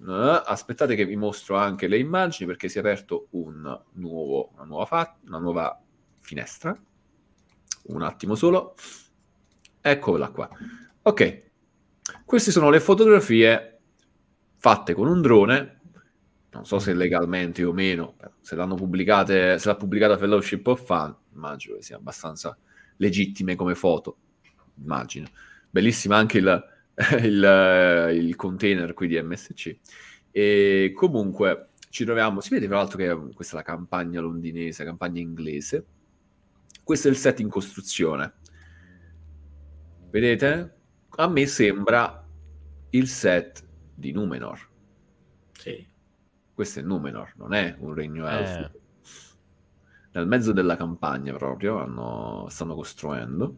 Speaker 1: Eh, aspettate che vi mostro anche le immagini perché si è aperto un nuovo, una nuova, fa- una nuova finestra. Un attimo solo. Eccola qua. Ok, queste sono le fotografie fatte con un drone. Non so se legalmente o meno, se l'hanno pubblicate, se l'ha pubblicata Fellowship of Fun, immagino che sia abbastanza legittime come foto. Immagino. Bellissima anche il, il, il container qui di MSC. E comunque ci troviamo, si vede tra l'altro che questa è la campagna londinese, campagna inglese, questo è il set in costruzione. Vedete? A me sembra il set di Numenor. Sì. Questo è Numenor, non è un regno eh. elfico. Nel mezzo della campagna proprio hanno, stanno costruendo.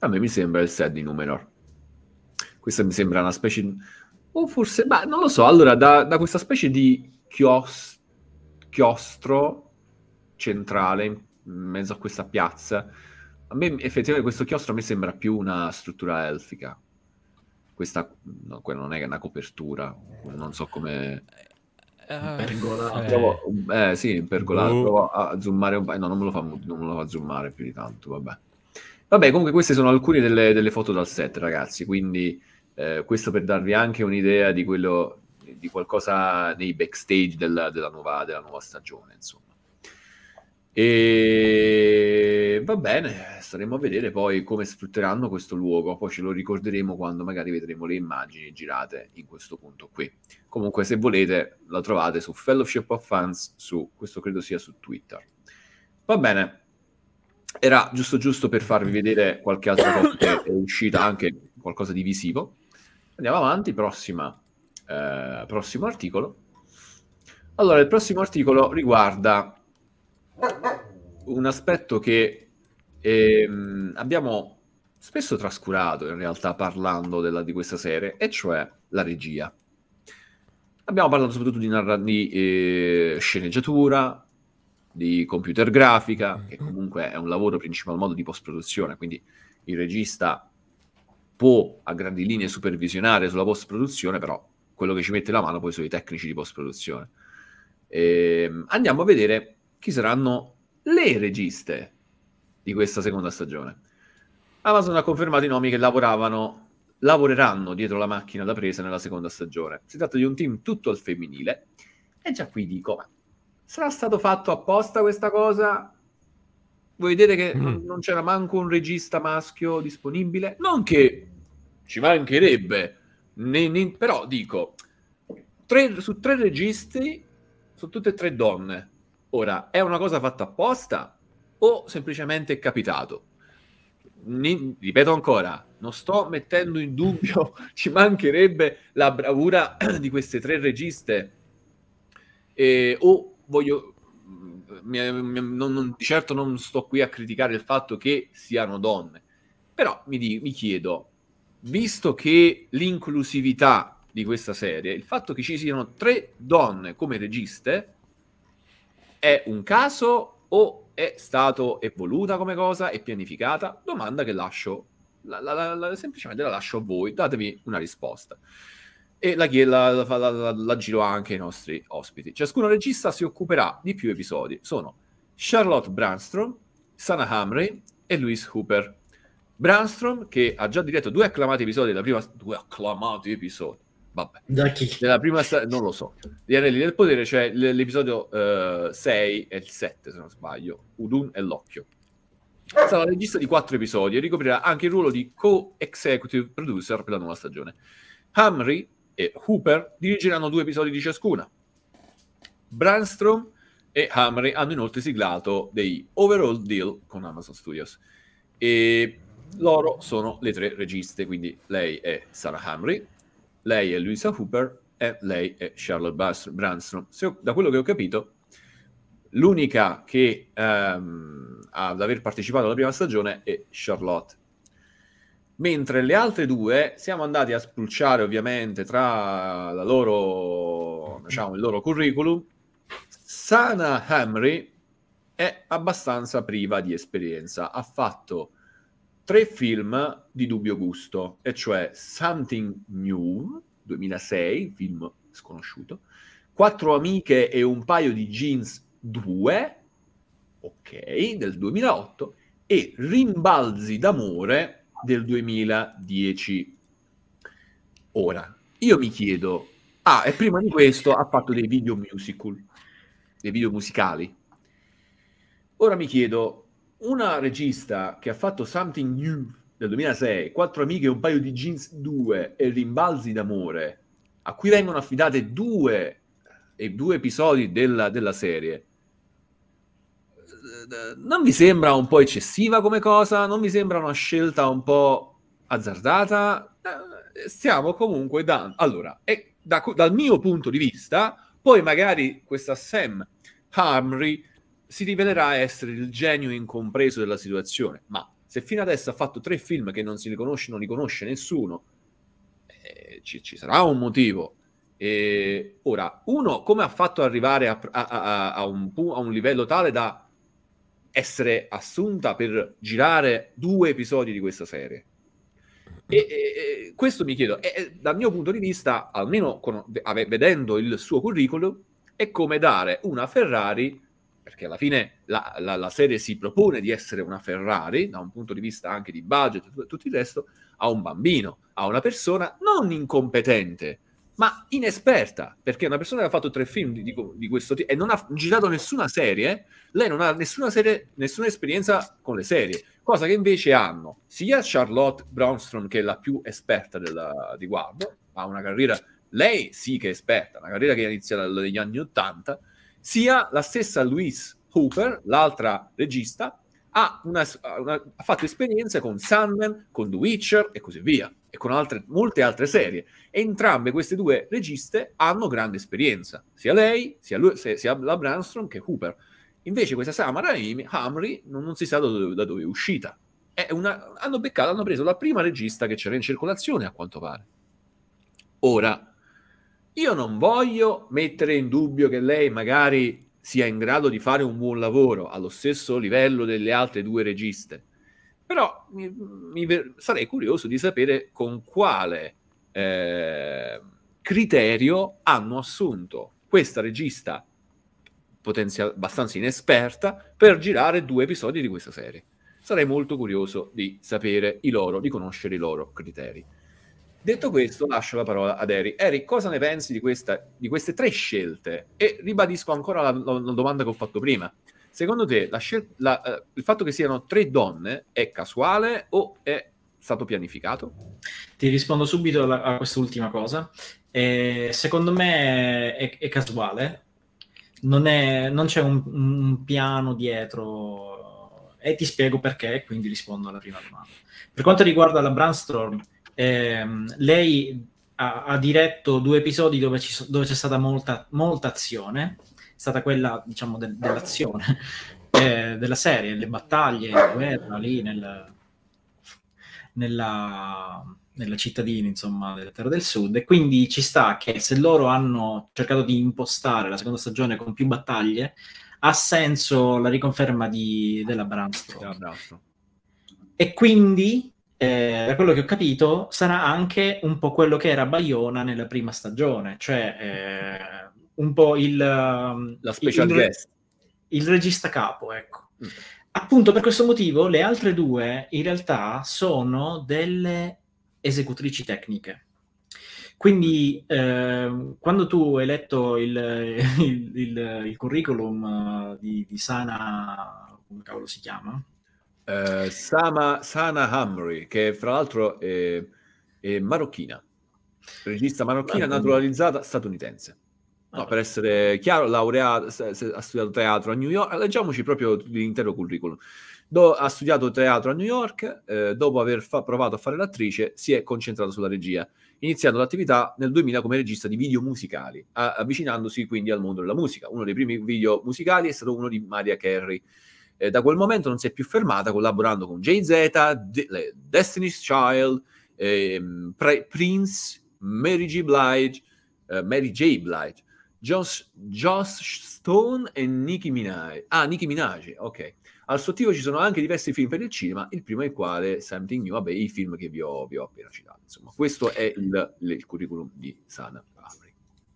Speaker 1: A me mi sembra il set di Numenor. Questa mi sembra una specie... O oh, forse... Beh, non lo so. Allora, da, da questa specie di chios... chiostro centrale in mezzo a questa piazza. A me effettivamente questo chiostro a me sembra più una struttura elfica. Questa no, non è una copertura, non so come... Eh, eh, pergolato. Eh. eh sì, pergolato. Uh. Provo a zoomare un po'. No, non me, lo fa, non me lo fa zoomare più di tanto, vabbè. Vabbè, comunque queste sono alcune delle, delle foto dal set, ragazzi. Quindi eh, questo per darvi anche un'idea di quello, di qualcosa nei backstage della, della, nuova, della nuova stagione, insomma. E va bene, staremo a vedere poi come sfrutteranno questo luogo. Poi ce lo ricorderemo quando magari vedremo le immagini girate in questo punto qui. Comunque, se volete, la trovate su Fellowship of Fans, su questo credo sia su Twitter. Va bene, era giusto giusto per farvi vedere qualche altra cosa che è uscita, anche qualcosa di visivo. Andiamo avanti, prossima, eh, prossimo articolo. Allora, il prossimo articolo riguarda un aspetto che ehm, abbiamo spesso trascurato in realtà parlando della, di questa serie, e cioè la regia. Abbiamo parlato soprattutto di, narra- di eh, sceneggiatura, di computer grafica, mm-hmm. che comunque è un lavoro in principal modo di post-produzione, quindi il regista può a grandi linee supervisionare sulla post-produzione, però quello che ci mette la mano poi sono i tecnici di post-produzione. Ehm, andiamo a vedere chi saranno le registe di questa seconda stagione. Amazon ha confermato i nomi che lavoravano, lavoreranno dietro la macchina da presa nella seconda stagione. Si tratta di un team tutto al femminile e già qui dico, ma sarà stato fatto apposta questa cosa? Voi vedete che mm. non c'era manco un regista maschio disponibile? Non che ci mancherebbe, ne, ne, però dico, tre, su tre registi, su tutte e tre donne, Ora, è una cosa fatta apposta o semplicemente è capitato? Ni- ripeto ancora, non sto mettendo in dubbio, ci mancherebbe la bravura di queste tre registe. Eh, o voglio, mm, mi, mi, non, non, di certo non sto qui a criticare il fatto che siano donne, però mi, di, mi chiedo, visto che l'inclusività di questa serie, il fatto che ci siano tre donne come registe, è un caso o è stato evoluta come cosa, e pianificata? Domanda che lascio, la, la, la, semplicemente la lascio a voi, datemi una risposta. E la, la giro anche ai nostri ospiti. Ciascuno regista si occuperà di più episodi. Sono Charlotte Branstrom, Sana Hamry e Louise Hooper. Branstrom, che ha già diretto due acclamati episodi della prima... Due acclamati episodi vabbè. Da chi? Della prima stagione, non lo so. Gli Anelli del Potere, cioè l- l'episodio uh, eh, 6 e il 7, se non sbaglio, Udun e l'Occhio. Sarà regista di quattro episodi e ricoprirà anche il ruolo di co-executive producer per la nuova stagione. Hamry e Hooper dirigeranno due episodi di ciascuna. Branstrom e Hamry hanno inoltre siglato dei overall deal con Amazon Studios. E loro sono le tre registe, quindi lei è Sarah Hamry, lei è Luisa Hooper e lei è Charlotte Branson. Se, da quello che ho capito, l'unica che ehm, ad aver partecipato alla prima stagione è Charlotte. Mentre le altre due siamo andati a spulciare ovviamente tra loro, diciamo, il loro curriculum. Sana Hamry è abbastanza priva di esperienza, ha fatto tre film di dubbio gusto, e cioè Something New, 2006, film sconosciuto, Quattro amiche e un paio di jeans 2, ok, del 2008, e Rimbalzi d'amore del 2010. Ora, io mi chiedo, ah, e prima di questo ha fatto dei video musical, dei video musicali. Ora mi chiedo, una regista che ha fatto Something New del 2006, Quattro amiche, un paio di jeans due e Rimbalzi d'amore, a cui vengono affidate due, e due episodi della, della serie, non vi sembra un po' eccessiva come cosa? Non vi sembra una scelta un po' azzardata? Eh, Stiamo comunque dando... Allora, e da, dal mio punto di vista, poi magari questa Sam Harmry si rivelerà essere il genio incompreso della situazione. Ma se fino adesso ha fatto tre film che non si riconosce, non li conosce nessuno, eh, ci, ci, sarà un motivo. E ora, uno, come ha fatto arrivare a, a, a, un, a un livello tale da essere assunta per girare due episodi di questa serie? E, e, e, questo mi chiedo, e, dal mio punto di vista, almeno con, vedendo il suo curriculum, è come dare una Ferrari perché alla fine la, la, la, serie si propone di essere una Ferrari, da un punto di vista anche di budget e tutto il resto, a un bambino, a una persona non incompetente, ma inesperta, perché una persona che ha fatto tre film di, di, di questo tipo e non ha girato nessuna serie, lei non ha nessuna, serie, nessuna esperienza con le serie, cosa che invece hanno sia Charlotte Brownstrom, che è la più esperta della, di Guardo, ha una carriera, lei sì che è esperta, una carriera che è iniziata negli anni Ottanta, sia la stessa Louise Hooper, l'altra regista, ha, una, una, ha, fatto esperienze con Sandman, con The Witcher e così via, e con altre, molte altre serie. E entrambe queste due registe hanno grande esperienza, sia lei, sia, lui, sia, sia la Branstrom che Hooper. Invece questa Samara Raimi, Hamri, non, non si sa da dove, da dove è uscita. È una, hanno beccato, hanno preso la prima regista che c'era in circolazione, a quanto pare. Ora, io non voglio mettere in dubbio che lei magari sia in grado di fare un buon lavoro allo stesso livello delle altre due registe, però mi, mi sarei curioso di sapere con quale eh, criterio hanno assunto questa regista potenzial- abbastanza inesperta per girare due episodi di questa serie. Sarei molto curioso di sapere i loro, di conoscere i loro criteri. Detto questo, lascio la parola ad Eric. Eric, cosa ne pensi di, questa, di queste tre scelte? E ribadisco ancora la, la, la domanda che ho fatto prima. Secondo te scel- la, eh, il fatto che siano tre donne è casuale o è stato pianificato?
Speaker 2: Ti rispondo subito a, quest'ultima cosa. Eh, secondo me è, è casuale, non, è, non c'è un, un piano dietro e ti spiego perché, quindi rispondo alla prima domanda. Per quanto riguarda la brainstorm, ehm, lei ha, ha, diretto due episodi dove, ci, dove c'è stata molta, molta, azione, è stata quella diciamo de, dell'azione eh, della serie, le battaglie, la guerra lì nel, nella, nella cittadina insomma della Terra del Sud e quindi ci sta che se loro hanno cercato di impostare la seconda stagione con più battaglie ha senso la riconferma di, della Bram E quindi eh, da quello che ho capito, sarà anche un po' quello che era Bayona nella prima stagione, cioè eh, un po' il... Um, La special il, guest. Il regista capo, ecco. Mm. Appunto per questo motivo le altre due in realtà sono delle esecutrici tecniche. Quindi eh, quando tu hai letto il, il, il curriculum eh, di, di Sana, come cavolo si chiama?
Speaker 1: eh, Sama, Sana Hamri, che fra l'altro è, è marocchina, regista marocchina naturalizzata statunitense. No, ah. per essere chiaro, laureata, ha studiato teatro a New York, leggiamoci proprio l'intero curriculum. Do, ha studiato teatro a New York, eh, dopo aver fa- provato a fare l'attrice si è concentrato sulla regia, iniziando l'attività nel 2000 come regista di video musicali, a- avvicinandosi quindi al mondo della musica. Uno dei primi video musicali è stato uno di Maria Carey, eh, da quel momento non si è più fermata, collaborando con JZ, De- Destiny's Child, ehm, Pre- Prince, Mary J. Blige, eh, Mary J. Blige, Josh, Josh Stone e Nicki Minaj. Ah, Nicki Minaj, ok. Al sottivo ci sono anche diversi film per il cinema, il primo è il quale Something New, vabbè, i film che vi ho, vi ho appena citato. Insomma, questo è il, il curriculum di Sana Africa.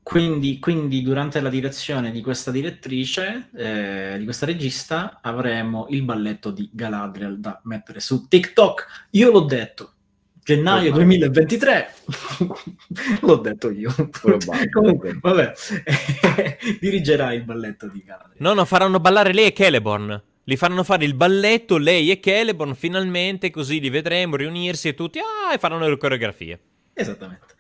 Speaker 2: Quindi, quindi, durante la direzione di questa direttrice, eh, di questa regista, avremo il balletto di Galadriel da mettere su TikTok. Io l'ho detto, gennaio 2023, l'ho detto io. Comunque, vabbè, dirigerà il balletto di Galadriel. No, no,
Speaker 3: faranno ballare lei e Celeborn. Li faranno fare il balletto, lei e Celeborn, finalmente, così li vedremo riunirsi e tutti, ah, e faranno le coreografie.
Speaker 2: Esattamente.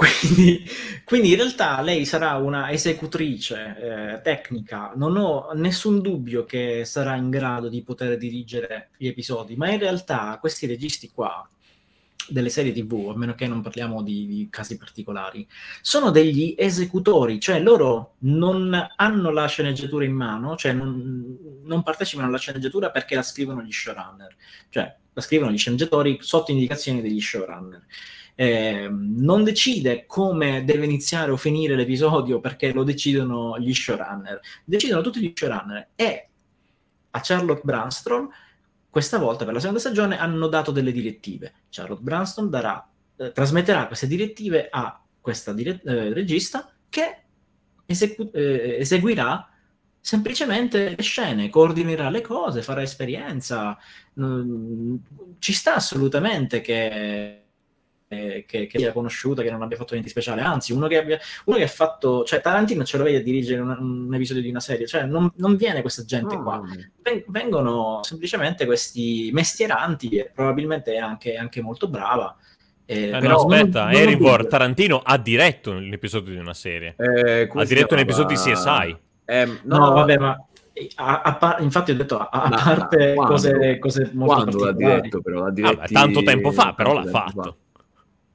Speaker 2: Quindi, quindi, in realtà lei sarà una esecutrice eh, tecnica, non ho nessun dubbio che sarà in grado di poter dirigere gli episodi, ma in realtà questi registi qua delle serie tv, a meno che non parliamo di, di casi particolari, sono degli esecutori, cioè loro non hanno la sceneggiatura in mano, cioè non, non partecipano alla sceneggiatura perché la scrivono gli showrunner, cioè la scrivono gli sceneggiatori sotto indicazione degli showrunner eh, non decide come deve iniziare o finire l'episodio perché lo decidono gli showrunner, decidono tutti gli showrunner e a Charlotte Branstrom questa volta per la seconda stagione hanno dato delle direttive. Charlotte Branstrom darà, eh, trasmetterà queste direttive a questa dire- eh, regista che esecu- eh, eseguirà semplicemente le scene, coordinerà le cose, farà esperienza. Mm, ci sta assolutamente che eh, che, che sia conosciuta, che non abbia fatto niente speciale, anzi, uno che, abbia, uno che ha fatto, cioè Tarantino ce lo vedi a dirigere un, un episodio di una serie, cioè non, non viene questa gente oh. qua, vengono semplicemente questi mestieranti e probabilmente anche, anche molto brava. Eh, eh, no, aspetta, non,
Speaker 3: Tarantino ha diretto un episodio di una serie, eh, ha diretto un episodio di CSI. Ehm, no, no, vabbè, ma
Speaker 2: eh, a, a infatti ho detto a, a parte quando, cose, cose
Speaker 1: molto quando l'ha diretto però l'ha diretti... ah, tanto tempo fa però l'ha fatto fa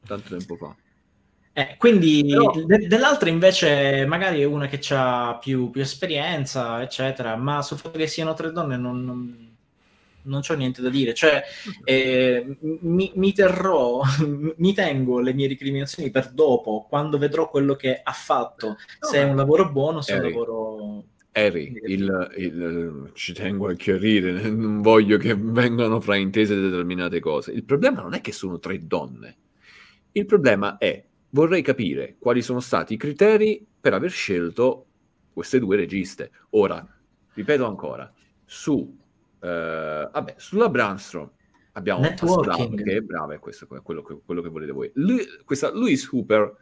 Speaker 1: tanto tempo fa.
Speaker 2: Eh, quindi Però... dell'altra invece magari è una che ha più, più, esperienza, eccetera, ma sul fatto che siano tre donne non, non, non ho niente da dire. Cioè, eh, mi, mi, terrò, mi tengo le mie recriminazioni per dopo, quando vedrò quello che ha fatto, no, se è un lavoro buono, se è un lavoro...
Speaker 1: Eri, il, il, ci tengo a chiarire, non voglio che vengano fraintese determinate cose. Il problema non è che sono tre donne il problema è, vorrei capire quali sono stati i criteri per aver scelto queste due registe. Ora, ripeto ancora, su, eh, vabbè, sulla Brandstrom abbiamo Networking. che è brava, è questo, quello, che, quello che volete voi. Lui, questa Louis Hooper,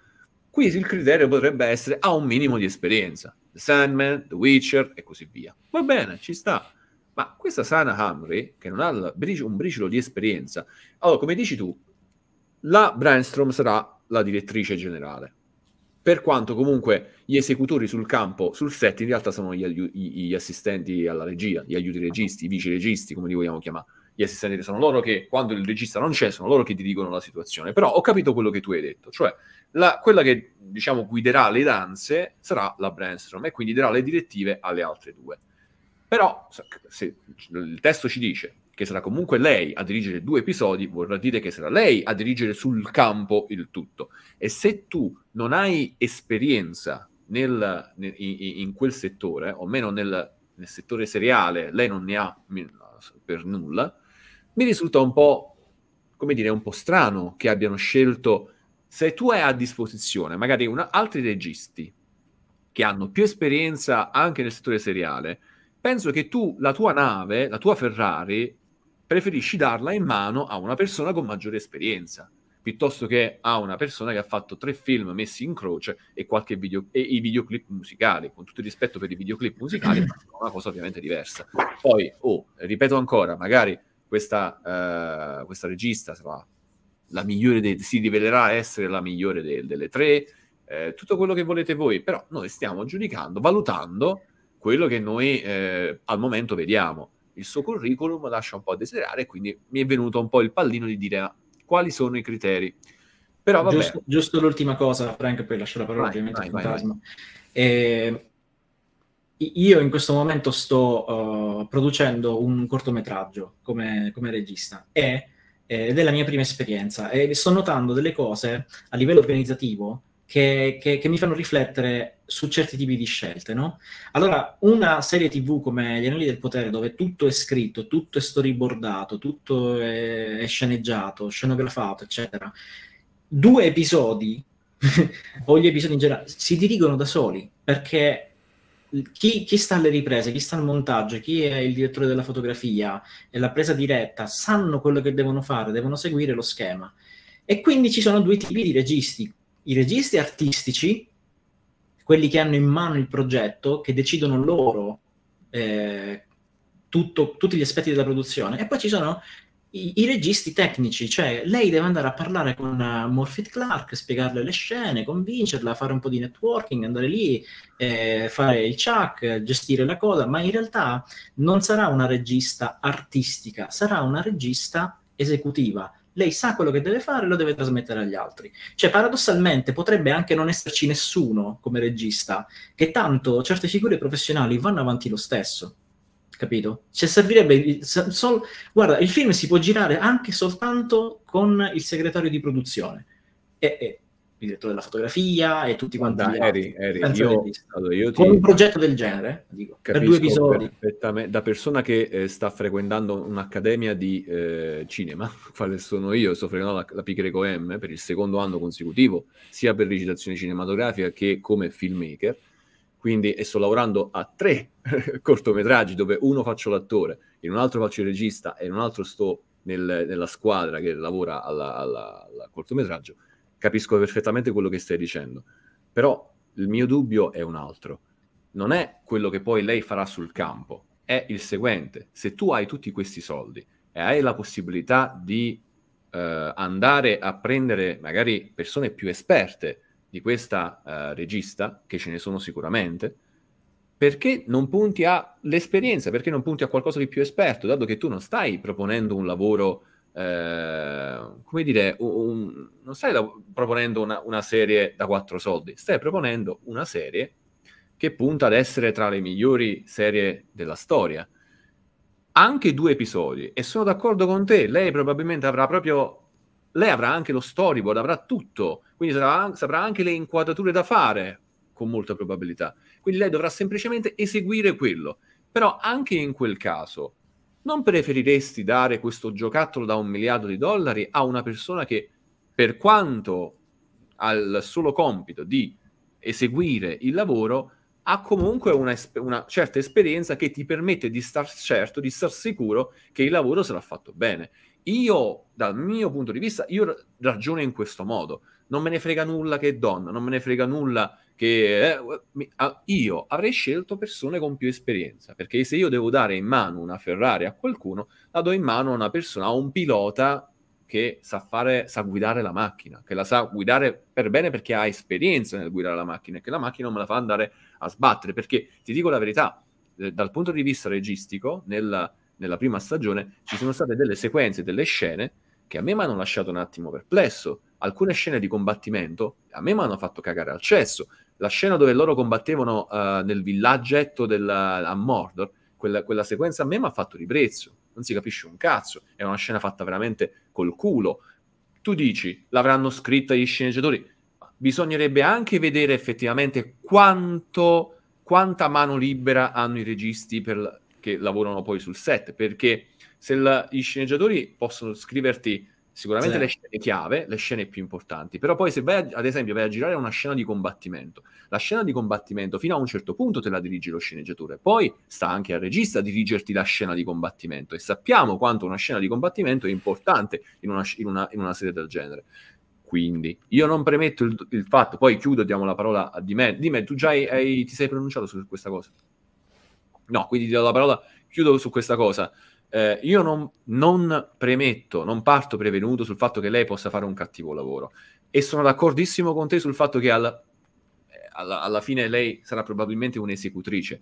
Speaker 1: qui il criterio potrebbe essere ha un minimo di esperienza. The Sandman, The Witcher e così via. Va bene, ci sta. Ma questa Sana Hamri, che non ha un briciolo di esperienza, allora come dici tu, la Brandstrom sarà la direttrice generale. Per quanto comunque gli esecutori sul campo, sul set, in realtà sono gli, agli- gli assistenti alla regia, gli aiuti registi, i vice registi, come li vogliamo chiamare. Gli assistenti sono loro che, quando il regista non c'è, sono loro che dirigono la situazione. Però ho capito quello che tu hai detto, cioè la, quella che, diciamo, guiderà le danze sarà la Brandstrom e quindi darà le direttive alle altre due. Però se, se il testo ci dice che sarà comunque lei a dirigere due episodi, vorrà dire che sarà lei a dirigere sul campo il tutto. E se tu non hai esperienza nel, nel, in, in, quel settore, o meno nel, nel, settore seriale, lei non ne ha per nulla, mi risulta un po', come dire, un po' strano che abbiano scelto, se tu hai a disposizione magari una, altri registi che hanno più esperienza anche nel settore seriale, penso che tu, la tua nave, la tua Ferrari, preferisci darla in mano a una persona con maggiore esperienza piuttosto che a una persona che ha fatto tre film messi in croce e, qualche video, e i videoclip musicali. Con tutto il rispetto per i videoclip musicali, è una cosa ovviamente diversa. Poi, oh, ripeto ancora, magari questa, uh, questa regista sarà la migliore dei, si rivelerà essere la migliore de, delle tre, eh, tutto quello che volete voi, però noi stiamo giudicando, valutando quello che noi eh, al momento vediamo il suo curriculum lascia un po' a desiderare, quindi mi è venuto un po' il pallino di dire ah, quali sono i criteri. Però, vabbè. Giusto, giusto l'ultima cosa,
Speaker 2: Frank, poi lascio la parola vai, ovviamente vai, vai, vai.
Speaker 1: Eh, io in questo momento
Speaker 2: sto uh, producendo un cortometraggio come, come regista e, eh, ed è la mia prima esperienza e sto notando delle cose a livello organizzativo che, che, che mi fanno riflettere su certi tipi di scelte, no? Allora, una serie TV come Gli Anelli del Potere, dove tutto è scritto, tutto è storyboardato, tutto è, è sceneggiato, scenografato, eccetera, due episodi, o gli episodi in generale, si dirigono da soli, perché chi, chi, sta alle riprese, chi sta al montaggio, chi è il direttore della fotografia e la presa diretta sanno quello che devono fare, devono seguire lo schema. E quindi ci sono due tipi di registi, i registi artistici, quelli che hanno in mano il progetto, che decidono loro eh, tutto, tutti gli aspetti della produzione, e poi ci sono i, i, registi tecnici, cioè lei deve andare a parlare con uh, eh, Morphy Clark, spiegarle le scene, convincerla, fare un po' di networking, andare lì, eh, fare il chuck, gestire la cosa, ma in realtà non sarà una regista artistica, sarà una regista esecutiva lei sa quello che deve fare e lo deve trasmettere agli altri. Cioè, paradossalmente, potrebbe anche non esserci nessuno come regista, che tanto certe figure professionali vanno avanti lo stesso. Capito? Cioè, servirebbe. Sol... Guarda, il film si può girare anche soltanto con il segretario di produzione. E, e direttore della fotografia
Speaker 1: e tutti quanti Dai, eri, eri, io, allora io ti... con un progetto
Speaker 2: del genere
Speaker 1: dico, per due episodi da persona che eh, sta frequentando un'accademia di eh, cinema quale sono io, sto frequentando la, la Picreco M per il secondo anno consecutivo sia per recitazione cinematografica che come filmmaker quindi e sto lavorando a tre cortometraggi dove uno faccio l'attore in un altro faccio il regista e in un altro sto nel, nella squadra che lavora al cortometraggio capisco perfettamente quello che stai dicendo, però il mio dubbio è un altro. Non è quello che poi lei farà sul campo, è il seguente. Se tu hai tutti questi soldi e hai la possibilità di eh, andare a prendere magari persone più esperte di questa eh, regista, che ce ne sono sicuramente, perché non punti all'esperienza, perché non punti a qualcosa di più esperto, dato che tu non stai proponendo un lavoro Ehm, come dire, un, non stai da, proponendo una, una, serie da quattro soldi, stai proponendo una serie che punta ad essere tra le migliori serie della storia. Anche due episodi, e sono d'accordo con te, lei probabilmente avrà proprio, lei avrà anche lo storyboard, avrà tutto, quindi sarà, saprà anche le inquadrature da fare, con molta probabilità. Quindi lei dovrà semplicemente eseguire quello. Però anche in quel caso, non preferiresti dare questo giocattolo da un miliardo di dollari a una persona che, per quanto ha il solo compito di eseguire il lavoro, ha comunque una, una, certa esperienza che ti permette di star certo, di star sicuro che il lavoro sarà fatto bene. Io, dal mio punto di vista, io ragiono in questo modo. Non me ne frega nulla che è donna, non me ne frega nulla che eh, io avrei scelto persone con più esperienza, perché se io devo dare in mano una Ferrari a qualcuno, la do in mano a una persona, a un pilota che sa, fare, sa guidare la macchina, che la sa guidare per bene perché ha esperienza nel guidare la macchina e che la macchina non me la fa andare a sbattere, perché ti dico la verità, eh, dal punto di vista registico, nella, nella prima stagione ci sono state delle sequenze, delle scene che a me mi hanno lasciato un attimo perplesso. Alcune scene di combattimento a me mi hanno fatto cagare al cesso. La scena dove loro combattevano uh, nel villaggetto del, a Mordor, quella, quella sequenza a me mi ha fatto ribrezzo. Non si capisce un cazzo. È una scena fatta veramente col culo. Tu dici, l'avranno scritta gli sceneggiatori. Bisognerebbe anche vedere effettivamente quanto, quanta mano libera hanno i registi per, che lavorano poi sul set, perché se la, gli sceneggiatori possono scriverti sicuramente sì. le scene chiave, le scene più importanti, però poi se vai a, ad esempio vai a girare una scena di combattimento, la scena di combattimento fino a un certo punto te la dirige lo sceneggiatore, poi sta anche al regista dirigerti la scena di combattimento e sappiamo quanto una scena di combattimento è importante in una, in una, in una serie del genere. Quindi io non premetto il, il, fatto, poi chiudo, diamo la parola a Dime. Dime, tu già hai, hai, ti sei pronunciato su questa cosa? No, quindi ti do la parola, chiudo su questa cosa. Eh, io non, non premetto, non parto prevenuto sul fatto che lei possa fare un cattivo lavoro e sono d'accordissimo con te sul fatto che alla, eh, alla, alla, fine lei sarà probabilmente un'esecutrice.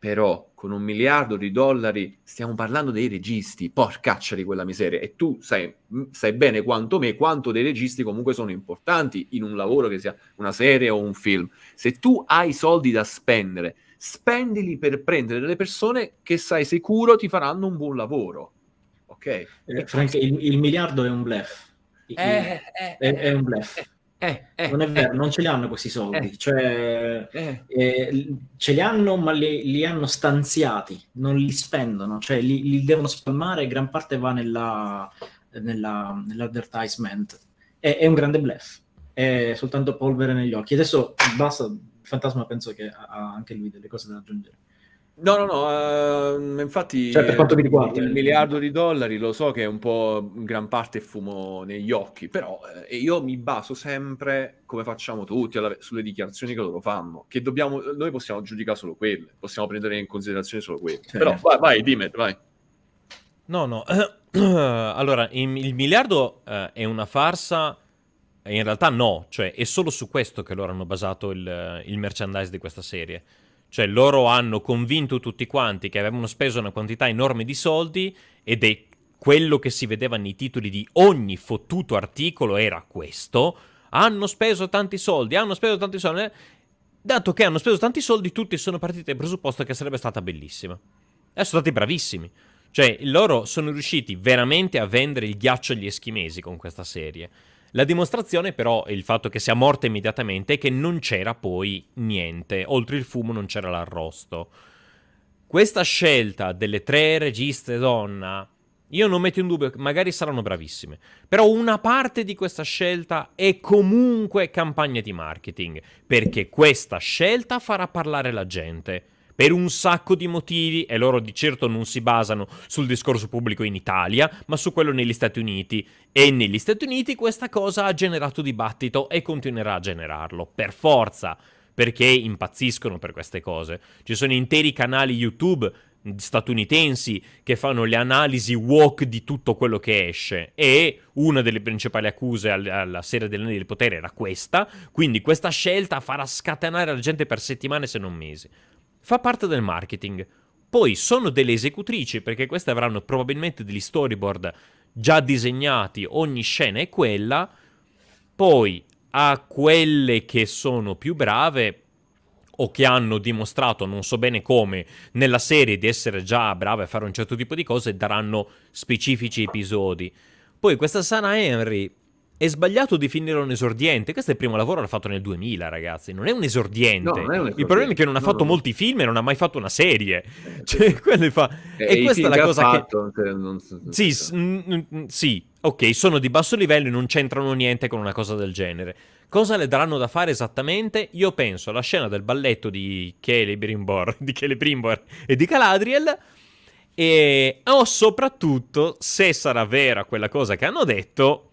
Speaker 1: Però con un miliardo di dollari stiamo parlando dei registi, porcaccia di quella miseria. E tu sai, mm, sai bene quanto me quanto dei registi comunque sono importanti in un lavoro che sia una serie o un film. Se tu hai soldi da spendere spendili per prendere delle persone che sai sicuro ti faranno un buon lavoro.
Speaker 2: Ok? Eh, Frank, il, il, miliardo è un blef. eh,
Speaker 1: eh, è, è, un blef.
Speaker 2: Eh, eh, eh, non è vero, non ce li hanno questi soldi, cioè, ce li hanno ma li, li, hanno stanziati, non li spendono, cioè li, li devono spalmare e gran parte va nella, nella, nell'advertisement. È, è un grande blef, è soltanto polvere negli occhi. Adesso basta, fantasma penso che ha anche lui delle cose da aggiungere.
Speaker 1: No, no, no, uh, infatti cioè, per quanto mi riguarda, il eh, miliardo di dollari lo so che è un po' in gran parte fumo negli occhi, però eh, io mi baso sempre, come facciamo tutti, alla, sulle dichiarazioni che loro fanno, che dobbiamo, noi possiamo giudicare solo quelle, possiamo prendere in considerazione solo quelle. Cioè, però vai, vai, dimmi, vai.
Speaker 3: No, no, allora, il, il miliardo eh, è una farsa in realtà no, cioè è solo su questo che loro hanno basato il, il merchandise di questa serie. Cioè loro hanno convinto tutti quanti che avevano speso una quantità enorme di soldi ed è quello che si vedeva nei titoli di ogni fottuto articolo era questo. Hanno speso tanti soldi, hanno speso tanti soldi. Eh. Dato che hanno speso tanti soldi, tutti sono partiti dal presupposto che sarebbe stata bellissima. E eh, sono stati bravissimi. Cioè, loro sono riusciti veramente a vendere il ghiaccio agli eschimesi con questa serie. La dimostrazione però, è il fatto che sia morta immediatamente, e che non c'era poi niente, oltre il fumo non c'era l'arrosto. Questa scelta delle tre registe donna, io non metto in dubbio, magari saranno bravissime, però una parte di questa scelta è comunque campagna di marketing, perché questa scelta farà parlare la gente per un sacco di motivi e loro di certo non si basano sul discorso pubblico in Italia, ma su quello negli Stati Uniti. E negli Stati Uniti questa cosa ha generato dibattito e continuerà a generarlo, per forza, perché impazziscono per queste cose. Ci sono interi canali YouTube statunitensi che fanno le analisi woke di tutto quello che esce e una delle principali accuse alla serie dell'anello del potere era questa quindi questa scelta farà scatenare la gente per settimane se non mesi fa parte del marketing. Poi sono delle esecutrici, perché queste avranno probabilmente degli storyboard già disegnati, ogni scena è quella. Poi a quelle che sono più brave o che hanno dimostrato, non so bene come, nella serie di essere già brave a fare un certo tipo di cose, daranno specifici episodi. Poi questa Sana Henry è sbagliato definirlo un esordiente. Questo è il primo lavoro che ha fatto nel 2000, ragazzi. Non è un esordiente. No, è un esordiente. Il problema è che non ha fatto no. molti film e non ha mai fatto una serie. Eh, cioè, certo. fa... eh, e questa è la cosa fatto,
Speaker 1: che. Cioè, non... Sì, s-
Speaker 3: sì, ok, sono di basso livello e non c'entrano niente con una cosa del genere. Cosa le daranno da fare esattamente? Io penso alla scena del balletto di Celebrimbor, di Celebrimbor e di Caladriel. E o oh, soprattutto, se sarà vera quella cosa che hanno detto,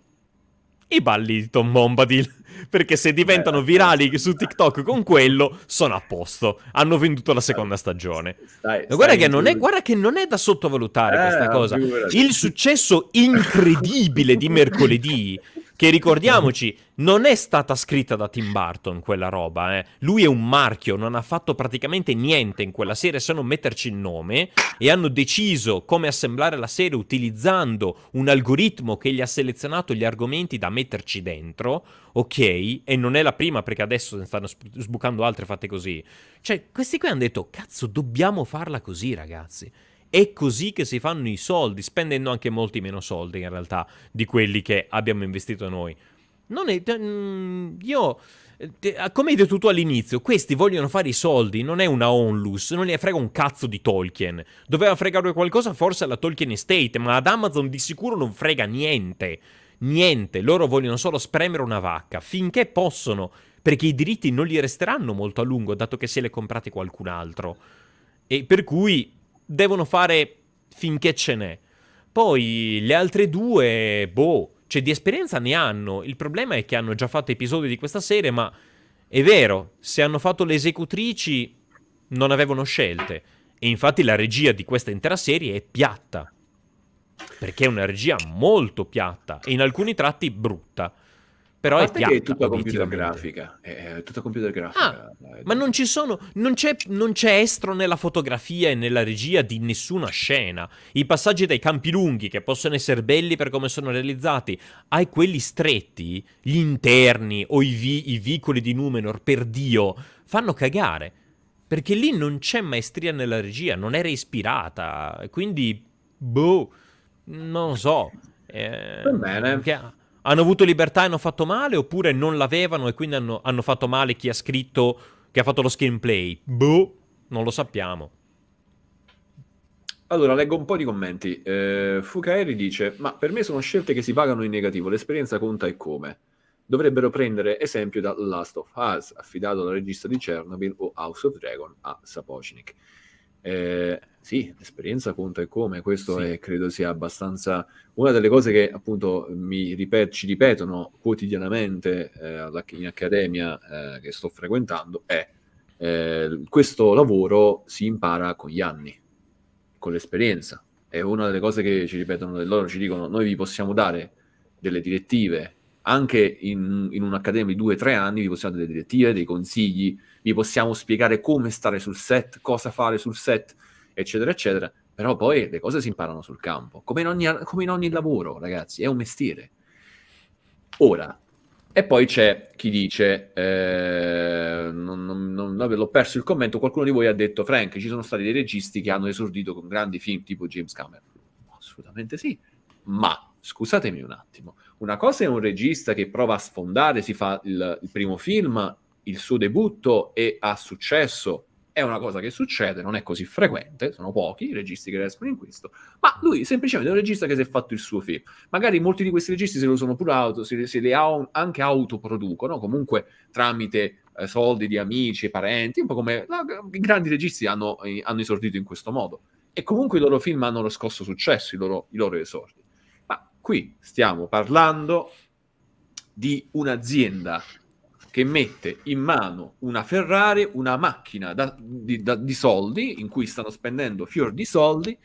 Speaker 3: i balli di Tom Bombadil. Perché se diventano virali eh, su TikTok con quello, sono a posto. Hanno venduto la seconda stagione. Stai, stai guarda, che è, guarda, che non è, da sottovalutare eh, questa cosa. Il successo incredibile di mercoledì che ricordiamoci, non è stata scritta da Tim Burton quella roba, eh. Lui è un marchio, non ha fatto praticamente niente in quella serie se non metterci il nome e hanno deciso come assemblare la serie utilizzando un algoritmo che gli ha selezionato gli argomenti da metterci dentro, ok? E non è la prima perché adesso ne stanno sbucando altre fatte così. Cioè, questi qui hanno detto, cazzo, dobbiamo farla così, ragazzi. È così che si fanno i soldi, spendendo anche molti meno soldi in realtà di quelli che abbiamo investito noi. Non è... Mm, io... Ah, come hai detto tu all'inizio, questi vogliono fare i soldi, non è una onlus, non gli frega un cazzo di Tolkien. Doveva fregare qualcosa forse alla Tolkien Estate, ma ad Amazon di sicuro non frega niente. Niente, loro vogliono solo spremere una vacca, finché possono, perché i diritti non gli resteranno molto a lungo, dato che se li ha comprati qualcun altro. E per cui devono fare finché ce n'è. Poi le altre due, boh, cioè di esperienza ne hanno. Il problema è che hanno già fatto episodi di questa serie, ma è vero, se hanno fatto le esecutrici non avevano scelte. E infatti la regia di questa intera serie è piatta. Perché è una regia molto piatta e in alcuni tratti brutta
Speaker 1: però è piatta, è tutta computer grafica, è tutta
Speaker 3: computer grafica. Ah, ma non ci sono, non c'è, non c'è, estro nella fotografia e nella regia di nessuna scena. I passaggi dai campi lunghi, che possono essere belli per come sono realizzati, ai quelli stretti, gli interni o i, vi, i vicoli di Numenor, per Dio, fanno cagare. Perché lì non c'è maestria nella regia, non era ispirata, quindi, boh, non lo so. Eh, Va bene. Perché hanno avuto libertà e hanno fatto male, oppure non l'avevano e quindi hanno, hanno fatto male chi ha scritto, che ha fatto lo screenplay? Boh, non lo sappiamo.
Speaker 1: Allora, leggo un po' di commenti. Eh, Fukaeri dice, ma per me sono scelte che si pagano in negativo, l'esperienza conta e come. Dovrebbero prendere esempio da Last of Us, affidato alla regista di Chernobyl o House of Dragon a Sapocnik. Eh, sì, l'esperienza conta e come, questo sì. è, credo sia abbastanza una delle cose che appunto mi ripet- ci ripetono quotidianamente eh, in accademia eh, che sto frequentando è eh, questo lavoro si impara con gli anni, con l'esperienza. È una delle cose che ci ripetono, loro ci dicono noi vi possiamo dare delle direttive, anche in, in un'accademia di due o tre anni vi possiamo dare delle direttive, dei consigli, vi possiamo spiegare come stare sul set, cosa fare sul set eccetera, eccetera. Però poi le cose si imparano sul campo, come in ogni, come in ogni lavoro, ragazzi, è un mestiere. Ora, e poi c'è chi dice, eh, non, non, non, l'ho perso il commento, qualcuno di voi ha detto, Frank, ci sono stati dei registi che hanno esordito con grandi film tipo James Cameron. Assolutamente sì, ma scusatemi un attimo, una cosa è un regista che prova a sfondare, si fa il, il primo film, il suo debutto e ha successo, è una cosa che succede, non è così frequente, sono pochi i registi che riescono in questo, ma lui semplicemente è un regista che si è fatto il suo film. Magari molti di questi registi se lo sono pure auto, se, se li au, anche autoproducono, comunque tramite eh, soldi di amici, e parenti, un po' come la, i grandi registi hanno, eh, hanno, esordito in questo modo. E comunque i loro film hanno lo scosso successo, i loro, i loro esordi. Ma qui stiamo parlando di un'azienda che mette in mano una Ferrari, una macchina da, di, da, di, soldi, in cui stanno spendendo fior di soldi,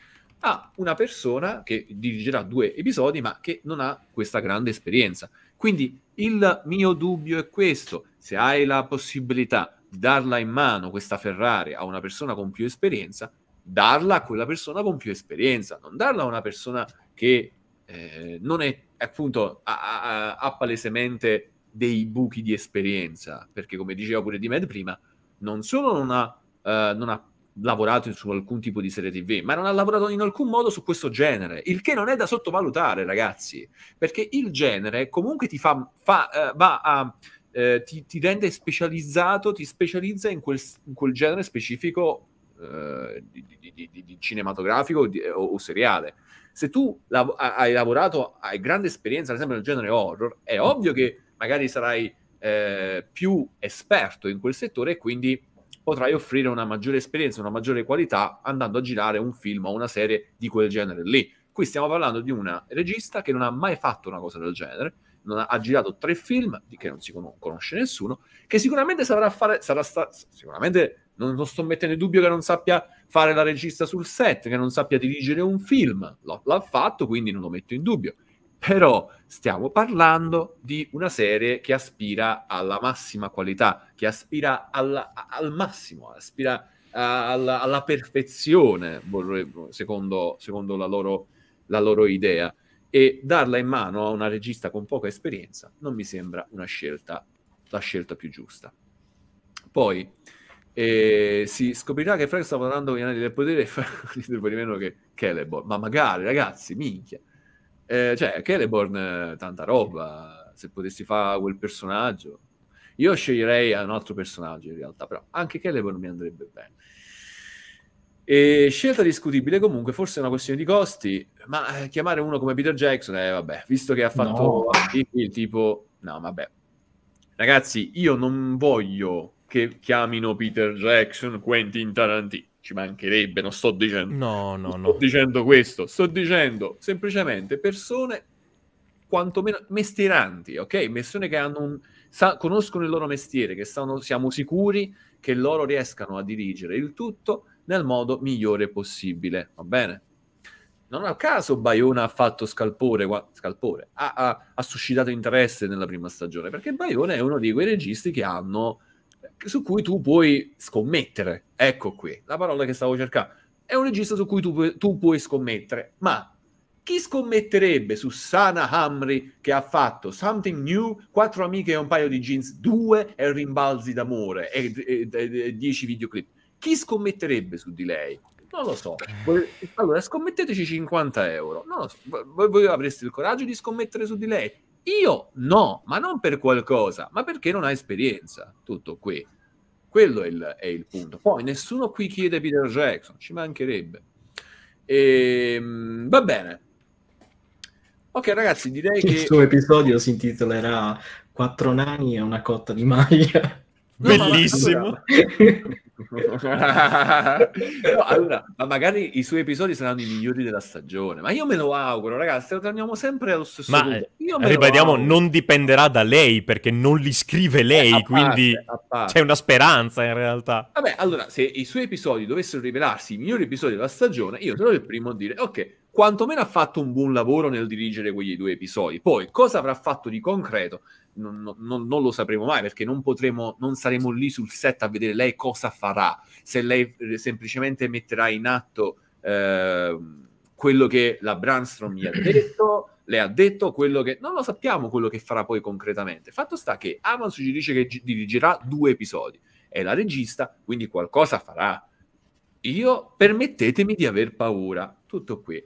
Speaker 1: a una persona che dirigerà due episodi, ma che non ha questa grande esperienza. Quindi il mio dubbio è questo, se hai la possibilità di darla in mano questa Ferrari a una persona con più esperienza, darla a quella persona con più esperienza, non darla a una persona che eh, non è appunto ha, ha palesemente dei buchi di esperienza, perché come diceva pure Di Med prima, non solo non ha, eh, non ha lavorato su alcun tipo di serie TV, ma non ha lavorato in alcun modo su questo genere, il che non è da sottovalutare, ragazzi, perché il genere comunque ti fa, fa eh, va a eh, ti, ti, rende specializzato, ti specializza in quel, in quel genere specifico eh, di, di, di, di, cinematografico o, o, seriale. Se tu lav- hai lavorato, hai grande esperienza, ad esempio, nel genere horror, è ovvio che magari sarai eh, più esperto in quel settore e quindi potrai offrire una maggiore esperienza, una maggiore qualità andando a girare un film o una serie di quel genere lì. Qui stiamo parlando di una regista che non ha mai fatto una cosa del genere, ha, ha, girato tre film di che non si con- conosce nessuno, che sicuramente saprà fare, sarà sta- sicuramente non, non, sto mettendo in dubbio che non sappia fare la regista sul set, che non sappia dirigere un film, L- l'ha fatto, quindi non lo metto in dubbio però stiamo parlando di una serie che aspira alla massima qualità, che aspira alla, al massimo, aspira alla, alla perfezione, secondo, secondo la, loro, la loro idea. E darla in mano a una regista con poca esperienza non mi sembra una scelta, la scelta più giusta. Poi, e eh, si scoprirà che Frank sta parlando con gli anelli del potere e fa niente di meno che Celebor. Ma magari, ragazzi, minchia. Eh, cioè, Celeborn, eh, tanta roba, se potessi fare quel personaggio. Io sceglierei un altro personaggio in realtà, però anche Celeborn mi andrebbe bene. E scelta discutibile comunque, forse è una questione di costi, ma eh, chiamare uno come Peter Jackson, eh vabbè, visto che ha fatto no. il tipo... No, vabbè. Ragazzi, io non voglio che chiamino Peter Jackson Quentin Tarantino ci mancherebbe, non sto dicendo. No, no, sto no. dicendo questo, sto dicendo semplicemente persone quantomeno mestieranti, ok? Persone che hanno un, sa, conoscono il loro mestiere, che sanno, siamo sicuri che loro riescano a dirigere il tutto nel modo migliore possibile, va bene? Non a caso Bayona ha fatto scalpore, scalpore ha, ha, ha suscitato interesse nella prima stagione, perché Bayona è uno di quei registi che hanno su cui tu puoi scommettere. Ecco qui la parola che stavo cercando. È un regista su cui tu, tu puoi scommettere, ma chi scommetterebbe su Sana Hamri che ha fatto Something New, Quattro amiche e un paio di jeans, due e rimbalzi d'amore e, e, e, e dieci videoclip? Chi scommetterebbe su di lei? Non lo so. Allora, scommetteteci 50 euro. Non lo so. Voi, voi avreste il coraggio di scommettere su di lei? Io no, ma non per qualcosa, ma perché non ha esperienza. Tutto qui. Quello è il, è il punto. Poi nessuno qui chiede Peter Jackson, ci mancherebbe. E, ehm, va bene. Ok ragazzi, direi Il che... Il suo
Speaker 2: episodio si intitolerà Quattro nani e una cotta di maglia.
Speaker 1: Bellissimo. no, allora, ma magari i suoi episodi saranno i migliori della stagione. Ma io me lo auguro, ragazzi. Torniamo sempre allo stesso ma, punto. Eh, ribadiamo, non
Speaker 3: dipenderà da lei perché non li scrive eh, lei. Eh, quindi parte. c'è una speranza in realtà.
Speaker 1: Vabbè, allora, se i suoi episodi dovessero rivelarsi i migliori episodi della stagione, io sarò il primo a dire, ok. Quantomeno ha fatto un buon lavoro nel dirigere quegli due episodi. Poi, cosa avrà fatto di concreto? non, non, non, lo sapremo mai perché non potremo, non saremo lì sul set a vedere lei cosa farà, se lei eh, semplicemente metterà in atto eh, quello che la Brandstrom gli ha detto, le ha detto quello che... Non lo sappiamo quello che farà poi concretamente. Fatto sta che Amazon ci dice che dirigerà due episodi, è la regista, quindi qualcosa farà. Io permettetemi di aver paura. Tutto qui.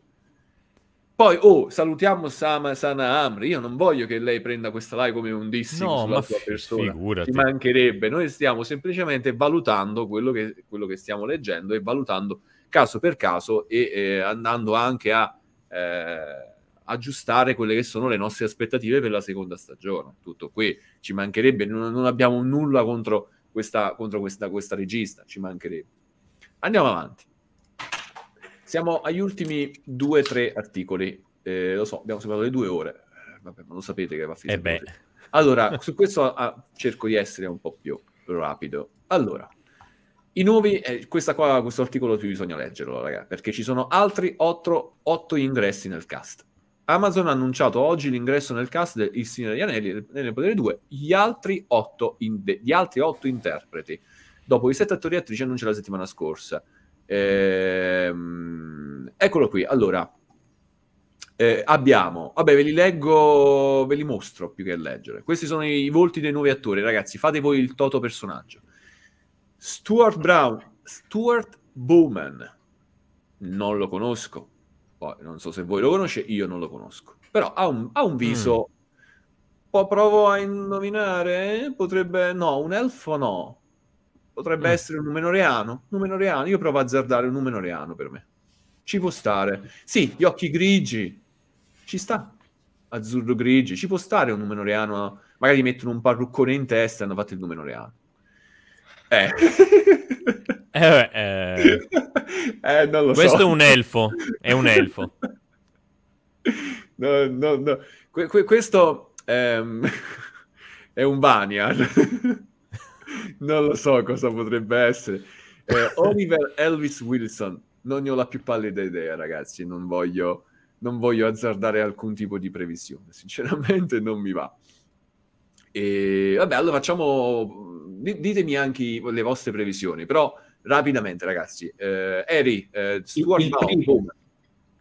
Speaker 1: Poi, oh, salutiamo Sama, Sana Amri. Io non voglio che lei prenda questa live come un dissing no, sulla sua persona. Figurati. Ci mancherebbe. Noi stiamo semplicemente valutando quello che, quello che, stiamo leggendo e valutando caso per caso e eh, andando anche a eh, aggiustare quelle che sono le nostre aspettative per la seconda stagione. Tutto qui. Ci mancherebbe. Non, non abbiamo nulla contro questa, contro questa, questa regista. Ci mancherebbe. Andiamo avanti. Siamo agli ultimi due o tre articoli. Eh, lo so, abbiamo superato le due ore. Eh, vabbè, ma lo sapete che va a finire. Eh Allora, su questo ah, cerco di essere un po' più rapido. Allora, i nuovi, eh, qua, questo articolo più bisogna leggerlo, raga, perché ci sono altri otto, 8 ingressi nel cast. Amazon ha annunciato oggi l'ingresso nel cast del Signore degli Anelli nel Potere 2, gli altri otto, in gli altri 8 interpreti, dopo i sette attori e attrici annunciati la settimana scorsa. Ehm, eccolo qui, allora, eh, abbiamo, vabbè ve li leggo, ve li mostro più che leggere. Questi sono i volti dei nuovi attori, ragazzi, fate voi il toto personaggio. Stuart Brown, Stuart Bowman, non lo conosco, poi non so se voi lo conoscete, io non lo conosco, però ha un, ha un mm. viso... Mm. Provo a indovinare, potrebbe... No, un elfo no, potrebbe mm. essere un numenoreano, numenoreano, io provo a azzardare un numenoreano per me. Ci può stare. Sì, gli occhi grigi, ci sta. Azzurro grigi, ci può stare un numenoreano, magari mettono un parruccone in testa e hanno fatto il numenoreano. Eh. Eh, eh. eh, eh. eh Questo so. è un elfo, è un elfo. No, no, no. Que- que- questo ehm, è un Banyan non lo so cosa potrebbe essere. Eh, Oliver Elvis Wilson, non ne ho la più pallida idea, ragazzi. Non voglio, non voglio azzardare alcun tipo di previsione. Sinceramente, non mi va. E vabbè, allora facciamo. Ditemi anche le vostre previsioni, però rapidamente, ragazzi. Eh, Eri, eh, Stuart il, il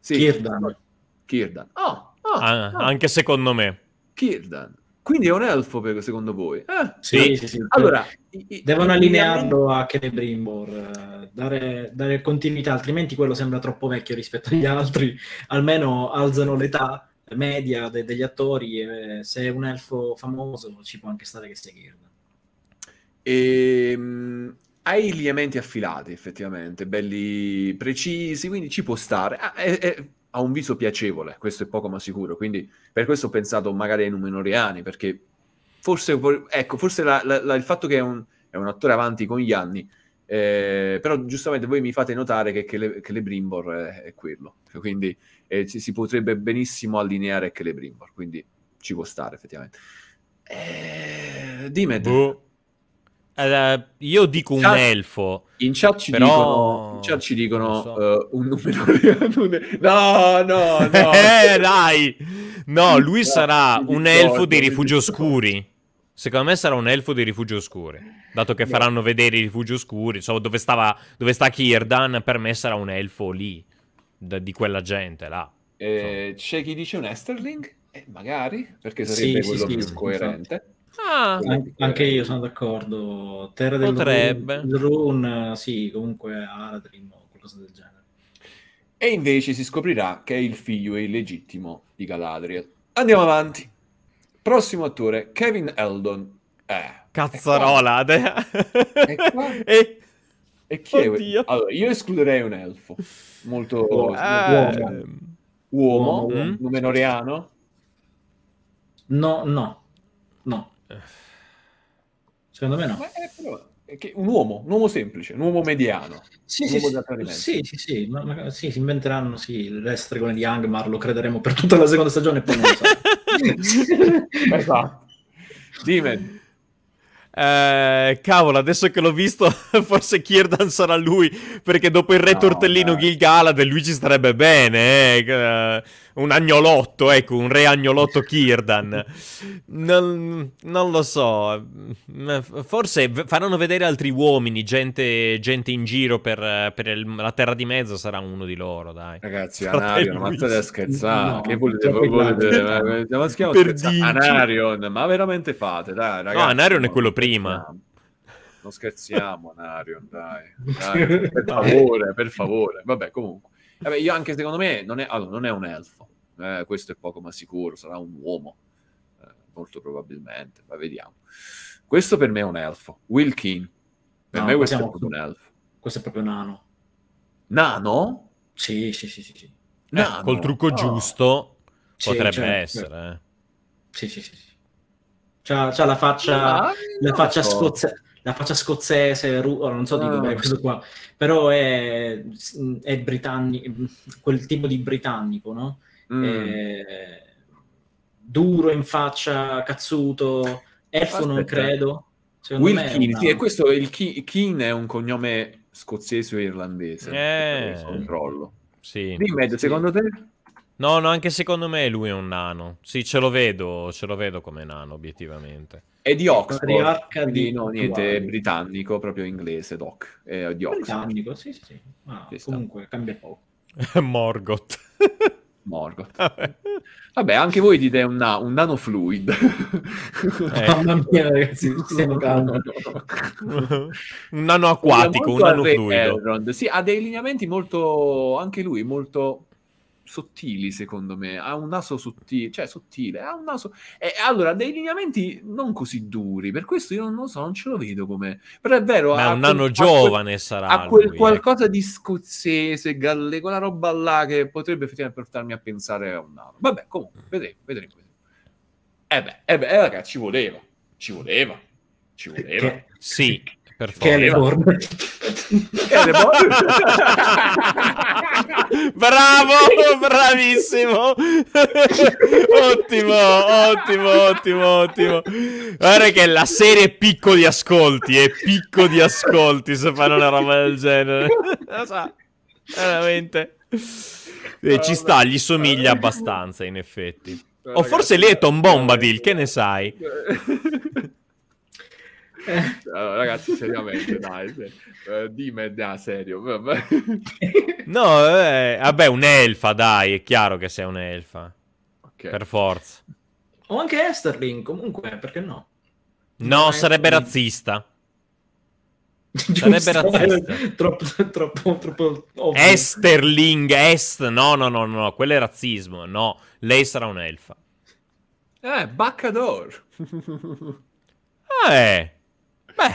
Speaker 1: Sì, Kirdan. Kirdan. Oh, oh, ah, oh. Anche secondo me. Kirdan. Quindi è un elfo, per, secondo voi? Eh? Sì, sì, sì. Allora, devono allinearlo
Speaker 2: a Celebrimbor, dare, dare continuità, altrimenti quello sembra troppo vecchio rispetto agli altri. Almeno alzano l'età media de- degli attori. E se è un elfo famoso, ci può anche stare che sia Girda.
Speaker 1: Ehm, hai lineamenti affilati, effettivamente, belli precisi, quindi ci può stare. Ah, è, eh, è eh, ha un viso piacevole, questo è poco ma sicuro, quindi per questo ho pensato magari ai Numenoreani, perché forse, ecco, forse la, la, la, il fatto che è un, è un, attore avanti con gli anni, eh, però giustamente voi mi fate notare che, che, che Brimbor è, eh, è, quello, quindi eh, ci, si potrebbe benissimo allineare che le Brimbor, quindi ci può stare effettivamente. Eh, dimmi. Boh. Uh, io
Speaker 3: dico un chat, cioè, elfo. In chat ci però... dicono,
Speaker 1: in chat ci dicono so. uh, un numero. no, no,
Speaker 3: no. eh, dai. No, lui sarà un elfo dei rifugi oscuri. Secondo me sarà un elfo dei rifugi oscuri. Dato che faranno vedere i rifugi oscuri, Insomma, dove, stava, dove sta Kirdan, per me sarà un elfo lì, da, di quella gente là.
Speaker 1: Eh, c'è chi dice un Esterling? Eh, magari, perché sarebbe sì, quello sì, più sì, coerente. Infatti. Ah. An-
Speaker 2: anche io sono d'accordo. Terra del Potrebbe. Rune, sì, comunque Aradrim o qualcosa del genere.
Speaker 1: E invece si scoprirà che è il figlio illegittimo di Galadriel. Andiamo avanti. Prossimo attore, Kevin Eldon. Eh, Cazzarola. E, e... e chi Oddio. è? Allora, io escluderei un elfo. Molto... Oh, eh... Uomo. Uomo, mm. numenoreano. No, no, no. Secondo me no. Beh, un uomo, un uomo semplice, un uomo mediano. Sì, un sì, uomo sì, sì, sì, ma, ma, sì,
Speaker 2: si inventeranno sì, le stregone di Angmar, lo crederemo per tutta la seconda stagione e poi non lo so. esatto. Demon. Eh, cavolo,
Speaker 3: adesso che l'ho visto, forse Kierdan sarà lui. Perché dopo il re no, tortellino no. Gil Galad, lui ci starebbe bene. Eh. eh un agnolotto, ecco, un re agnolotto Kirdan. Non, non, lo so, forse faranno vedere altri uomini, gente, gente in giro per, per il, la terra di mezzo sarà uno di loro, dai. Ragazzi, Anarion, ma state scherzando, no, che volete, cioè, volete eh, ma stiamo Anarion,
Speaker 1: ma veramente fate, dai, ragazzi. No, Anarion
Speaker 3: è quello prima.
Speaker 1: Non scherziamo, Anarion, dai. dai. Per favore, per favore. Vabbè, comunque. Vabbè, io anche secondo me non è, allora, non è un elfo, eh, questo è poco ma sicuro, sarà un uomo, eh, molto probabilmente, ma vediamo. Questo per me è un elfo, Wilkin, per no, me questo è proprio un elfo. Questo è proprio nano. Nano?
Speaker 2: Sì, sì, sì, sì. sì. Nano. Eh, col trucco oh. giusto
Speaker 3: sì, potrebbe certo, essere.
Speaker 2: Certo. Sì, sì, sì. sì. C'ha, c'ha, la faccia, no, la faccia so. scozzese la faccia scozzese, ru- oh, non so di ah. dov'è questo qua, però è, è britannico, quel tipo di britannico, no? Mm. È... duro in faccia, cazzuto, elfo non credo. Will Keane, una... sì, e
Speaker 1: questo il Ke- Keane è un cognome scozzese o irlandese. Eh. Controllo.
Speaker 3: Sì. Dimmi, sì. secondo te? No, no, anche secondo me lui è un nano. Sì, ce lo vedo, ce lo vedo come nano, obiettivamente. È ecco, di Oxford, quindi no, niente britannico,
Speaker 1: proprio inglese, doc. È di Oxford.
Speaker 2: Britannico, sì, sì, Ah, comunque, cambia poco.
Speaker 1: Morgoth. Morgoth. Vabbè. Vabbè. anche voi dite una, un nanofluid. Eh. Mamma mia, ragazzi, stiamo calmo. un nano acquatico, un nano fluido. Sì, ha dei lineamenti molto, anche lui, molto sottili, secondo me. Ha un naso sottile, cioè sottile, ha un naso... E allora, dei lineamenti non così duri, per questo io non lo so, non ce lo vedo come... Però è vero... Ma un anno quel, giovane quel, sarà. Ha quel lui, qualcosa ecco. di scozzese, galle, quella roba là che potrebbe effettivamente portarmi a pensare a un nano. Vabbè, comunque, mm. vedremo, vedremo. vedremo. Eh beh, eh beh, eh, ragazzi, ci voleva, ci voleva, ci voleva. Che, sì, per
Speaker 2: che è Leborn. Bravo, bravissimo. ottimo, ottimo, ottimo, ottimo. Guarda
Speaker 3: che la serie è picco di ascolti, è picco di ascolti se fanno una roba del genere.
Speaker 2: Lo so, veramente.
Speaker 1: Eh, ci sta,
Speaker 3: gli somiglia abbastanza in effetti. O forse lei è Tom Bombadil, che ne sai?
Speaker 1: Eh. allora, ragazzi, seriamente, dai, se... uh, dime, da serio.
Speaker 3: no, eh, vabbè, un'elfa, dai, è chiaro che sei un'elfa. Okay. Per forza.
Speaker 2: O anche Esterling, comunque, perché no?
Speaker 3: No, non sarebbe è... razzista.
Speaker 2: Giusto, sarebbe eh, razzista. Eh, troppo, troppo, troppo ovvio.
Speaker 3: Esterling, est, no, no, no, no, quello è razzismo, no, lei sarà un'elfa.
Speaker 1: Eh, Baccador.
Speaker 3: ah, eh.
Speaker 2: Beh,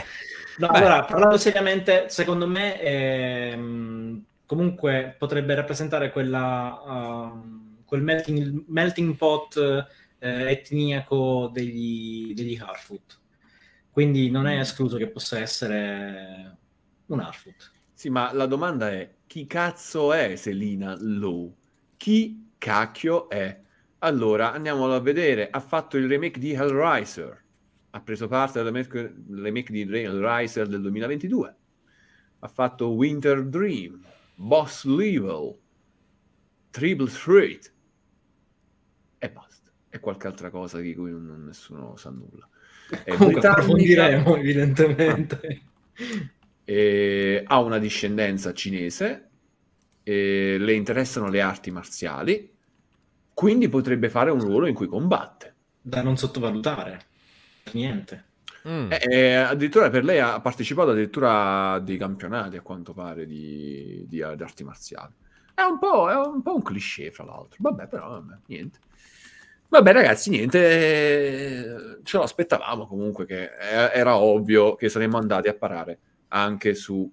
Speaker 2: no, beh. allora, parlando seriamente, secondo me ehm, comunque potrebbe rappresentare quella, uh, quel melting, melting pot eh, etniaco degli, degli Harfoot. Quindi non è mm. escluso che possa
Speaker 1: essere
Speaker 2: un Harfoot.
Speaker 1: Sì, ma la domanda è chi cazzo è Selina Low? Chi cacchio è? Allora andiamolo a vedere. Ha fatto il remake di Hellraiser ha preso parte alle remake di Riser del 2022, ha fatto Winter Dream, Boss Level, Triple Threat e basta. E qualche altra cosa di cui non, nessuno sa nulla. È eh, Comunque, approfondiremo evidentemente. E, eh, ha una discendenza cinese, eh, le interessano le arti marziali, quindi potrebbe fare un ruolo in cui combatte. Da non sottovalutare niente. Mm. E, eh, e eh, addirittura per lei ha partecipato addirittura a dei campionati, a quanto pare, di, di, di arti marziali. È un, è un, po', un cliché, fra l'altro. Vabbè, però, vabbè, niente. Vabbè, ragazzi, niente. Eh, ce lo aspettavamo comunque, che era ovvio che saremmo andati a parare anche su,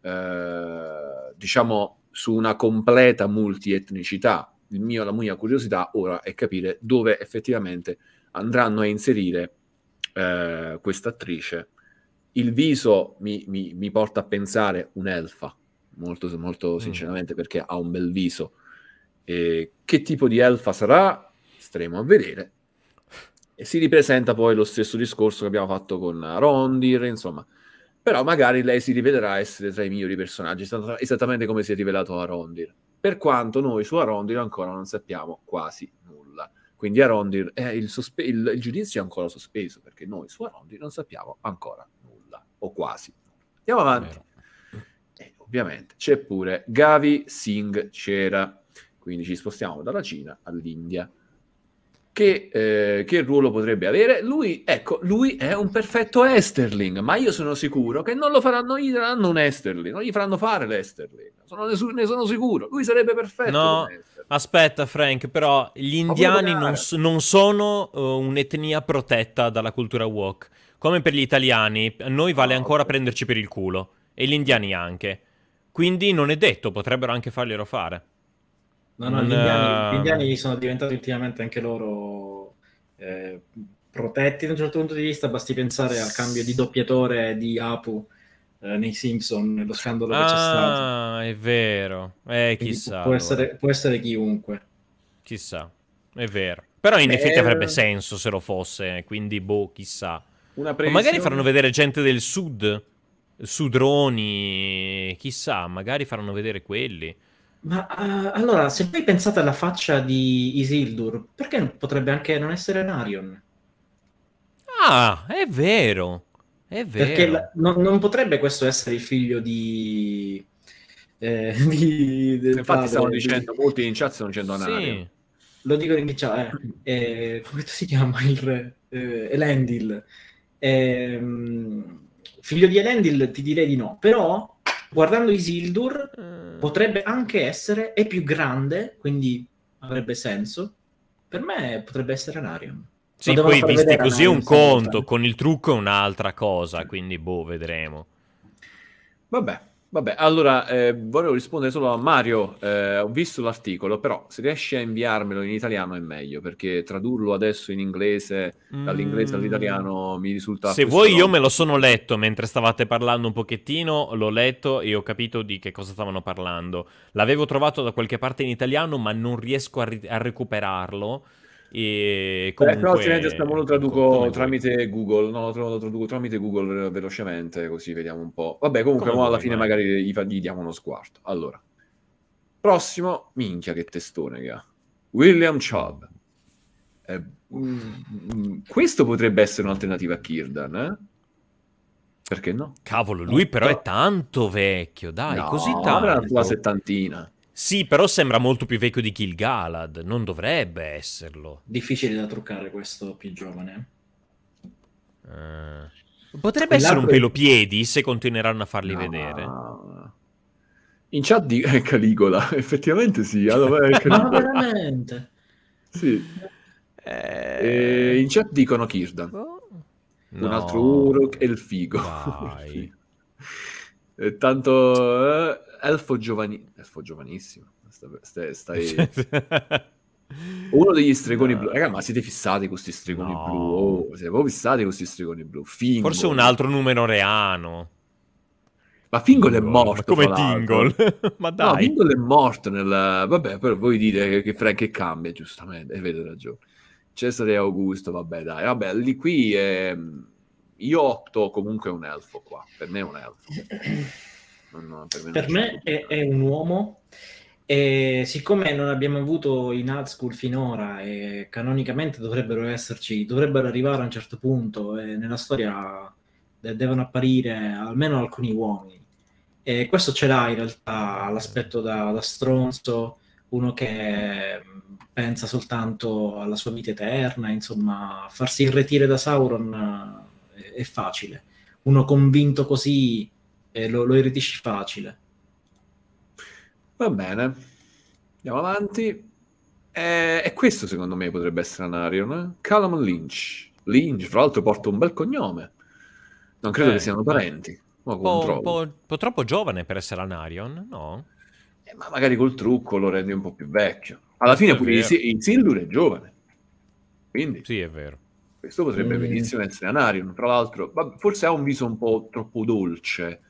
Speaker 1: eh, diciamo, su una completa multietnicità. Il mio, la mia curiosità ora è capire dove effettivamente andranno a inserire eh, questa attrice, il viso mi, mi, mi, porta a pensare un'elfa, molto, molto mm. sinceramente, mm. perché ha un bel viso. E che tipo di elfa sarà? Staremo a vedere. E si ripresenta poi lo stesso discorso che abbiamo fatto con Rondir, insomma. Però magari lei si rivelerà essere tra i migliori personaggi, esattamente come si è rivelato a Rondir. Per quanto noi su Arondir ancora non sappiamo quasi quindi Arondil, eh, il, sospe- il, il, giudizio è ancora sospeso perché noi su Arondil non sappiamo ancora nulla, o quasi. Andiamo avanti. Eh, ovviamente c'è pure Gavi Singh Cera, quindi ci spostiamo dalla Cina all'India che, eh, che ruolo potrebbe avere. Lui, ecco, lui è un perfetto Esterling, ma io sono sicuro che non lo faranno, gli daranno un Esterling, non gli faranno fare l'Esterling. Sono, ne, ne, sono sicuro, lui sarebbe perfetto. No,
Speaker 3: aspetta Frank, però gli indiani non, non, sono uh, un'etnia protetta dalla cultura wok. Come per gli italiani, a noi vale no, ah, ancora okay. prenderci per il culo, e gli indiani anche. Quindi non è detto, potrebbero anche farglielo fare. No, no, non... gli, indiani, gli, eh, indiani,
Speaker 2: sono diventati ultimamente anche loro eh, protetti da un certo punto di vista, basti pensare al cambio di doppiatore di Apu eh, nei Simpson, lo scandalo ah, che c'è stato.
Speaker 3: Ah, è vero, eh, chissà. Può, essere,
Speaker 2: può essere chiunque.
Speaker 3: Chissà, è vero. Però in Beh, effetti avrebbe eh, senso se lo fosse, quindi boh, chissà. O magari faranno vedere gente del sud, sudroni, chissà, magari faranno vedere quelli.
Speaker 2: Ma uh, allora, se voi pensate alla faccia di Isildur, perché potrebbe anche non essere Narion? Ah, è vero. È vero. Perché la, non, non potrebbe questo essere il figlio di... Eh, di, del Infatti padre, stanno dicendo,
Speaker 1: molti in chat stanno dicendo Narion. Sì.
Speaker 2: Lo dicono in chat, eh, eh, come si chiama il re? Eh, Elendil. Eh, figlio di Elendil ti direi di no, però guardando Isildur, eh. potrebbe anche essere, è più grande, quindi avrebbe senso. Per me potrebbe essere Anarion.
Speaker 1: Sì, poi visti così è un conto,
Speaker 3: con il trucco è un'altra cosa, quindi boh, vedremo.
Speaker 1: Vabbè, Vabbè, allora eh, volevo rispondere solo a Mario. Eh, ho visto l'articolo, però se riesci a inviarmelo in italiano è meglio, perché tradurlo adesso in inglese, mm. dall'inglese all'italiano, mm. mi risulta... Se vuoi io
Speaker 3: me lo sono letto mentre stavate parlando un pochettino, l'ho letto e ho capito di che cosa stavano parlando. L'avevo trovato da qualche parte in italiano, ma non riesco a, ri- a recuperarlo. E comunque... Però ovviamente stiamo
Speaker 1: lo traduco tramite vuoi. Google, no, lo traduco tramite Google velocemente, così vediamo un po'. Vabbè, comunque Come alla fine vai. magari gli, gli, diamo uno sguardo. Allora, prossimo, minchia che testone che ha. William Chubb. Eh, mm. Mm, questo potrebbe essere un'alternativa a Kirdan, eh? Perché no? Cavolo,
Speaker 3: lui eh, però è tanto vecchio, dai, no, così tanto. Avrà la
Speaker 1: settantina. Sì, però
Speaker 3: sembra molto più vecchio di Kill Galad, non dovrebbe esserlo. Difficile da
Speaker 2: truccare questo più giovane. Uh, potrebbe e essere un
Speaker 3: pelopiedi se continueranno a farli no. vedere.
Speaker 1: In chat di eh, Caligola, effettivamente sì. Ah, allora, è Ma
Speaker 2: veramente?
Speaker 1: Sì. Eh. eh... in chat dicono Kirdan. No. Un altro Uruk e il figo. Tanto... Eh elfo, giovani... elfo giovanissimo. Stai, stai... Uno degli stregoni no. blu, raga, ma siete fissati con questi stregoni no. blu? Oh, siete proprio fissati con questi stregoni blu. Fingo. Forse un altro numero reano. Ma Fingle è morto. Ma come Tingle? ma dai. No, Fingle è morto nel... Vabbè, però voi dite che, Frank che cambia, giustamente, eh, avete ragione. Cesare e Augusto, vabbè, dai. Vabbè, lì qui è... Io opto comunque un elfo qua, per me è un elfo. Non, per me, per me
Speaker 2: è, è, un uomo e siccome non abbiamo avuto i hard school finora e canonicamente dovrebbero esserci, dovrebbero arrivare a un certo punto e nella storia devono apparire almeno alcuni uomini. E questo ce l'ha in realtà l'aspetto da, da stronzo, uno che mm, pensa soltanto alla sua vita eterna, insomma, farsi irretire da Sauron eh, è facile. Uno convinto così
Speaker 1: eh, lo, lo irritisci facile. Va bene, andiamo avanti. Eh, e questo secondo me potrebbe essere un Arion. Eh? Lynch. Lynch, fra l'altro, porta un bel cognome. Non credo eh, che siano parenti. Un po', po', po',
Speaker 3: troppo giovane per essere Anarion, no? Eh, ma magari col trucco lo
Speaker 1: rendi un po' più vecchio. Alla questo fine pure il Sildur è giovane. Quindi... Sì, è vero. Questo potrebbe mm. benissimo essere un Arion. Tra l'altro, forse ha un viso un po' troppo dolce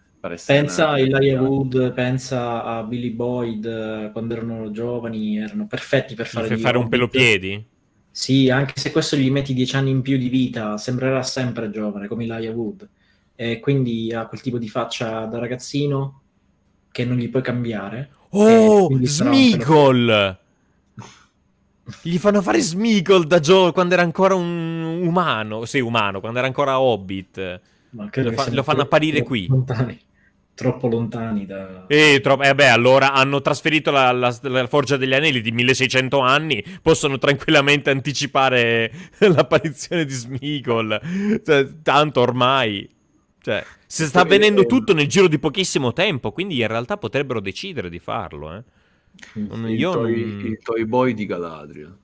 Speaker 1: Pensa a
Speaker 2: Elijah Wood, pensa a Billy Boyd eh, quando erano giovani, erano perfetti per fare, per fare un pelopiedi. Sì, anche se questo gli metti dieci anni in più di vita, sembrerà sempre giovane come Elijah Wood. E quindi ha quel tipo di faccia da ragazzino che non gli puoi cambiare. Oh, Smigol! Gli fanno fare Smigol da Joe quando era ancora
Speaker 3: un umano, sì, umano, quando era ancora Hobbit. Lo, fa, lo, fanno apparire qui.
Speaker 2: Lontani troppo lontani da...
Speaker 3: E tro- eh beh, allora hanno trasferito la, la, la, Forgia degli Anelli di 1600 anni, possono tranquillamente anticipare l'apparizione di Smeagol, cioè, tanto ormai... Cioè, se sta avvenendo eh. tutto nel giro di pochissimo tempo, quindi in realtà potrebbero decidere di farlo, eh. Non,
Speaker 1: il, io toy, non... il Toy Boy di Galadriel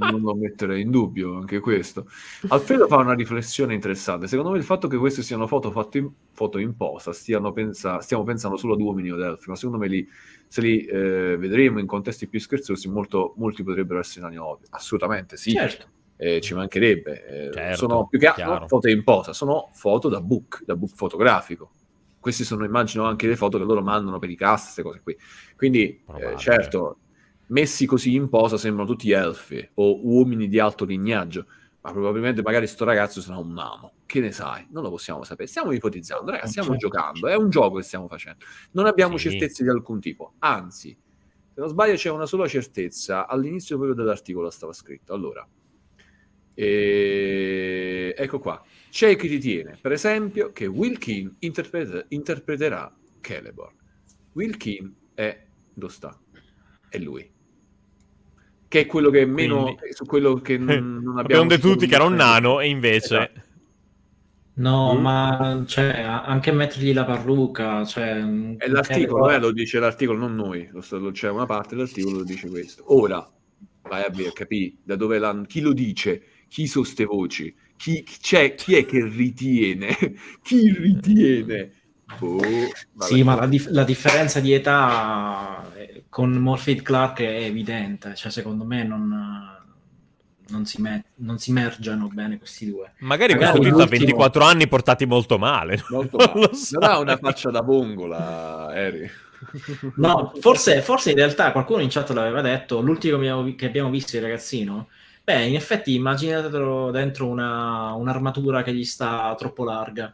Speaker 1: non lo mettere in dubbio anche questo. Alfredo fa una riflessione interessante. Secondo me il fatto che queste siano foto fatte in, foto in posa, pensa, stiamo pensando solo ad uomini o ad elfi, ma secondo me li, se li eh, vedremo in contesti più scherzosi, molto, molti potrebbero essere nani ovvi. Assolutamente sì, certo. eh, ci mancherebbe. Eh, certo, sono più che altro foto in posa, sono foto da book, da book fotografico. Queste sono, immagino, anche le foto che loro mandano per i cast, queste cose qui. Quindi, eh, Probabile. certo messi così in posa sembrano tutti elfi o uomini di alto lignaggio, ma probabilmente magari sto ragazzo sarà un namo. Che ne sai? Non lo possiamo sapere. Stiamo ipotizzando, ragazzi, stiamo certo. giocando, è un gioco che stiamo facendo. Non abbiamo sì. certezze di alcun tipo, anzi, se non sbaglio c'è una sola certezza, all'inizio proprio dell'articolo stava scritto. Allora, e... Eh, ecco qua. C'è chi ritiene, per esempio, che Wilkin interpreta- interpreterà Celeborn. Wilkin è, lo sta, è lui che è quello che è meno Quindi... su quello che non, non abbiamo. detto tutti che era un nano, e invece. Esatto.
Speaker 2: No, mm. ma cioè, anche mettergli la parrucca. Cioè, è mm, eh, l'articolo, è... Eh, lo
Speaker 1: dice l'articolo, non noi. lo C'è cioè una parte dell'articolo che dice questo. Ora vai a vedere, capì da dove l'hanno. Chi lo dice? Chi sono ste voci? Chi, c'è, chi è che ritiene? chi
Speaker 2: ritiene
Speaker 1: Boh, sì, ma la, dif- la, differenza di età
Speaker 2: eh, con Morpheid Clark è evidente, cioè secondo me non, non, si, me- non si mergiano bene questi due. Magari, Magari questo tipo 24
Speaker 3: anni portati molto male.
Speaker 2: Molto male. Non ha una faccia da bongola, Harry. No, forse, forse, in realtà qualcuno in chat l'aveva detto, l'ultimo che abbiamo visto il ragazzino, beh, in effetti immaginatelo dentro una, un'armatura che gli sta troppo larga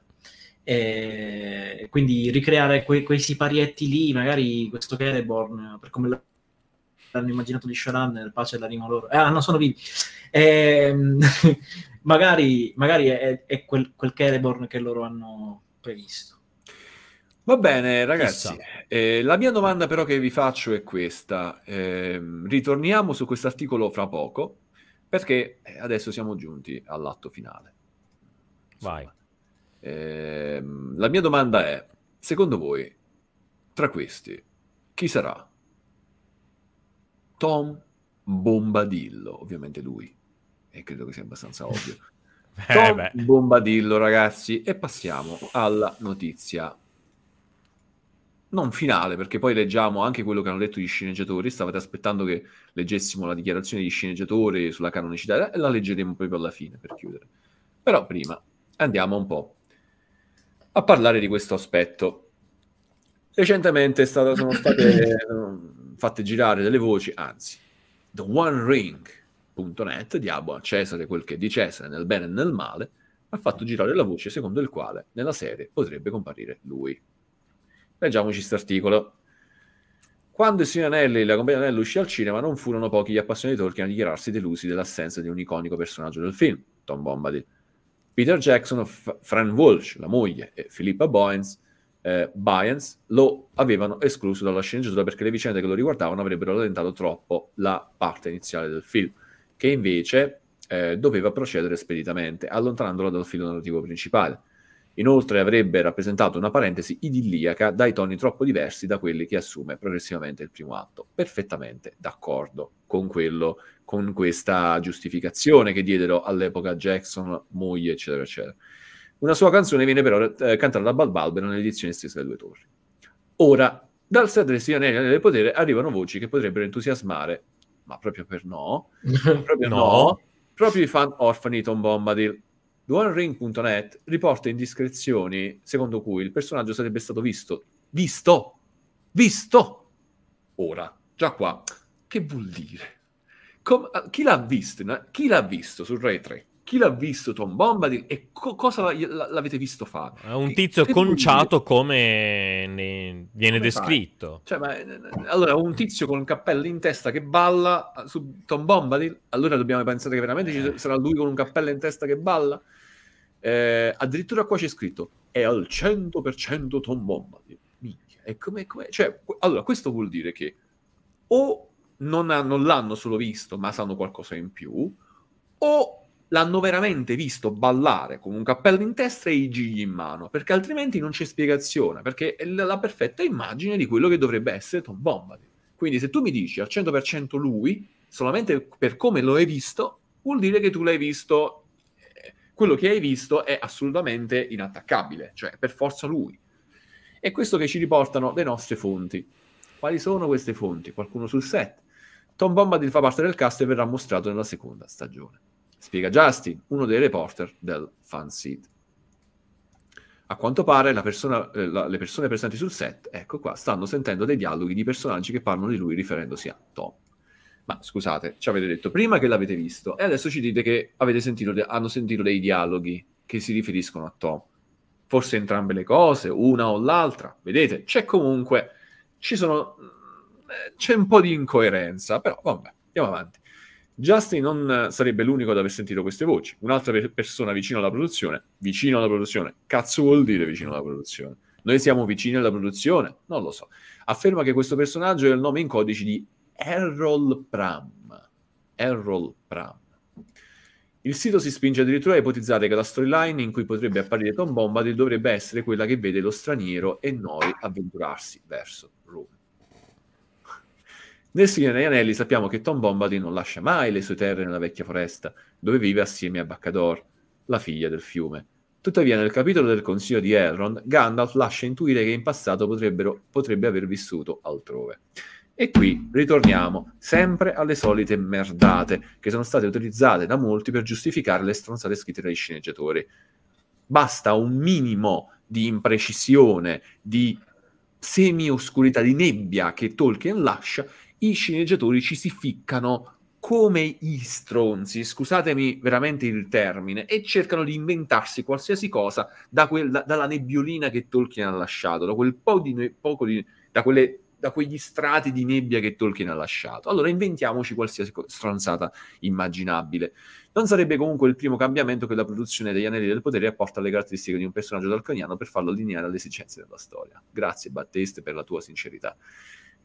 Speaker 2: eh, e quindi ricreare que- quei siparietti lì, magari questo Kereborn, per come l'hanno immaginato gli showrunner, pace l'anima loro. Eh, ah, non sono vivi. Ehm, magari, magari è, è, quel, quel Kereborn che loro hanno previsto.
Speaker 1: Va bene, ragazzi. Eh, la mia domanda però che vi faccio è questa. Eh, ritorniamo su questo articolo fra poco, perché eh, adesso siamo giunti all'atto finale. Vai. Ehm, la mia domanda è, secondo voi, tra questi, chi sarà? Tom Bombadillo, ovviamente lui, e credo che sia abbastanza ovvio. Eh, Tom eh Bombadillo, ragazzi, e passiamo alla notizia non finale, perché poi leggiamo anche quello che hanno detto gli sceneggiatori. Stavate aspettando che leggessimo la dichiarazione degli sceneggiatori sulla canonicità e la leggeremo proprio alla fine per chiudere. Però prima andiamo un po' a parlare di questo aspetto. Recentemente stata, sono state eh, fatte girare delle voci, anzi, The One Ring.net, diabo a Cesare quel che è di Cesare, nel bene e nel male, ha fatto girare la voce secondo il quale nella serie potrebbe comparire lui. Leggiamoci questo articolo. Quando il signor Anelli e la compagnia Anelli uscì al cinema, non furono pochi gli appassionati di Tolkien a dichiararsi delusi dell'assenza di un iconico personaggio del film, Tom Bombadil Peter Jackson, F- Fran Walsh, la moglie, e Philippa Boyens, eh, Byans lo avevano escluso dalla sceneggiatura perché le vicende che lo riguardavano avrebbero rallentato troppo la parte iniziale del film, che invece eh, doveva procedere speditamente, allontanandola dal filo narrativo principale. Inoltre avrebbe rappresentato una parentesi idilliaca dai toni troppo diversi da quelli che assume progressivamente il primo atto. Perfettamente d'accordo con, quello, con questa giustificazione che diedero all'epoca Jackson, moglie, eccetera, eccetera. Una sua canzone viene però eh, cantata da Balbalbero nell'edizione stessa delle due torri. Ora, dal set del Signore del Potere arrivano voci che potrebbero entusiasmare, ma proprio per no, proprio no. no, proprio i fan orfani di Tom Bombadil. TheOneRing.net riporta indiscrezioni secondo cui il personaggio sarebbe stato visto, visto, visto, ora, già qua, che vuol dire? Com- ah, chi l'ha visto? No? Chi l'ha visto su Ray 3? Chi l'ha visto Tom Bombadil e co- cosa l- l- l'avete visto fare? È un tizio
Speaker 3: che, conciato che come ne- viene come descritto.
Speaker 1: Cioè, ma, eh, eh, allora, un tizio con un cappello in testa che balla ah, su Tom Bombadil, allora dobbiamo pensare che veramente ci eh. sarà lui con un cappello in testa che balla? Eh, addirittura qua c'è scritto, è al 100% Tom Bombadil. Minchia, è come... Cioè, allora, questo vuol dire che o non, ha, non l'hanno solo visto ma sanno qualcosa in più, o l'hanno veramente visto ballare con un cappello in testa e i gigli in mano, perché altrimenti non c'è spiegazione, perché è la perfetta immagine di quello che dovrebbe essere Tom Bombadil. Quindi se tu mi dici al 100% lui, solamente per come lo hai visto, vuol dire che tu l'hai visto, eh, quello che hai visto è assolutamente inattaccabile, cioè per forza lui. E questo che ci riportano le nostre fonti. Quali sono queste fonti? Qualcuno sul set? Tom Bombadil fa parte del cast e verrà mostrato nella seconda stagione. Spiega Justin, uno dei reporter del fanseed. A quanto pare persona, eh, la, le persone presenti sul set, ecco qua, stanno sentendo dei dialoghi di personaggi che parlano di lui riferendosi a Tom. Ma scusate, ci avete detto prima che l'avete visto e adesso ci dite che sentito hanno sentito dei dialoghi che si riferiscono a Tom. Forse entrambe le cose, una o l'altra. Vedete, c'è comunque, ci sono eh, c'è un po' di incoerenza, però vabbè, andiamo avanti. Justin non sarebbe l'unico ad aver sentito queste voci. Un'altra persona vicino alla produzione, vicino alla produzione, cazzo vuol dire vicino alla produzione? Noi siamo vicini alla produzione? Non lo so. Afferma che questo personaggio è il nome in codice di Errol Pram. Errol Pram. Il sito si spinge addirittura a ipotizzare che la storyline in cui potrebbe apparire Tom Bombadil dovrebbe essere quella che vede lo straniero e noi avventurarsi verso Roma. Nel Signore degli Anelli sappiamo che Tom Bombadil non lascia mai le sue terre nella vecchia foresta, dove vive assieme a Baccador, la figlia del fiume. Tuttavia, nel capitolo del consiglio di Elrond, Gandalf lascia intuire che in passato potrebbe aver vissuto altrove. E qui ritorniamo sempre alle solite merdate che sono state utilizzate da molti per giustificare le stronzate scritte dagli sceneggiatori. Basta un minimo di imprecisione, di semi-oscurità, di nebbia che Tolkien lascia i sceneggiatori ci si ficcano come gli stronzi, scusatemi veramente il termine, e cercano di inventarsi qualsiasi cosa da quel, da, dalla nebbiolina che Tolkien ha lasciato, da, quel po di, poco di, da, quelle, da quegli strati di nebbia che Tolkien ha lasciato. Allora inventiamoci qualsiasi co- stronzata immaginabile. Non sarebbe comunque il primo cambiamento che la produzione degli Anelli del Potere apporta alle caratteristiche di un personaggio tolkieniano per farlo allineare alle esigenze della storia. Grazie Batteste per la tua sincerità.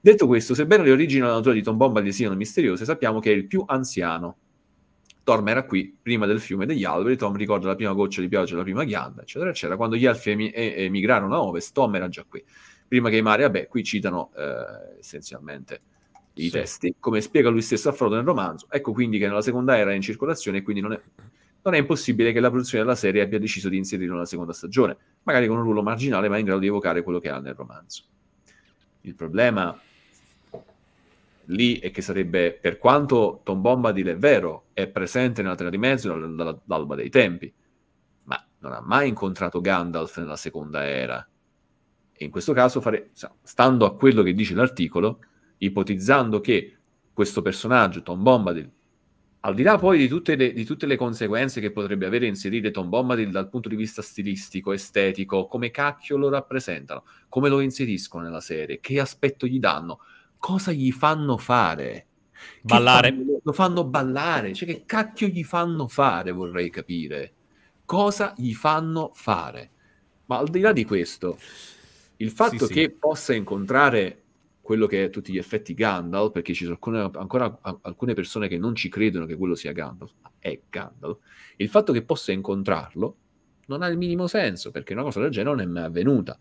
Speaker 1: Detto questo, sebbene le origini della natura di Tom Bomba siano misteriose, sappiamo che è il più anziano. Torma era qui prima del fiume degli alberi, Tom ricorda la prima goccia di pioggia, la prima ghianda, eccetera, eccetera. Quando gli alfi em- emigrarono a ovest, Tom era già qui. Prima che i mari, vabbè, qui citano eh, essenzialmente i sì. testi, come spiega lui stesso a Frodo nel romanzo. Ecco quindi che nella seconda era in circolazione e quindi non è, non è impossibile che la produzione della serie abbia deciso di inserirlo nella seconda stagione, magari con un ruolo marginale ma in grado di evocare quello che ha nel romanzo. Il problema lì e che sarebbe, per quanto Tom Bombadil è vero, è presente nella Terra di Mezzo dall'alba dei tempi, ma non ha mai incontrato Gandalf nella Seconda Era. E in questo caso, fare, stando a quello che dice l'articolo, ipotizzando che questo personaggio, Tom Bombadil, al di là poi di tutte, le, di tutte le conseguenze che potrebbe avere inserire Tom Bombadil dal punto di vista stilistico, estetico, come cacchio lo rappresentano, come lo inseriscono nella serie, che aspetto gli danno, cosa gli fanno fare? ballare. Fanno, lo fanno ballare, cioè che cacchio gli fanno fare, vorrei capire. Cosa gli fanno fare? Ma al di là di questo, il fatto sì, che sì. possa incontrare quello che è a tutti gli effetti Gandalf, perché ci sono alcune, ancora alcune persone che non ci credono che quello sia Gandalf, è Gandalf, il fatto che possa incontrarlo non ha il minimo senso, perché una cosa del genere non è mai avvenuta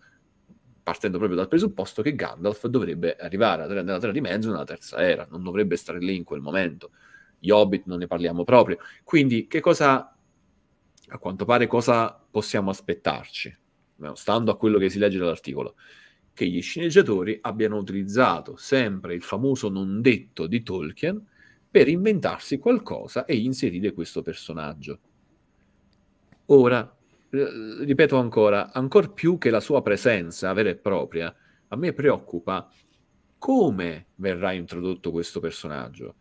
Speaker 1: partendo proprio dal presupposto che Gandalf dovrebbe arrivare nella Terra di Mezzo nella Terza Era, non dovrebbe stare lì in quel momento. Gli Hobbit non ne parliamo proprio. Quindi, che cosa, a quanto pare, cosa possiamo aspettarci? Stando a quello che si legge dall'articolo, che gli sceneggiatori abbiano utilizzato sempre il famoso non detto di Tolkien per inventarsi qualcosa e inserire questo personaggio. Ora, eh, ripeto ancora, ancora più che la sua presenza vera e propria, a me preoccupa come verrà introdotto questo personaggio,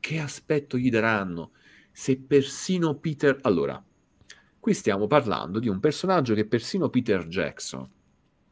Speaker 1: che aspetto gli daranno, se persino Peter... Allora, qui stiamo parlando di un personaggio che persino Peter Jackson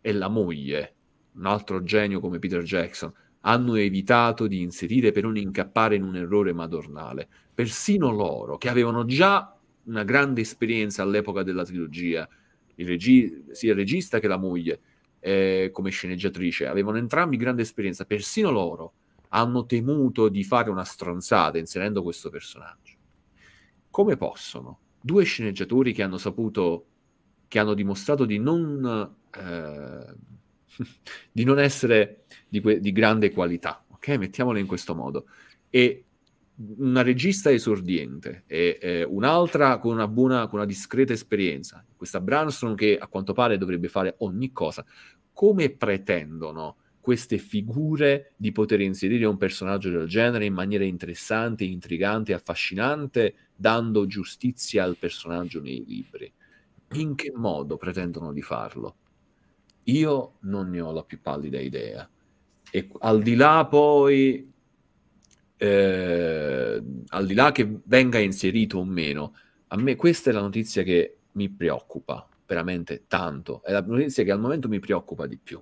Speaker 1: e la moglie, un altro genio come Peter Jackson, hanno evitato di inserire per non incappare in un errore madornale. Persino loro, che avevano già una grande esperienza all'epoca della trilogia, il regi- sia il regista che la moglie eh, come sceneggiatrice, avevano entrambi grande esperienza, persino loro hanno temuto di fare una stronzata inserendo questo personaggio. Come possono due sceneggiatori che hanno saputo, che hanno dimostrato di non, eh, di non essere di, que- di grande qualità, ok? Mettiamole in questo modo. E una regista esordiente e eh, un'altra con una buona, con una discreta esperienza, questa Branson che a quanto pare dovrebbe fare ogni cosa, come pretendono queste figure di poter inserire un personaggio del genere in maniera interessante, intrigante, affascinante, dando giustizia al personaggio nei libri? In che modo pretendono di farlo? Io non ne ho la più pallida idea. E al di là poi eh, al di là che venga inserito o meno, a me questa è la notizia che mi preoccupa veramente tanto, è la notizia che al momento mi preoccupa di più,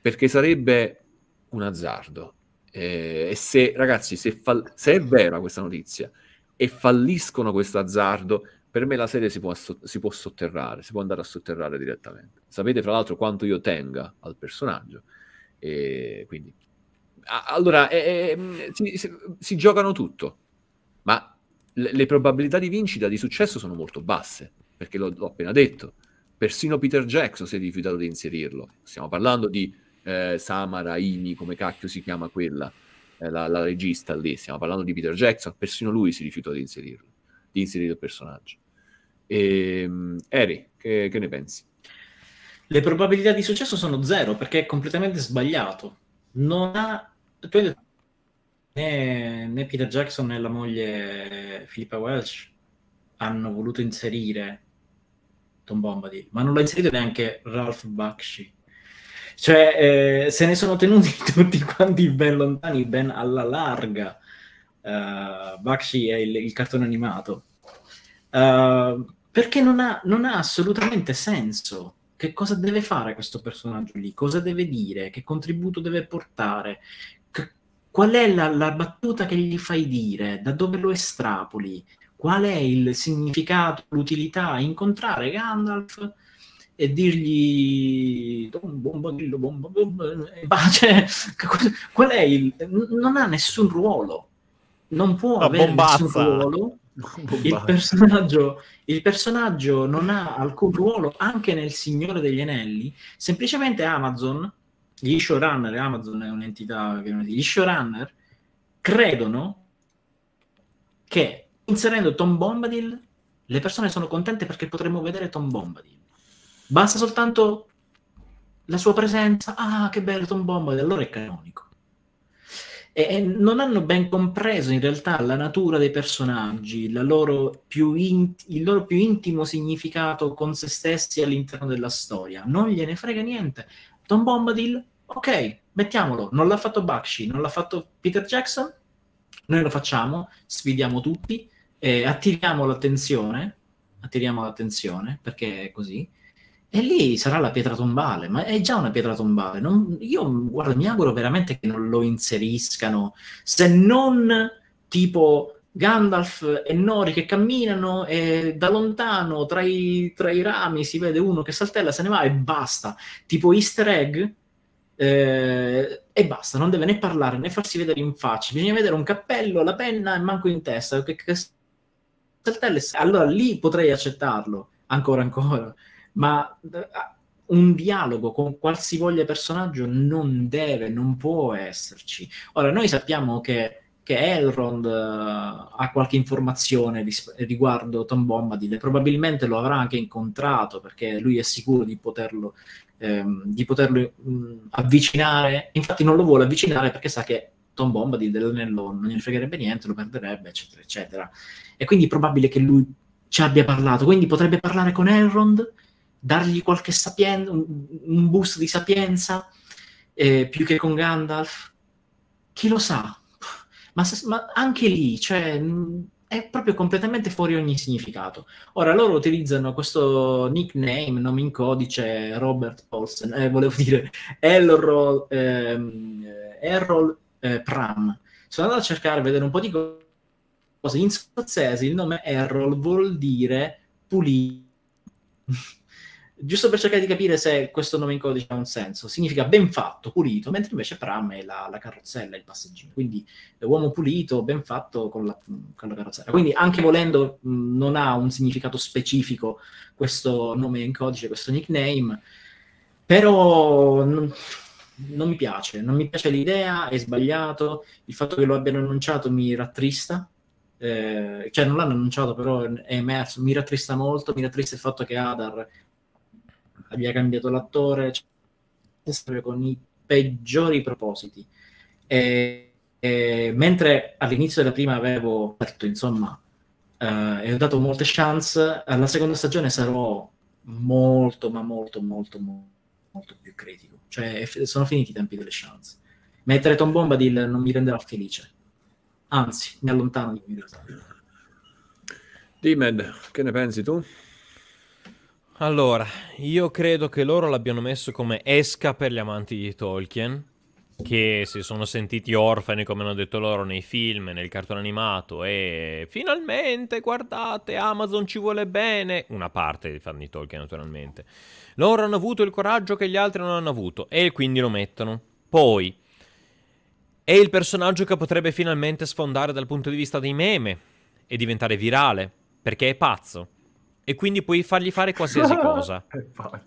Speaker 1: perché sarebbe un azzardo. Eh, e se, ragazzi, se, fall- se, è vera questa notizia e falliscono questo azzardo, per me la serie si può, so- si può sotterrare, si può andare a sotterrare direttamente. Sapete, fra l'altro, quanto io tenga al personaggio, e quindi allora è, eh, eh, mm, si, si, si, giocano tutto, ma le, le, probabilità di vincita di successo sono molto basse, perché l'ho, l'ho, appena detto. Persino Peter Jackson si è rifiutato di inserirlo. Stiamo parlando di eh, Samara Imi, come cacchio si chiama quella, eh, la, la, regista lì. Stiamo parlando di Peter Jackson, persino lui si rifiutò di inserirlo, di inserire il personaggio. E, ehm, Eri, che, che ne pensi? Le probabilità
Speaker 2: di successo sono zero perché è completamente sbagliato. Non ha poi, né, né, Peter Jackson né la moglie Filippa eh, Welsh hanno voluto inserire Tom Bombadil, ma non l'ha inserito neanche Ralph Bakshi. Cioè, eh, se ne sono tenuti tutti quanti ben lontani, ben alla larga. Uh, Bakshi è il, il cartone animato. Uh, perché non ha, non ha assolutamente senso che cosa deve fare questo personaggio lì, cosa deve dire, che contributo deve portare, qual è la, la, battuta che gli fai dire, da dove lo estrapoli, qual è il significato, l'utilità, incontrare Gandalf e dirgli bombadillo, cioè, qual è il... non ha nessun ruolo, non può la avere bombazza. nessun ruolo. Il personaggio, il personaggio non ha alcun ruolo anche nel Signore degli Anelli. Semplicemente Amazon gli showrunner, Amazon è un'entità che non gli showrunner credono che inserendo Tom Bombadil le persone sono contente perché potremmo vedere Tom Bombadil. Basta soltanto la sua presenza, ah che bello Tom Bombadil, allora è canonico. E, e non hanno ben compreso in realtà la natura dei personaggi, loro in, il loro più intimo significato con se stessi all'interno della storia. Non gliene frega niente. Tom Bombadil ok, mettiamolo, non l'ha fatto Bakshi, non l'ha fatto Peter Jackson, noi lo facciamo, sfidiamo tutti, eh, attiriamo l'attenzione, attiriamo l'attenzione perché è così, e lì sarà la pietra tombale, ma è già una pietra tombale. Non, io guarda, mi auguro veramente che non lo inseriscano, se non tipo Gandalf e Nori che camminano e da lontano tra i, tra i rami si vede uno che saltella, se ne va e basta, tipo easter egg eh, e basta, non deve né parlare né farsi vedere in faccia, bisogna vedere un cappello, la penna e manco in testa. Che, che, allora lì potrei accettarlo, ancora ancora, ma eh, un dialogo con qualsivoglia personaggio non deve, non può esserci. Ora, noi sappiamo che che Elrond uh, ha qualche informazione ris- riguardo Tom Bombadil, probabilmente lo avrà anche incontrato perché lui è sicuro di poterlo ehm, di poterlo mh, mm, avvicinare. Infatti non lo vuole avvicinare perché sa che Tom Bombadil dell'anello non gli fregherebbe niente, lo perderebbe, eccetera, eccetera. E quindi è probabile che lui ci abbia parlato. Quindi potrebbe parlare con Elrond, dargli qualche sapienza, un, un boost di sapienza, eh, più che con Gandalf. Chi lo sa? Ma, ma anche lì, cioè, mh, mm, è proprio completamente fuori ogni significato. Ora loro utilizzano questo nickname, nome in codice Robert Paulsen, eh, volevo dire Errol, ehm, Errol eh, Pram. Sono andato a cercare a vedere un po' di cose. In scozzese il nome Errol vuol dire pulito giusto per cercare di capire se questo nome in codice ha un senso, significa ben fatto, pulito, mentre invece pram è la, la carrozzella, il passeggino. Quindi eh, uomo pulito, ben fatto con la, con la carrozzella. Quindi anche volendo mh, mm, non ha un significato specifico questo nome in codice, questo nickname, però non, non mi piace, non mi piace l'idea, è sbagliato, il fatto che lo abbiano annunciato mi rattrista, eh, cioè non l'hanno annunciato però è emerso, mi rattrista molto, mi rattrista il fatto che Adar abbia cambiato l'attore, cioè, con i peggiori propositi. E, e, mentre all'inizio della prima avevo detto, insomma, eh, e ho dato molte chance, alla seconda stagione sarò molto, ma molto, molto, molto, molto più critico. Cioè, sono finiti i tempi delle chance. Mettere Tom Bombadil non mi renderà felice. Anzi, mi allontano di lui.
Speaker 1: Dimed, che ne pensi tu?
Speaker 3: Allora, io credo che loro l'abbiano messo come esca per gli amanti di Tolkien, che si sono sentiti orfani, come hanno detto loro, nei film, nel cartone animato, e finalmente, guardate, Amazon ci vuole bene. Una parte dei fan di Tolkien, naturalmente. Loro hanno avuto il coraggio che gli altri non hanno avuto, e quindi lo mettono. Poi, è il personaggio che potrebbe finalmente sfondare dal punto di vista dei meme e diventare virale, perché è pazzo. E quindi puoi fargli fare qualsiasi cosa.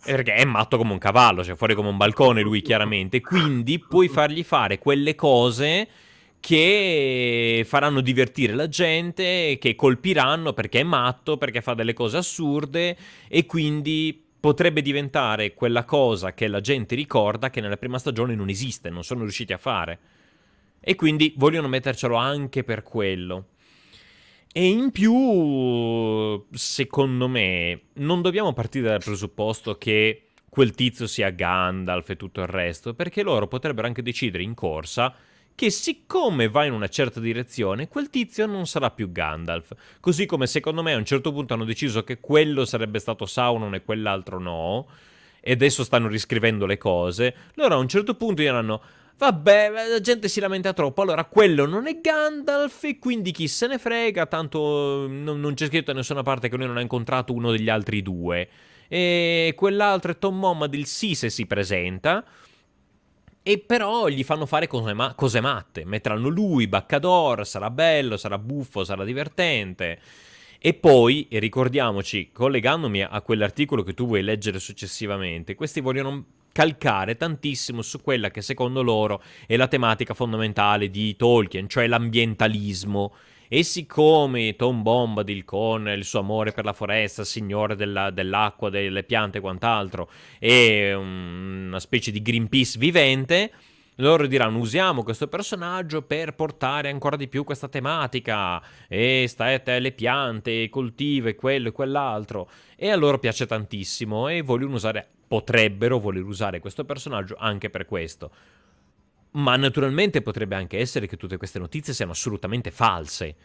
Speaker 3: è perché è matto come un cavallo, cioè fuori come un balcone lui chiaramente. Quindi puoi fargli fare quelle cose che faranno divertire la gente, che colpiranno perché è matto, perché fa delle cose assurde e quindi potrebbe diventare quella cosa che la gente ricorda che nella prima stagione non esiste, non sono riusciti a fare. E quindi vogliono mettercelo anche per quello. E in più, secondo me, non dobbiamo partire dal presupposto che quel tizio sia Gandalf e tutto il resto, perché loro potrebbero anche decidere in corsa che siccome va in una certa direzione, quel tizio non sarà più Gandalf. Così come secondo me a un certo punto hanno deciso che quello sarebbe stato Sauron e quell'altro no, e adesso stanno riscrivendo le cose, loro a un certo punto diranno Vabbè, la gente si lamenta troppo. Allora, quello non è Gandalf e quindi chi se ne frega, tanto mm, non, non c'è scritto da nessuna parte che lui non ha incontrato uno degli altri due. E quell'altro è Tom Mommad, sì, se si presenta. E però gli fanno fare cose, ma- cose matte. Metteranno lui, Baccador, sarà bello, sarà buffo, sarà divertente. E poi, e ricordiamoci, collegandomi a quell'articolo che tu vuoi leggere successivamente, questi vogliono calcare tantissimo su quella che secondo loro è la tematica fondamentale di Tolkien, cioè l'ambientalismo. E siccome Tom Bombadil con il suo amore per la foresta, signore della, dell'acqua, delle piante e quant'altro, è una specie di Greenpeace vivente, loro diranno usiamo questo personaggio per portare ancora di più questa tematica e stai a te le piante, coltiva e quello e quell'altro e a loro piace tantissimo e vogliono usare, potrebbero voler usare questo personaggio anche per questo. Ma naturalmente potrebbe anche essere che tutte queste notizie siano assolutamente false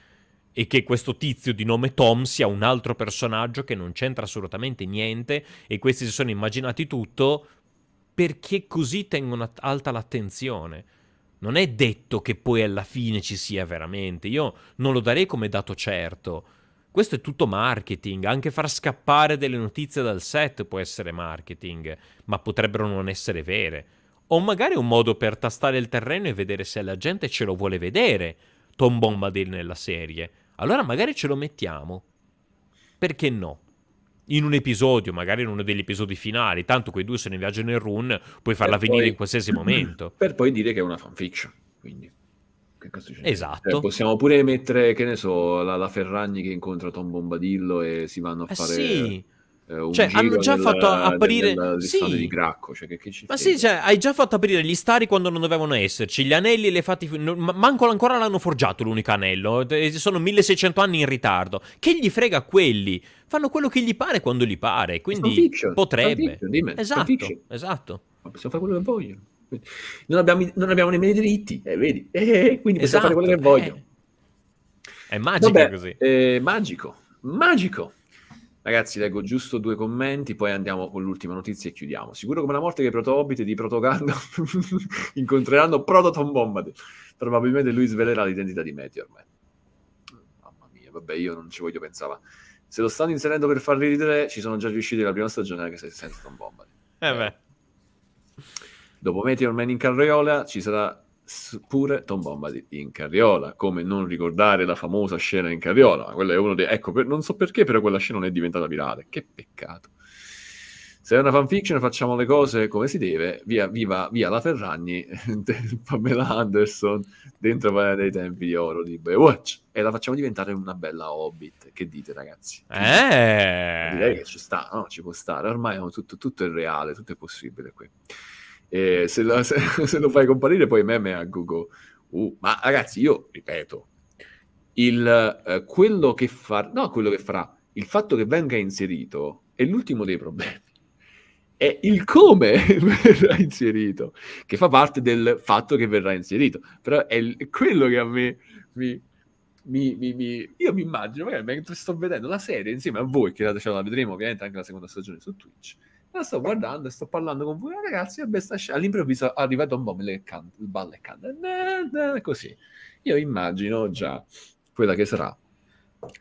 Speaker 3: e che questo tizio di nome Tom sia un altro personaggio che non c'entra assolutamente niente e questi si sono immaginati tutto perché così tengono alta l'attenzione. Non è detto che poi alla fine ci sia veramente. Io non lo darei come dato certo. Questo è tutto marketing, anche far scappare delle notizie dal set può essere marketing, ma potrebbero non essere vere. O magari è un modo per tastare il terreno e vedere se la gente ce lo vuole vedere, Tom Bombadil nella serie. Allora magari ce lo mettiamo. Perché no? in un episodio, magari in uno degli episodi finali, tanto quei due sono in viaggio nel run, puoi farla per venire poi, in qualsiasi momento.
Speaker 1: Per poi dire che è una fanfiction, quindi... Esatto. Cioè, possiamo pure mettere, che ne so, la, la, Ferragni che incontra Tom Bombadillo e si vanno a eh fare... Sì eh, un cioè, hanno già nella, fatto eh, aprire nella, nella, sì. di Gracco, cioè, che, che ci ma fede? sì, cioè,
Speaker 3: hai già fatto aprire gli stari quando non dovevano esserci, gli anelli li hai fatti no, manco ancora l'hanno forgiato l'unico anello, eh, sono 1600 anni in ritardo. Che gli frega quelli? Fanno quello che gli pare quando gli pare, quindi fiction, potrebbe. Fiction, esatto, esatto.
Speaker 1: Ma possiamo fare quello che vogliono. Non abbiamo, non abbiamo nemmeno i diritti, eh, vedi? Eh, quindi esatto, possiamo fare quello che esatto, vogliono. Eh. È magico Vabbè, così. È magico, magico. Ragazzi, leggo giusto due commenti, poi andiamo con l'ultima notizia e chiudiamo. Sicuro come la morte che i proto-hobbit di Protogando incontreranno Prototon Bombadil. Probabilmente lui svelerà l'identità di Meteor Man. Mamma mia, vabbè, io non ci voglio pensava. Se lo stanno inserendo per farli ridere, ci sono già riusciti la prima stagione anche se senza Tom Bombadil. Eh beh. Dopo Meteor Man in carriola ci sarà pure Tom Bombadil in carriola. Come non ricordare la famosa scena in carriola? Quella è uno dei... Ecco, per... non so perché, però quella scena non è diventata virale. Che peccato. Se è una fanfiction facciamo le cose come si deve, via, viva, via la Ferragni, Pamela Anderson, dentro dei tempi di oro di Baywatch. E la facciamo diventare una bella Hobbit. Che dite ragazzi? Eh. Direi che ci sta, no? Ci può stare. Ormai tutto, tutto è reale, tutto è possibile qui. E se lo, se, se lo fai comparire poi meme a Google. Uh, ma ragazzi, io ripeto, il, eh, quello che farà, no, quello che farà, il fatto che venga inserito è l'ultimo dei problemi. È il come verrà inserito, che fa parte del fatto che verrà inserito. Però è il, quello che a me mi, mi, mi, mi, io mi immagino, magari mentre sto vedendo la serie insieme a voi, che la, cioè, la vedremo ovviamente anche la seconda stagione su Twitch, la sto guardando, e sto parlando con voi ragazzi e all'improvviso arriva Don Bomile che canta, il ballo e canta, così. Io immagino già quella che sarà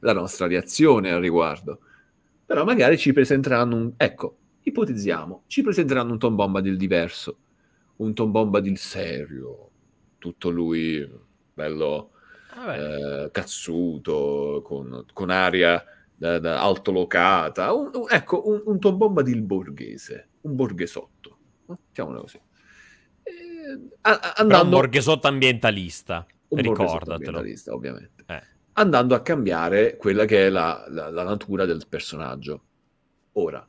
Speaker 1: la nostra reazione al riguardo. Però magari ci presenteranno un... Ecco, ipotizziamo, ci presenteranno un Tom Bomba del diverso, un Tom Bomba del serio, tutto lui bello ah, eh, cazzuto, con, con aria da, da altolocata, un, un, ecco, un, un tombomba di borghese, un borghesotto, diciamolo eh, così. andando... un borghesotto ambientalista, un ricordatelo. Ambientalista, ovviamente. Eh. Andando a cambiare quella che è la, la, la natura del personaggio. Ora,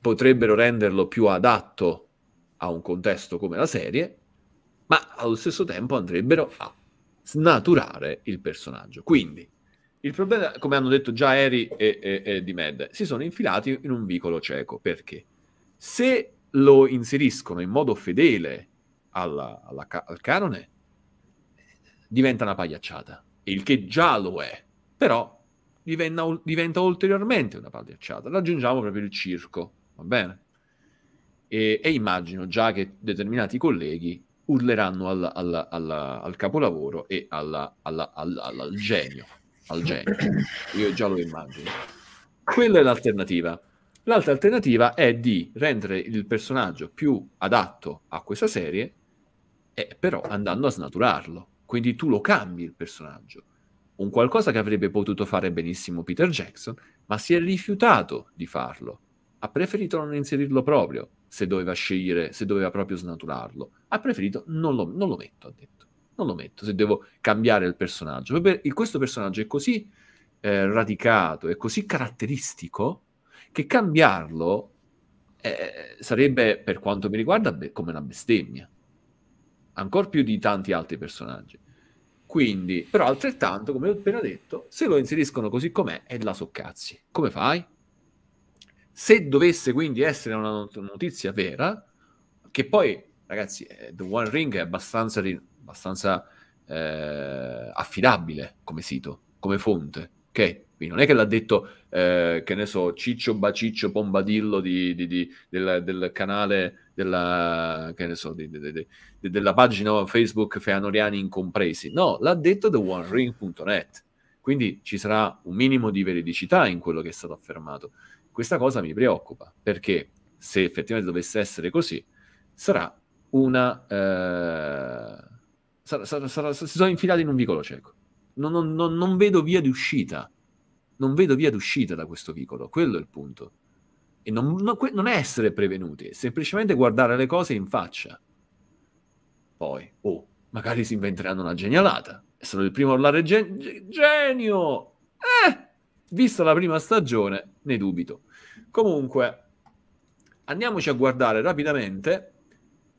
Speaker 1: potrebbero renderlo più adatto a un contesto come la serie, ma allo stesso tempo andrebbero a snaturare il personaggio. Quindi, il problema, come hanno detto già Eri e, e, e Di Med, si sono infilati in un vicolo cieco. Perché? Se lo inseriscono in modo fedele alla, alla, al canone, diventa una pagliacciata. Il che già lo è, però diventa, diventa ulteriormente una pagliacciata. Raggiungiamo proprio il circo, va bene? E, e immagino già che determinati colleghi urleranno al, al, al, al capolavoro e alla, alla, alla, al genio al genio. Io già lo immagino. Quella è l'alternativa. L'altra alternativa è di rendere il personaggio più adatto a questa serie, eh, però andando a snaturarlo. Quindi tu lo cambi il personaggio. Un qualcosa che avrebbe potuto fare benissimo Peter Jackson, ma si è rifiutato di farlo. Ha preferito non inserirlo proprio, se doveva scegliere, se doveva proprio snaturarlo. Ha preferito non lo, non lo metto, ha detto non lo metto se devo cambiare il personaggio. Questo personaggio è così eh, radicato, è così caratteristico, che cambiarlo eh, sarebbe, per quanto mi riguarda, be- come una bestemmia. Ancora più di tanti altri personaggi. Quindi, però altrettanto, come ho appena detto, se lo inseriscono così com'è, è la soccazzi. Come fai? Se dovesse quindi essere una not- notizia vera, che poi, ragazzi, eh, The One Ring è abbastanza... Rin- abbastanza eh, affidabile come sito, come fonte, ok? Quindi non è che l'ha detto, eh, che ne so, Ciccio Baciccio Pombadillo di, di, di, del, del, canale della, che ne so, della pagina Facebook Feanoriani Incompresi. No, l'ha detto TheOneRing.net. Quindi ci sarà un minimo di veridicità in quello che è stato affermato. Questa cosa mi preoccupa, perché se effettivamente dovesse essere così, sarà una... Eh, sarà, sarà, sarà, si sono infilati in un vicolo cieco. Non, non, non, non, vedo via di uscita. Non vedo via di uscita da questo vicolo. Quello è il punto. E non, è essere prevenuti, è semplicemente guardare le cose in faccia. Poi, oh, magari si inventeranno una genialata. È stato il primo a urlare gen- genio. Eh, vista la prima stagione, ne dubito. Comunque, andiamoci a guardare rapidamente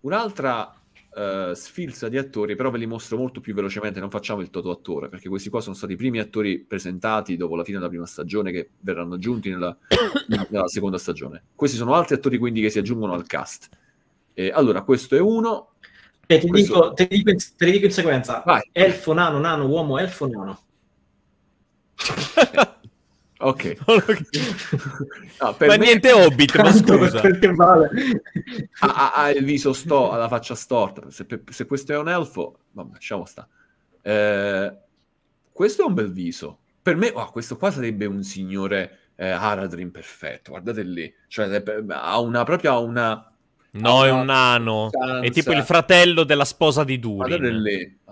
Speaker 1: un'altra eh, sfilza di attori, però ve li mostro molto più velocemente, non facciamo il toto attore, perché questi qua sono stati i primi attori presentati dopo la fine della prima stagione che verranno aggiunti nella, nella seconda stagione. Questi sono altri attori quindi che si aggiungono al cast. E, allora, questo è uno. Eh, te, questo... Dico, te,
Speaker 2: dico in, te dico in sequenza. Vai. Elfo, nano, nano, uomo, elfo, nano.
Speaker 1: Ok. no, per ma me... niente Hobbit, ma scusa. Perché vale. ha, ha, il viso sto, ha la faccia storta. Se, se questo è un elfo, vabbè, lasciamo sta. Eh, questo è un bel viso. Per me, oh, questo qua sarebbe un signore eh, Haradrim perfetto. Guardate lì. Cioè, eh, ha una propria... Una, No, è un nano. È tipo il fratello della sposa di Durin.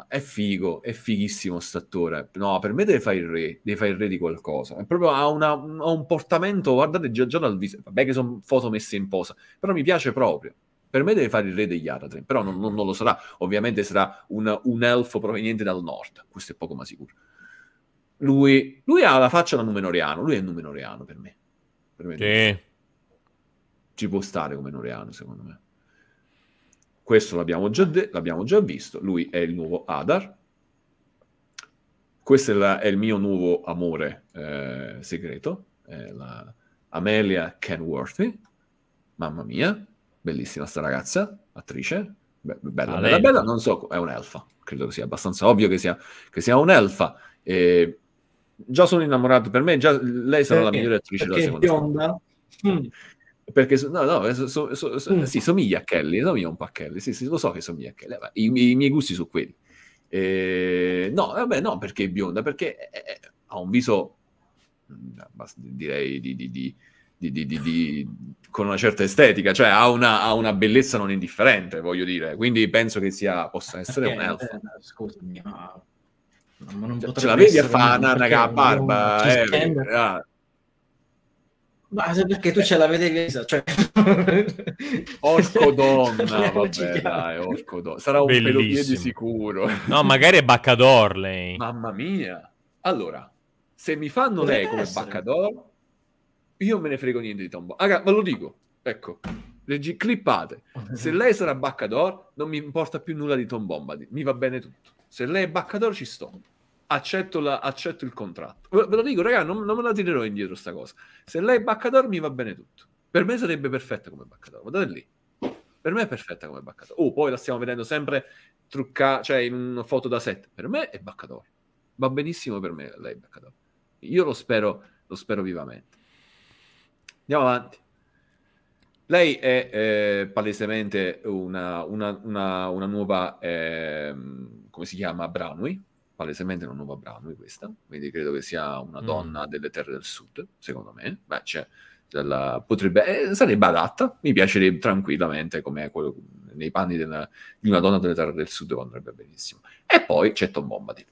Speaker 1: È, è figo, è fighissimo st'attore. No, per me deve fare il re, deve fare il re di qualcosa. È proprio ha, una, ha un portamento, guardate già, già dal viso. Vabbè che sono foto messe in posa, però mi piace proprio. Per me deve fare il re degli Aratren, però non, non, non, lo sarà. Ovviamente sarà un, un, elfo proveniente dal nord, questo è poco ma sicuro. Lui, lui ha la faccia da Numenoriano, lui è Numenoriano per me. Per me sì ci può stare come Noreano, secondo me. Questo l'abbiamo già, de- l'abbiamo già visto, lui è il nuovo Adar. Questo è, la- è il mio nuovo amore eh, segreto, è la Amelia Kenworthy. Mamma mia, bellissima sta ragazza, attrice, Be- bella, ah, bella, bella, non so, è un'elfa, credo che sia abbastanza ovvio che sia, che sia un'elfa. E già sono innamorato per me, già lei sarà perché? la eh, migliore attrice perché della seconda. Bionda? Perché no, no, eh, so, so, so, mm. sì, somiglia a Kelly, somiglia un po' a Kelly, sì, sì, lo so che somiglia a Kelly, ma i, i, miei gusti sono quelli. Eh, no, vabbè, no, perché è bionda, perché è, eh, è, eh, ha un viso, mm, direi, di, di, di, con una certa estetica, cioè ha una, ha una, bellezza non indifferente, voglio dire, quindi penso che sia, possa essere perché, un elf. Eh,
Speaker 2: scusami, ma... ma non cioè, ce la vedi a fare una, una barba? Eh, ma perché tu ce la vedevi, cioè... Orco donna,
Speaker 3: vabbè, dai, orco donna. Sarà un pelopie di
Speaker 1: sicuro. No,
Speaker 3: magari è Baccador lei.
Speaker 1: Mamma mia. Allora, se mi fanno Deve lei come essere. Baccador, io me ne frego niente di Tombo. Raga, ve lo dico, ecco, clippate. Se lei sarà Baccador, non mi importa più nulla di Tom Bombadil. Mi va bene tutto. Se lei è Baccador, ci sto accetto, la, accetto il contratto. Ve lo dico, raga, non, non, me la tirerò indietro sta cosa. Se lei è Baccador mi va bene tutto. Per me sarebbe perfetta come Baccador, guardate lì. Per me è perfetta come Baccador. Oh, poi la stiamo vedendo sempre truccata, cioè in una foto da set. Per me è Baccador. Va benissimo per me lei Baccador. Io lo spero, lo spero vivamente. Andiamo avanti. Lei è eh, palesemente una, una, una, una nuova, eh, come si chiama, Brownway, palesemente non nuova Abramo questa, quindi credo che sia una mm. donna delle terre del sud, secondo me. Beh, c'è, della, potrebbe, eh, sarebbe adatta, mi piacerebbe tranquillamente come quello, nei panni della, di una donna delle terre del sud, andrebbe benissimo. E poi c'è Tom Bombadil.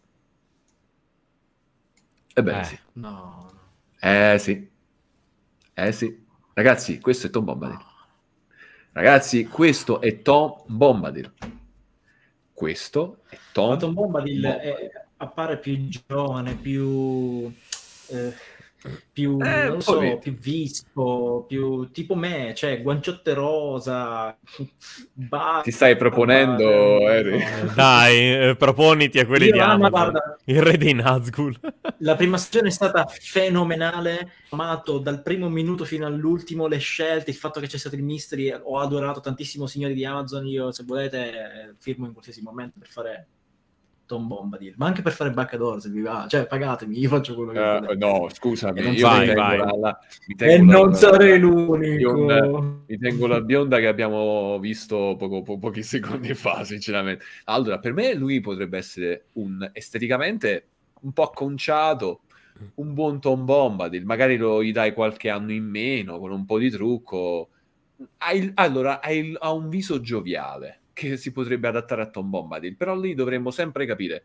Speaker 1: Ebbene eh, eh, sì. No. Eh sì. Eh sì. Ragazzi, questo è Tom Bombadil. Ragazzi, questo è Tom Bombadil questo è Tom, Tom Bombadil. Bombadil.
Speaker 2: Eh, è, appare più giovane, più... Eh più, eh, non so, più vispo, più tipo me, cioè guanciotte rosa, barba,
Speaker 1: Ti stai proponendo, Harry? Eh, eh, no. Eh. Dai, proponiti a quelli Io, di Amazon.
Speaker 2: Guarda, il re dei
Speaker 3: Nazgul.
Speaker 2: la prima stagione è stata fenomenale, amato dal primo minuto fino all'ultimo, le scelte, il fatto che c'è stato il mystery, ho adorato tantissimo Signori di Amazon, io se volete firmo in qualsiasi momento per fare Tom Bombadil, ma anche per fare baccador se vi va, cioè pagatemi, io faccio quello che uh,
Speaker 1: No, scusami, e io vai, vai. La, la, e non la, sarei
Speaker 2: l'unico.
Speaker 1: mi tengo la bionda che abbiamo visto poco, po- pochi secondi fa, sinceramente. Allora, per me lui potrebbe essere un esteticamente un po' acconciato, un buon Tom Bombadil, magari lo gli dai qualche anno in meno con un po' di trucco. Ha il, allora, ha, il, ha un viso gioviale, che si potrebbe adattare a Tom Bombadil, però lì dovremmo sempre capire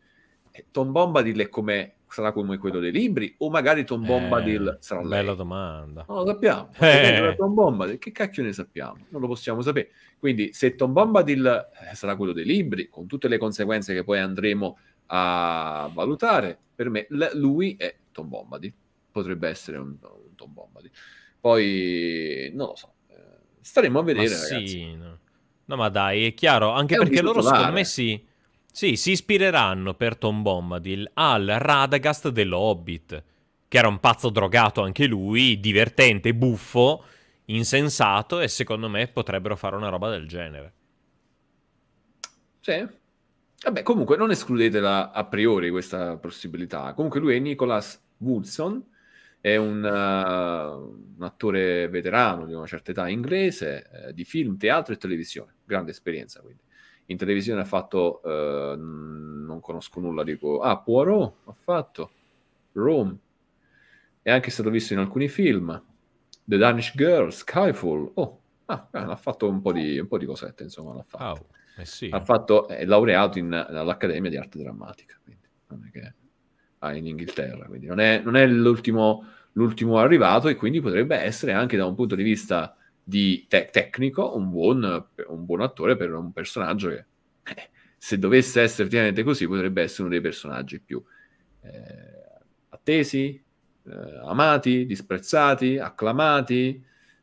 Speaker 1: eh, Tom Bombadil è come sarà come quello dei libri o magari Tom Bombadil eh, sarà lei? Bella domanda. Non lo sappiamo. Eh. Tom Bombadil, che cacchio ne sappiamo? Non lo possiamo sapere. Quindi se Tom Bombadil eh, sarà quello dei libri, con tutte le conseguenze che poi andremo a valutare, per me lui è Tom Bombadil. Potrebbe essere un, un Tom Bombadil. Poi non lo so. Eh, staremo a vedere, Ma ragazzi. Sì, no. No, ma
Speaker 3: dai, è chiaro, anche è perché loro secondo me si, sì, si ispireranno per Tom Bombadil al Radagast dell'Hobbit, che era un pazzo drogato anche lui, divertente, buffo, insensato e secondo me potrebbero fare una roba del genere.
Speaker 1: Sì. Vabbè, comunque non escludetela a priori questa possibilità. Comunque lui è Nicholas Woodson, è un, uh, un, attore veterano di una certa età inglese, eh, di film, teatro e televisione, grande esperienza quindi. In televisione ha fatto, uh, non conosco nulla, dico, ah, Poirot ha fatto, Rome, è anche stato visto in alcuni film, The Danish Girl, Skyfall, oh, ah, eh, ha fatto un po, di, un po' di cosette, insomma, l'ha fatto. Oh, eh sì. Ha fatto, è laureato in, all'Accademia di Arte Drammatica, quindi non è che in Inghilterra, quindi non è, non è l'ultimo, l'ultimo, arrivato e quindi potrebbe essere anche da un punto di vista di te- tecnico un buon, un buon, attore per un personaggio che eh, se dovesse essere effettivamente così potrebbe essere uno dei personaggi più eh, attesi, eh, amati, disprezzati, acclamati,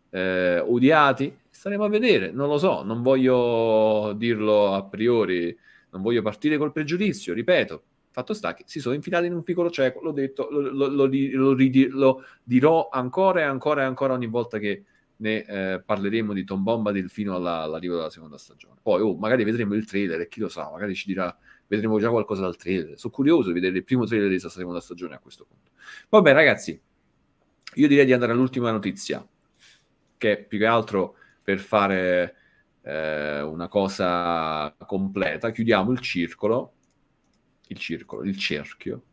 Speaker 1: eh, odiati. Staremo a vedere, non lo so, non voglio dirlo a priori, non voglio partire col pregiudizio, ripeto, Fatto sta che si sono infilati in un piccolo cieco, l'ho detto, lo, lo, lo, lo dirò ancora e ancora e ancora ogni volta che ne eh, parleremo di Tom Bombadil fino alla, all'arrivo della seconda stagione. Poi, oh, magari vedremo il trailer e chi lo sa, magari ci dirà, vedremo già qualcosa dal trailer. Sono curioso di vedere il primo trailer della seconda stagione a questo punto. Vabbè, ragazzi, io direi di andare all'ultima notizia, che più che altro per fare eh, una cosa completa, chiudiamo il circolo il circolo, il cerchio,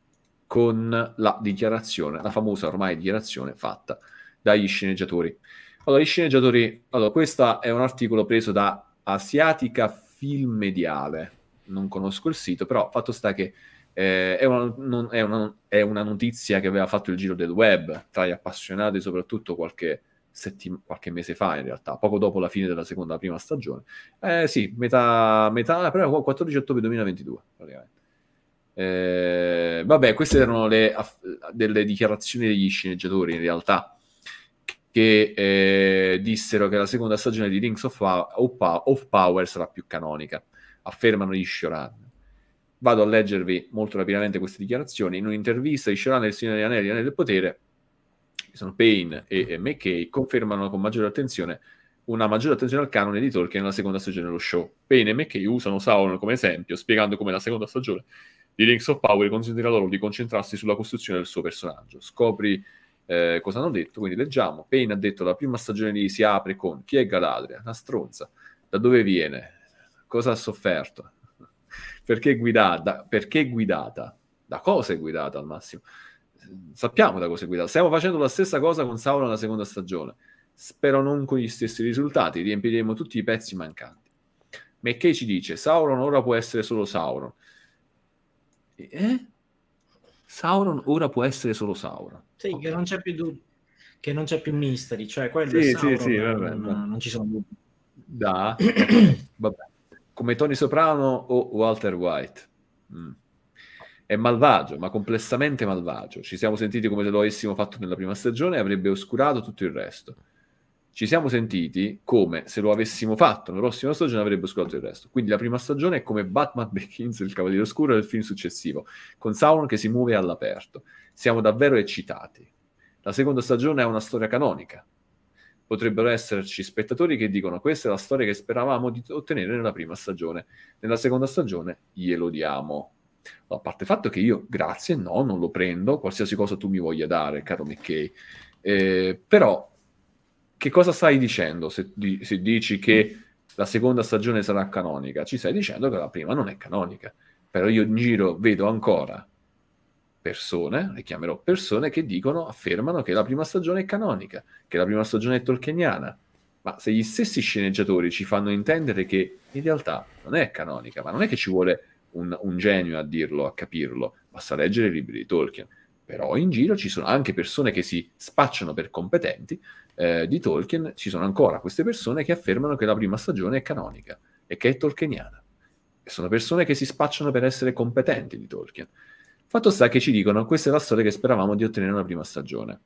Speaker 1: con la dichiarazione, la famosa ormai dichiarazione fatta dagli sceneggiatori. Allora, gli sceneggiatori, allora, questo è un articolo preso da Asiatica Film Mediale, non conosco il sito, però fatto sta che eh, è, una, non, è, una, è, una, notizia che aveva fatto il giro del web tra gli appassionati, soprattutto qualche, settim- qualche mese fa in realtà, poco dopo la fine della seconda prima stagione. Eh sì, metà, metà però 14 ottobre 2022, praticamente. Eh, vabbè, queste erano le, aff- delle dichiarazioni degli sceneggiatori in realtà, che eh, dissero che la seconda stagione di Rings of, pa- of, pa- of Power sarà più canonica, affermano gli Shoran. Vado a leggervi molto rapidamente queste dichiarazioni. In un'intervista di showrunner del Signore degli Anelli, Anelli del Potere, sono Payne e, e McKay confermano con maggiore attenzione una maggiore attenzione al canone di Tolkien nella seconda stagione dello show. Payne e McKay usano Sauron come esempio, spiegando come la seconda stagione di Rings of Power consentirà loro di concentrarsi sulla costruzione del suo personaggio. Scopri eh, cosa hanno detto, quindi leggiamo. Payne ha detto la prima stagione di si apre con chi è Galadriel, Una stronza. Da dove viene? Cosa ha sofferto? Perché, guida- perché guidata? Da cosa è guidata al massimo? Sappiamo da cosa è guidata. Stiamo facendo la stessa cosa con Sauron la seconda stagione. Spero non con gli stessi risultati. Riempiremo tutti i pezzi mancanti. McKay ci dice Sauron ora può essere solo Sauron eh? Sauron ora può essere solo Sauron.
Speaker 2: Sì, okay. che non c'è più dubbio. Che non c'è più misteri, cioè quello sì, Sauron, sì, sì, vabbè, no, non
Speaker 1: ci sono dubbi. Da, vabbè. Come Tony Soprano o Walter White. Mm. È malvagio, ma complessamente malvagio. Ci siamo sentiti come se lo avessimo fatto nella prima stagione e avrebbe oscurato tutto il resto ci siamo sentiti come se lo avessimo fatto nella prossima stagione avrebbe scoperto il resto. Quindi la prima stagione è come Batman Begins, il Cavaliere Oscuro del film successivo, con Sauron che si muove all'aperto. Siamo davvero eccitati. La seconda stagione è una storia canonica. Potrebbero esserci spettatori che dicono questa è la storia che speravamo di ottenere nella prima stagione. Nella seconda stagione glielo diamo. Allora, a parte il fatto che io, grazie, no, non lo prendo, qualsiasi cosa tu mi voglia dare, caro McKay. Eh, però che cosa stai dicendo se, di, se dici che mm. la seconda stagione sarà canonica? Ci stai dicendo che la prima non è canonica. Però io in giro vedo ancora persone, le chiamerò persone, che dicono, affermano che la prima stagione è canonica, che la prima stagione è tolkieniana. Ma se gli stessi sceneggiatori ci fanno intendere che in realtà non è canonica, ma non è che ci vuole un, un genio a dirlo, a capirlo, basta leggere i libri di Tolkien. Però in giro ci sono anche persone che si spacciano per competenti eh, di Tolkien, ci sono ancora queste persone che affermano che la prima stagione è canonica e che è tolkieniana. E sono persone che si spacciano per essere competenti di Tolkien. Fatto sta che ci dicono questa è la storia che speravamo di ottenere nella prima stagione.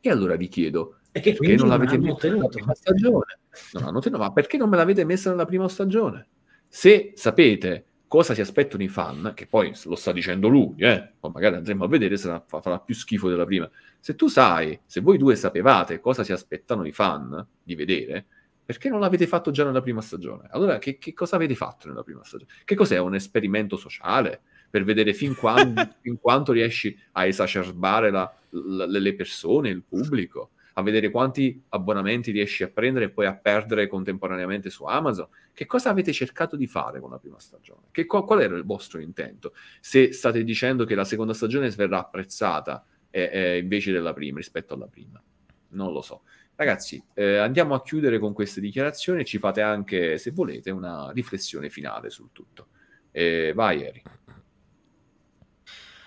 Speaker 1: E allora vi chiedo, e che perché non l'avete non messa nella prima stagione? Non hanno tenuto, ma perché non me l'avete messa nella prima stagione? Se sapete cosa si aspettano i fan, che poi lo sta dicendo lui, eh, poi magari andremo a vedere se farà più schifo della prima. Se tu sai, se voi due sapevate cosa si aspettano i fan di vedere, perché non l'avete fatto già nella prima stagione? Allora, che, che cosa avete fatto nella prima stagione? Che cos'è? Un esperimento sociale? Per vedere fin, quando, fin quanto riesci a esacerbare la, la, le persone, il pubblico? a vedere quanti abbonamenti riesci a prendere e poi a perdere contemporaneamente su Amazon. Che cosa avete cercato di fare con la prima stagione? Che, qual era il vostro intento? Se state dicendo che la seconda stagione verrà apprezzata eh, eh, invece della prima, rispetto alla prima, non lo so. Ragazzi, eh, andiamo a chiudere con queste dichiarazioni e ci fate anche, se volete, una riflessione finale sul tutto. Eh, vai, Eri.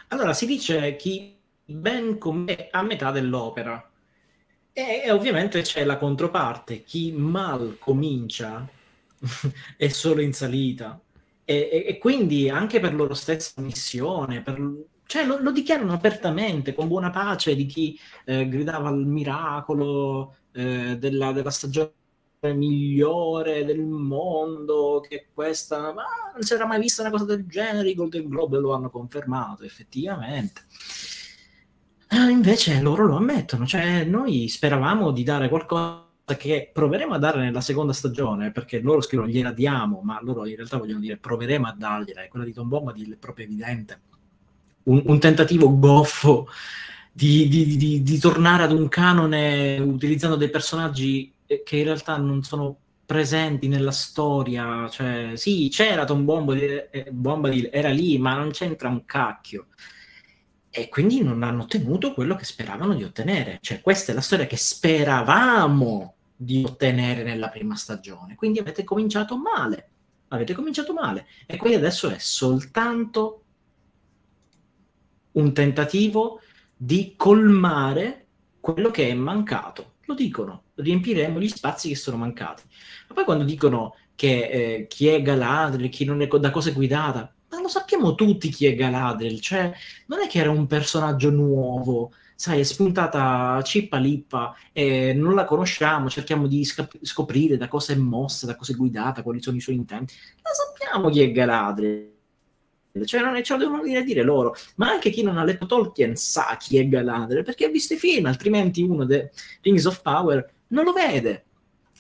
Speaker 2: Allora, si dice chi ben come a metà dell'opera. E, e ovviamente c'è la controparte, chi mal comincia è solo in salita. E, e, e, quindi anche per loro stessa missione, per, cioè lo, lo, dichiarano apertamente, con buona pace di chi eh, gridava al miracolo eh, della, della, stagione migliore del mondo, che questa, ma non si era mai vista una cosa del genere, i Golden Globe lo hanno confermato effettivamente. Ah, invece loro lo ammettono, cioè noi speravamo di dare qualcosa che proveremo a dare nella seconda stagione, perché loro scrivono gliela diamo, ma loro in realtà vogliono dire proveremo a dargliela, è quella di Tom Bombadil è proprio evidente. Un, un tentativo goffo di, di, di, di, tornare ad un canone utilizzando dei personaggi eh, che in realtà non sono presenti nella storia, cioè sì, c'era Tom Bombadil, eh, Bombadil era lì, ma non c'entra un cacchio e quindi non hanno ottenuto quello che speravano di ottenere. Cioè, questa è la storia che speravamo di ottenere nella prima stagione. Quindi avete cominciato male. Avete cominciato male. E quindi adesso è soltanto un tentativo di colmare quello che è mancato. Lo dicono, riempiremo gli spazi che sono mancati. Ma poi quando dicono che eh, chi è Galadriel, chi non è da cosa guidata, ma lo sappiamo tutti chi è Galadriel, cioè non è che era un personaggio nuovo, sai, è spuntata cippa lippa, e non la conosciamo, cerchiamo di scap- scoprire da cosa è mossa, da cosa è guidata, quali sono i suoi intenti, Lo sappiamo chi è Galadriel. Cioè, non è, ce lo devono venire a dire loro, ma anche chi non ha letto Tolkien sa chi è Galadriel perché ha visto i film, altrimenti uno dei Rings of Power non lo vede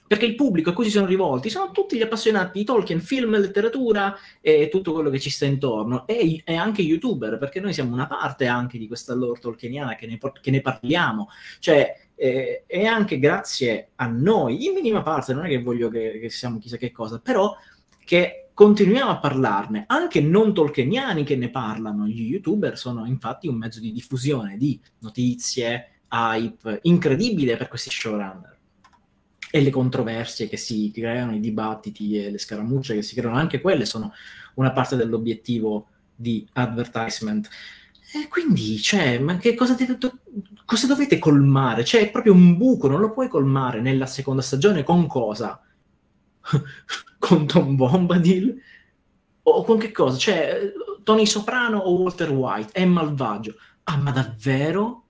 Speaker 2: perché il pubblico a cui si sono rivolti sono tutti gli appassionati di Tolkien, film, letteratura e tutto quello che ci sta intorno, e, e anche youtuber, perché noi siamo una parte anche di questa lore tolkieniana che ne, che ne parliamo, cioè eh, e anche grazie a noi, in minima parte, non è che voglio che, che siamo chissà che cosa, però che continuiamo a parlarne, anche non tolkieniani che ne parlano, gli youtuber sono infatti un mezzo di diffusione di notizie, hype, incredibile per questi showrunner e le controversie che si creano, i dibattiti e le scaramucce che si creano, anche quelle sono una parte dell'obiettivo di advertisement. E quindi, cioè, ma che cosa, deve, do, cosa dovete colmare? C'è cioè, proprio un buco, non lo puoi colmare nella seconda stagione con cosa? con Tom Bombadil? O con che cosa? Cioè, Tony Soprano o Walter White? È malvagio. Ah, ma davvero?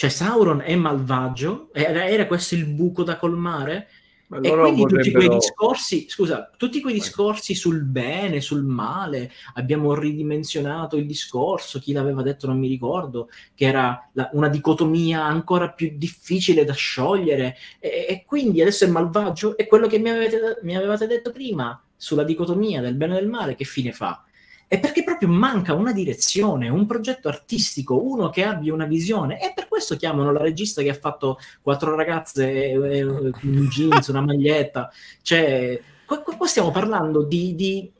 Speaker 2: Cioè Sauron è malvagio? Era, era questo il buco da colmare? e quindi vorrebbero... tutti quei discorsi, scusa, tutti quei discorsi sul bene, sul male, abbiamo ridimensionato il discorso, chi l'aveva detto non mi ricordo, che era la, una dicotomia ancora più difficile da sciogliere e, e, quindi adesso è malvagio e quello che mi avevate, mi avevate detto prima sulla dicotomia del bene e del male, che fine fa? è perché proprio manca una direzione, un progetto artistico, uno che abbia una visione. E per questo chiamano la regista che ha fatto quattro ragazze, eh, eh un jeans, una maglietta. Cioè, qua, qua stiamo parlando di, di...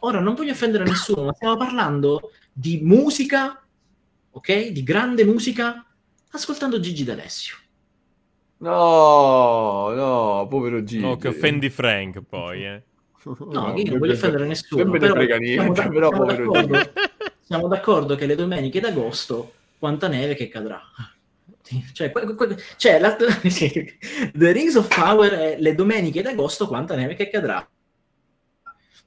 Speaker 2: Ora, non voglio offendere nessuno, ma stiamo parlando di musica, ok? Di grande musica, ascoltando Gigi D'Alessio.
Speaker 3: No, no, povero Gigi. No, che offendi Frank poi, eh. No,
Speaker 1: io non voglio offendere nessuno. me ne frega niente, però povero
Speaker 2: siamo d'accordo che le domeniche d'agosto quanta neve che cadrà cioè, que, que, cioè la, The Rings of Power è le domeniche d'agosto quanta neve che cadrà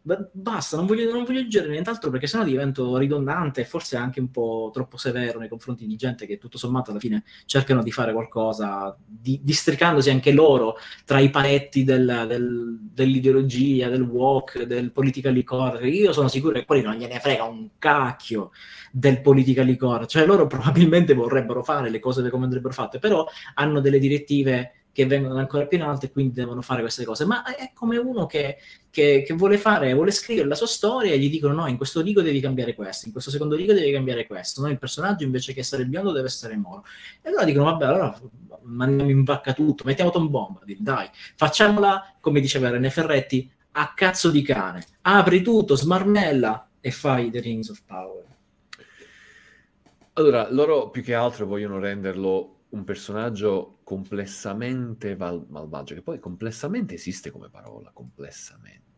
Speaker 2: basta, non voglio, non voglio aggiungere nient'altro perché sennò divento ridondante e forse anche un po' troppo severo nei confronti di gente che tutto sommato alla fine cercano di fare qualcosa, di, districandosi anche loro tra i paletti del, del, dell'ideologia, del walk, del politically correct. Io sono sicuro che quelli non gliene frega un cacchio del politically correct, cioè loro probabilmente vorrebbero fare le cose come andrebbero fatte, però hanno delle direttive che vengono ancora più in alto e quindi devono fare queste cose, ma è come uno che, che, che vuole fare, vuole scrivere la sua storia e gli dicono no, in questo rigo devi cambiare questo, in questo secondo rigo devi cambiare questo, no, il personaggio invece che essere biondo deve essere moro. E allora dicono vabbè, allora mandiamo in vacca tutto, mettiamo Tom Bomba, dai, facciamola, come diceva René Ferretti, a cazzo di cane, apri tutto, smarmella e fai The Rings of Power.
Speaker 1: Allora, loro più che altro vogliono renderlo un personaggio complessamente val- malvagio, che poi complessamente esiste come parola, complessamente.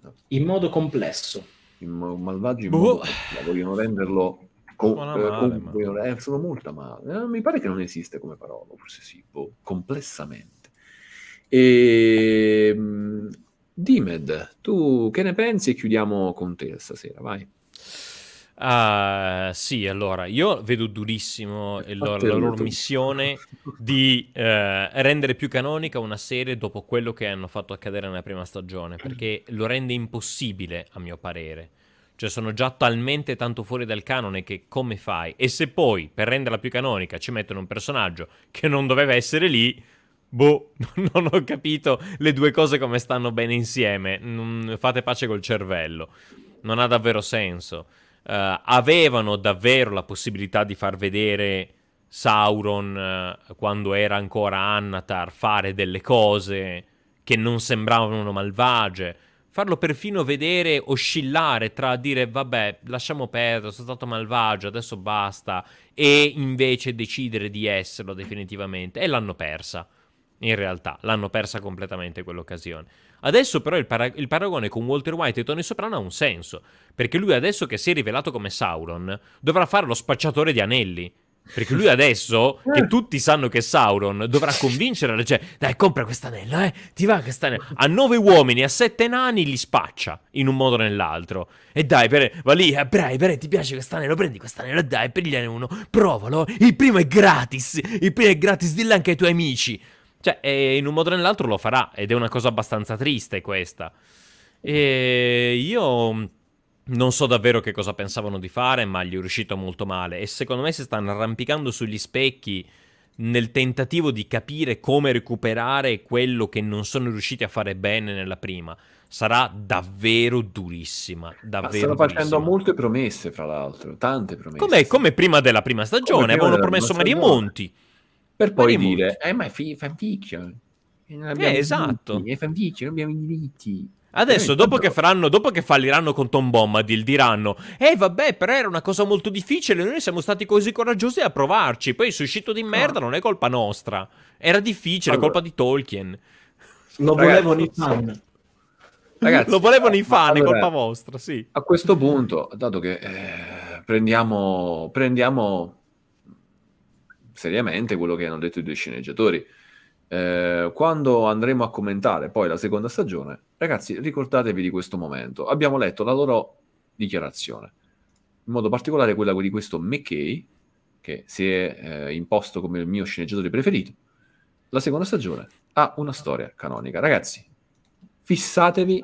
Speaker 1: No? In modo complesso. In mo- malvagio in boh. modo... Uh. vogliono renderlo... Co- eh, male, com- ma... eh, sono molto male. Eh, mi pare che non esiste come parola, forse sì, boh, complessamente. E... Ehm, Dimed, tu che ne pensi? E chiudiamo con te stasera, vai.
Speaker 3: Uh,
Speaker 1: sì, allora,
Speaker 3: io vedo durissimo loro, la loro missione di uh, rendere più canonica una serie dopo quello che hanno fatto accadere nella prima stagione, perché lo rende impossibile, a mio parere. Cioè, sono già talmente tanto fuori dal canone che come fai? E se poi, per renderla più canonica, ci mettono un personaggio che non doveva essere lì, boh, non ho capito le due cose come stanno bene insieme. Mm, fate pace col cervello. Non ha davvero senso eh, avevano davvero la possibilità di far vedere Sauron eh, quando era ancora Annatar fare delle cose che non sembravano malvagie. Farlo perfino vedere oscillare tra dire vabbè lasciamo perdere, sono stato malvagio, adesso basta e invece decidere di esserlo definitivamente e l'hanno persa. In realtà l'hanno persa completamente quell'occasione. Adesso però il, para- il, paragone con Walter White e Tony Soprano ha un senso, perché lui adesso che si è rivelato come Sauron dovrà fare lo spacciatore di anelli. Perché lui adesso, che tutti sanno che è Sauron, dovrà convincere, la gente, dai, compra quest'anello, eh, ti va quest'anello. A nove uomini, a sette nani li spaccia, in un modo o nell'altro. E dai, per, va lì, eh, bravi, per, ti piace quest'anello, prendi quest'anello, dai, pigliane uno, provalo, il primo è gratis, il primo è gratis, dillo anche ai tuoi amici. Cioè, in un modo o nell'altro lo farà, ed è una cosa abbastanza triste questa. E io... Mm, non so davvero che cosa pensavano di fare, ma gli è riuscito molto male. E secondo me si stanno arrampicando sugli specchi nel tentativo di capire come recuperare quello che non sono riusciti a fare bene nella prima. Sarà davvero durissima. Davvero stanno facendo durissima.
Speaker 1: molte promesse, fra l'altro, tante promesse. Come, come prima
Speaker 3: della prima stagione, avevano promesso Maria Monti per poi Very dire,
Speaker 2: eh ma è fi- fanfiction,
Speaker 1: eh, eh esatto.
Speaker 3: Diritti, è fanfiction, non abbiamo i diritti. Adesso, dopo che, faranno, dopo che, falliranno con Tom Bombadil, diranno: Eh, vabbè, però era una cosa molto difficile. Noi siamo stati così coraggiosi a provarci. Poi il suscito di merda ah. non è colpa nostra. Era difficile, allora,
Speaker 1: colpa di Tolkien. Lo Ragazzi, volevano i fan.
Speaker 3: Ragazzi, lo volevano i fan, allora, è colpa vostra, sì.
Speaker 1: A questo punto, dato che eh, prendiamo, prendiamo seriamente quello che hanno detto i due sceneggiatori. Eh, quando andremo a commentare poi la seconda stagione, ragazzi, ricordatevi di questo momento. Abbiamo letto la loro dichiarazione, in modo particolare quella di questo McKay, che si è eh, imposto come il mio sceneggiatore preferito. La seconda stagione ha una storia canonica. Ragazzi, fissatevi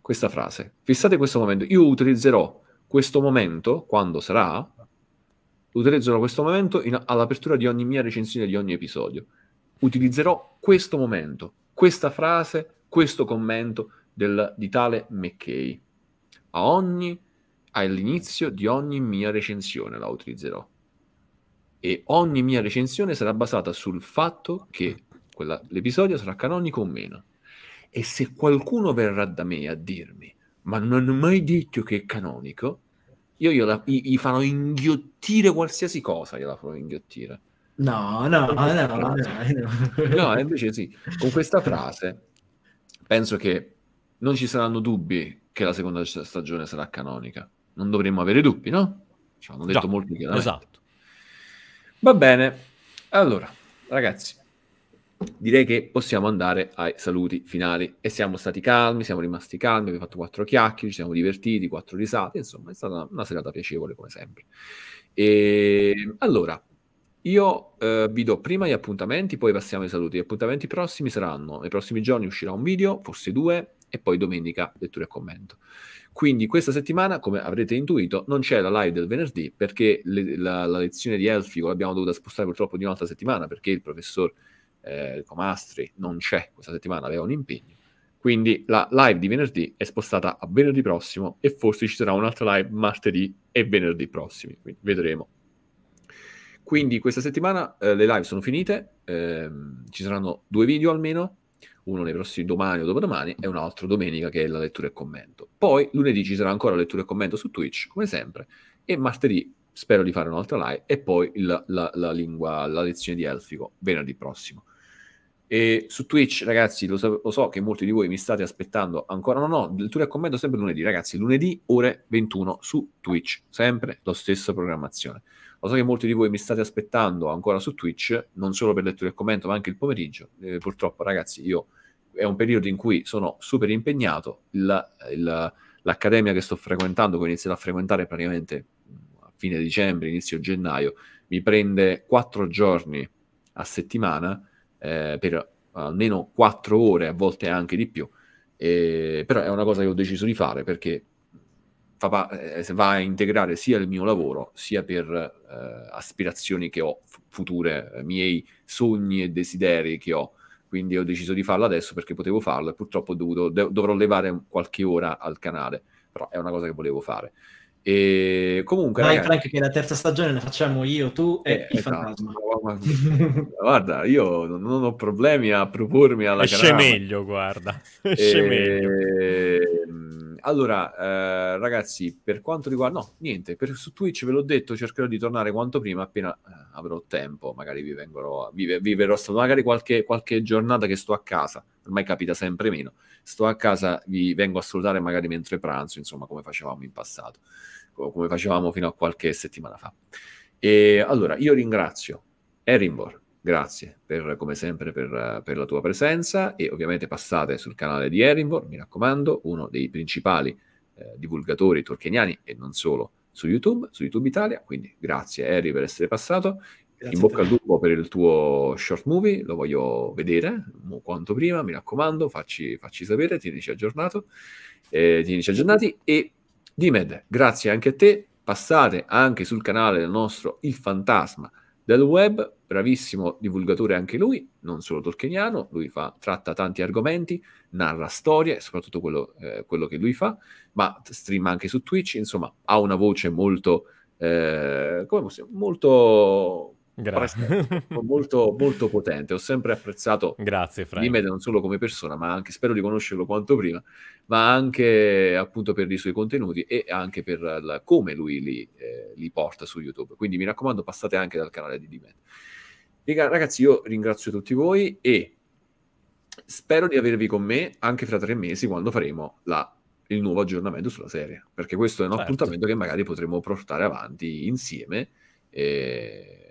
Speaker 1: questa frase, fissate questo momento. Io utilizzerò questo momento quando sarà utilizzerò questo momento in, all'apertura di ogni mia recensione di ogni episodio. Utilizzerò questo momento, questa frase, questo commento del, di tale McKay. A ogni, all'inizio di ogni mia recensione la utilizzerò. E ogni mia recensione sarà basata sul fatto che quella, l'episodio sarà canonico o meno. E se qualcuno verrà da me a dirmi, ma non ho mai detto che è canonico, io gliela, gli, gli farò inghiottire qualsiasi cosa, gliela farò inghiottire.
Speaker 2: No, no, no, no, no,
Speaker 1: eh, invece sì, con questa frase penso che non ci saranno dubbi che la seconda stagione sarà canonica. Non dovremmo avere dubbi, no? Ci hanno detto molto chiaramente. Esatto. Va bene. Allora, ragazzi, direi che possiamo andare ai saluti finali. E siamo stati calmi, siamo rimasti calmi, abbiamo fatto quattro chiacchiere, ci siamo divertiti, quattro risate, insomma è stata una, serata piacevole come sempre. E allora, io eh, vi do prima gli appuntamenti, poi passiamo ai saluti. Gli appuntamenti prossimi saranno, nei prossimi giorni uscirà un video, forse due, e poi domenica lettura e commento. Quindi questa settimana, come avrete intuito, non c'è la live del venerdì perché le, la, la, lezione di Elfico l'abbiamo dovuta spostare purtroppo di un'altra settimana perché il professor eh, Comastri non c'è questa settimana, aveva un impegno. Quindi la live di venerdì è spostata a venerdì prossimo e forse ci sarà un'altra live martedì e venerdì prossimi, quindi vedremo. Quindi questa settimana eh, le live sono finite, ehm, ci saranno due video almeno, uno nei prossimi domani o dopodomani e un altro domenica che è la lettura e commento. Poi lunedì ci sarà ancora lettura e commento su Twitch, come sempre, e martedì spero di fare un'altra live e poi il, la, la, lingua, la lezione di Elfico venerdì prossimo. E su Twitch, ragazzi, lo so, lo so, che molti di voi mi state aspettando ancora. No, no, il tour e commento sempre lunedì, ragazzi. Lunedì ore 21 su Twitch, sempre la stessa programmazione. Lo so che molti di voi mi state aspettando ancora su Twitch, non solo per lettura e commento, ma anche il pomeriggio. Eh, purtroppo, ragazzi, io è un periodo in cui sono super impegnato. La, la, l'accademia che sto frequentando, che ho iniziato a frequentare praticamente mm, a fine dicembre, inizio gennaio, mi prende quattro giorni a settimana eh, per almeno quattro ore, a volte anche di più. Eh, però è una cosa che ho deciso di fare perché fa, eh, va a integrare sia il mio lavoro sia per eh, aspirazioni che ho future, eh, miei sogni e desideri che ho. Quindi ho deciso di farlo adesso perché potevo farlo e purtroppo dovuto, dovrò levare qualche ora al canale, però è una cosa che volevo fare. E comunque. Dai, ragazzi...
Speaker 2: Frank, che la terza stagione la facciamo io, tu e eh, il esatto, fantasma. Esatto.
Speaker 1: guarda, io non ho problemi a propormi alla Esce canale. meglio, guarda. Ehm, Esce e... meglio. Allora, eh, ragazzi, per quanto riguarda... No, niente, per... su Twitch ve l'ho detto, cercherò di tornare quanto prima, appena eh, avrò tempo, magari vi vengono... vi, viverò magari qualche, qualche giornata che sto a casa, ormai capita sempre meno, sto a casa, vi vengo a salutare magari mentre pranzo, insomma, come facevamo in passato. Ecco, come facevamo fino a qualche settimana fa. E allora, io ringrazio Erimbor, grazie per, come sempre per, per, la tua presenza e ovviamente passate sul canale di Erimbor, mi raccomando, uno dei principali eh, divulgatori turcheniani e non solo su YouTube, su YouTube Italia, quindi grazie Eri per essere passato. Grazie In bocca al lupo per il tuo short movie, lo voglio vedere mm, quanto prima, mi raccomando, facci, facci sapere, tienici aggiornato, eh, tienici aggiornati e Dimed, grazie anche a te. Passate anche sul canale del nostro Il Fantasma del Web, bravissimo divulgatore anche lui, non solo tolkieniano, lui fa, tratta tanti argomenti, narra storie, soprattutto quello, eh, quello che lui fa, ma stream anche su Twitch, insomma ha una voce molto, eh, come possiamo, molto Grazie. molto, molto potente. Ho sempre apprezzato Grazie, Frank. non solo come persona, ma anche spero di conoscerlo quanto prima, ma anche appunto per i suoi contenuti e anche per la, come lui li, eh, li, porta su YouTube. Quindi mi raccomando, passate anche dal canale di Dimet. Ragazzi, io ringrazio tutti voi e spero di avervi con me anche fra tre mesi quando faremo la il nuovo aggiornamento sulla serie, perché questo è un certo. appuntamento che magari potremo portare avanti insieme. E eh,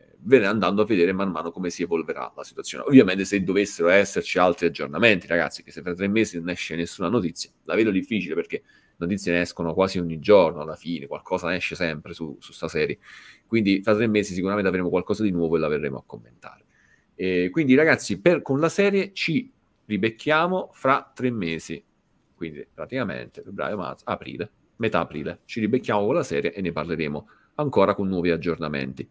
Speaker 1: andando a vedere man mano come si evolverà la situazione. Ovviamente se dovessero esserci altri aggiornamenti, ragazzi, che se fra tre mesi non esce nessuna notizia, la vedo difficile perché notizie ne escono quasi ogni giorno alla fine, qualcosa ne esce sempre su, su sta serie. Quindi fra tre mesi sicuramente avremo qualcosa di nuovo e la verremo a commentare. E quindi ragazzi, per, con la serie ci ribecchiamo fra tre mesi, quindi praticamente febbraio, marzo, aprile, metà aprile, ci ribecchiamo con la serie e ne parleremo ancora con nuovi aggiornamenti.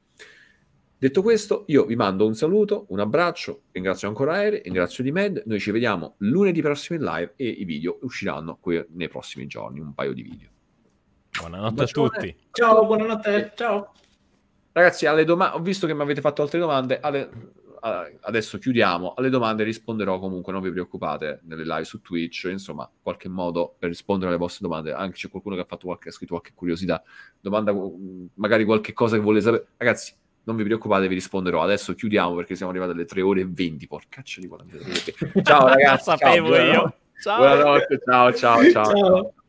Speaker 1: Detto questo, io vi mando un saluto, un abbraccio, ringrazio ancora Aere, ringrazio di Med, noi ci vediamo lunedì prossimo in live e i video usciranno que- nei prossimi giorni, un paio di video. Buonanotte a tutti. Ciao, buonanotte, ciao. Ragazzi, alle domande. ho visto che mi avete fatto altre domande, alle- adesso chiudiamo, alle domande risponderò comunque, non vi preoccupate, nelle live su Twitch, insomma, in qualche modo per rispondere alle vostre domande, anche c'è qualcuno che ha, qualche, ha scritto qualche curiosità, domanda, magari qualche cosa che vuole sapere. Ragazzi, non vi preoccupate, vi risponderò. Adesso chiudiamo perché siamo arrivati alle 3 ore e 20. Porcaccia di 43. Ciao ragazzi. Lo sapevo ciao, io. Ciao. Buonanotte, ciao, ciao. ciao. ciao.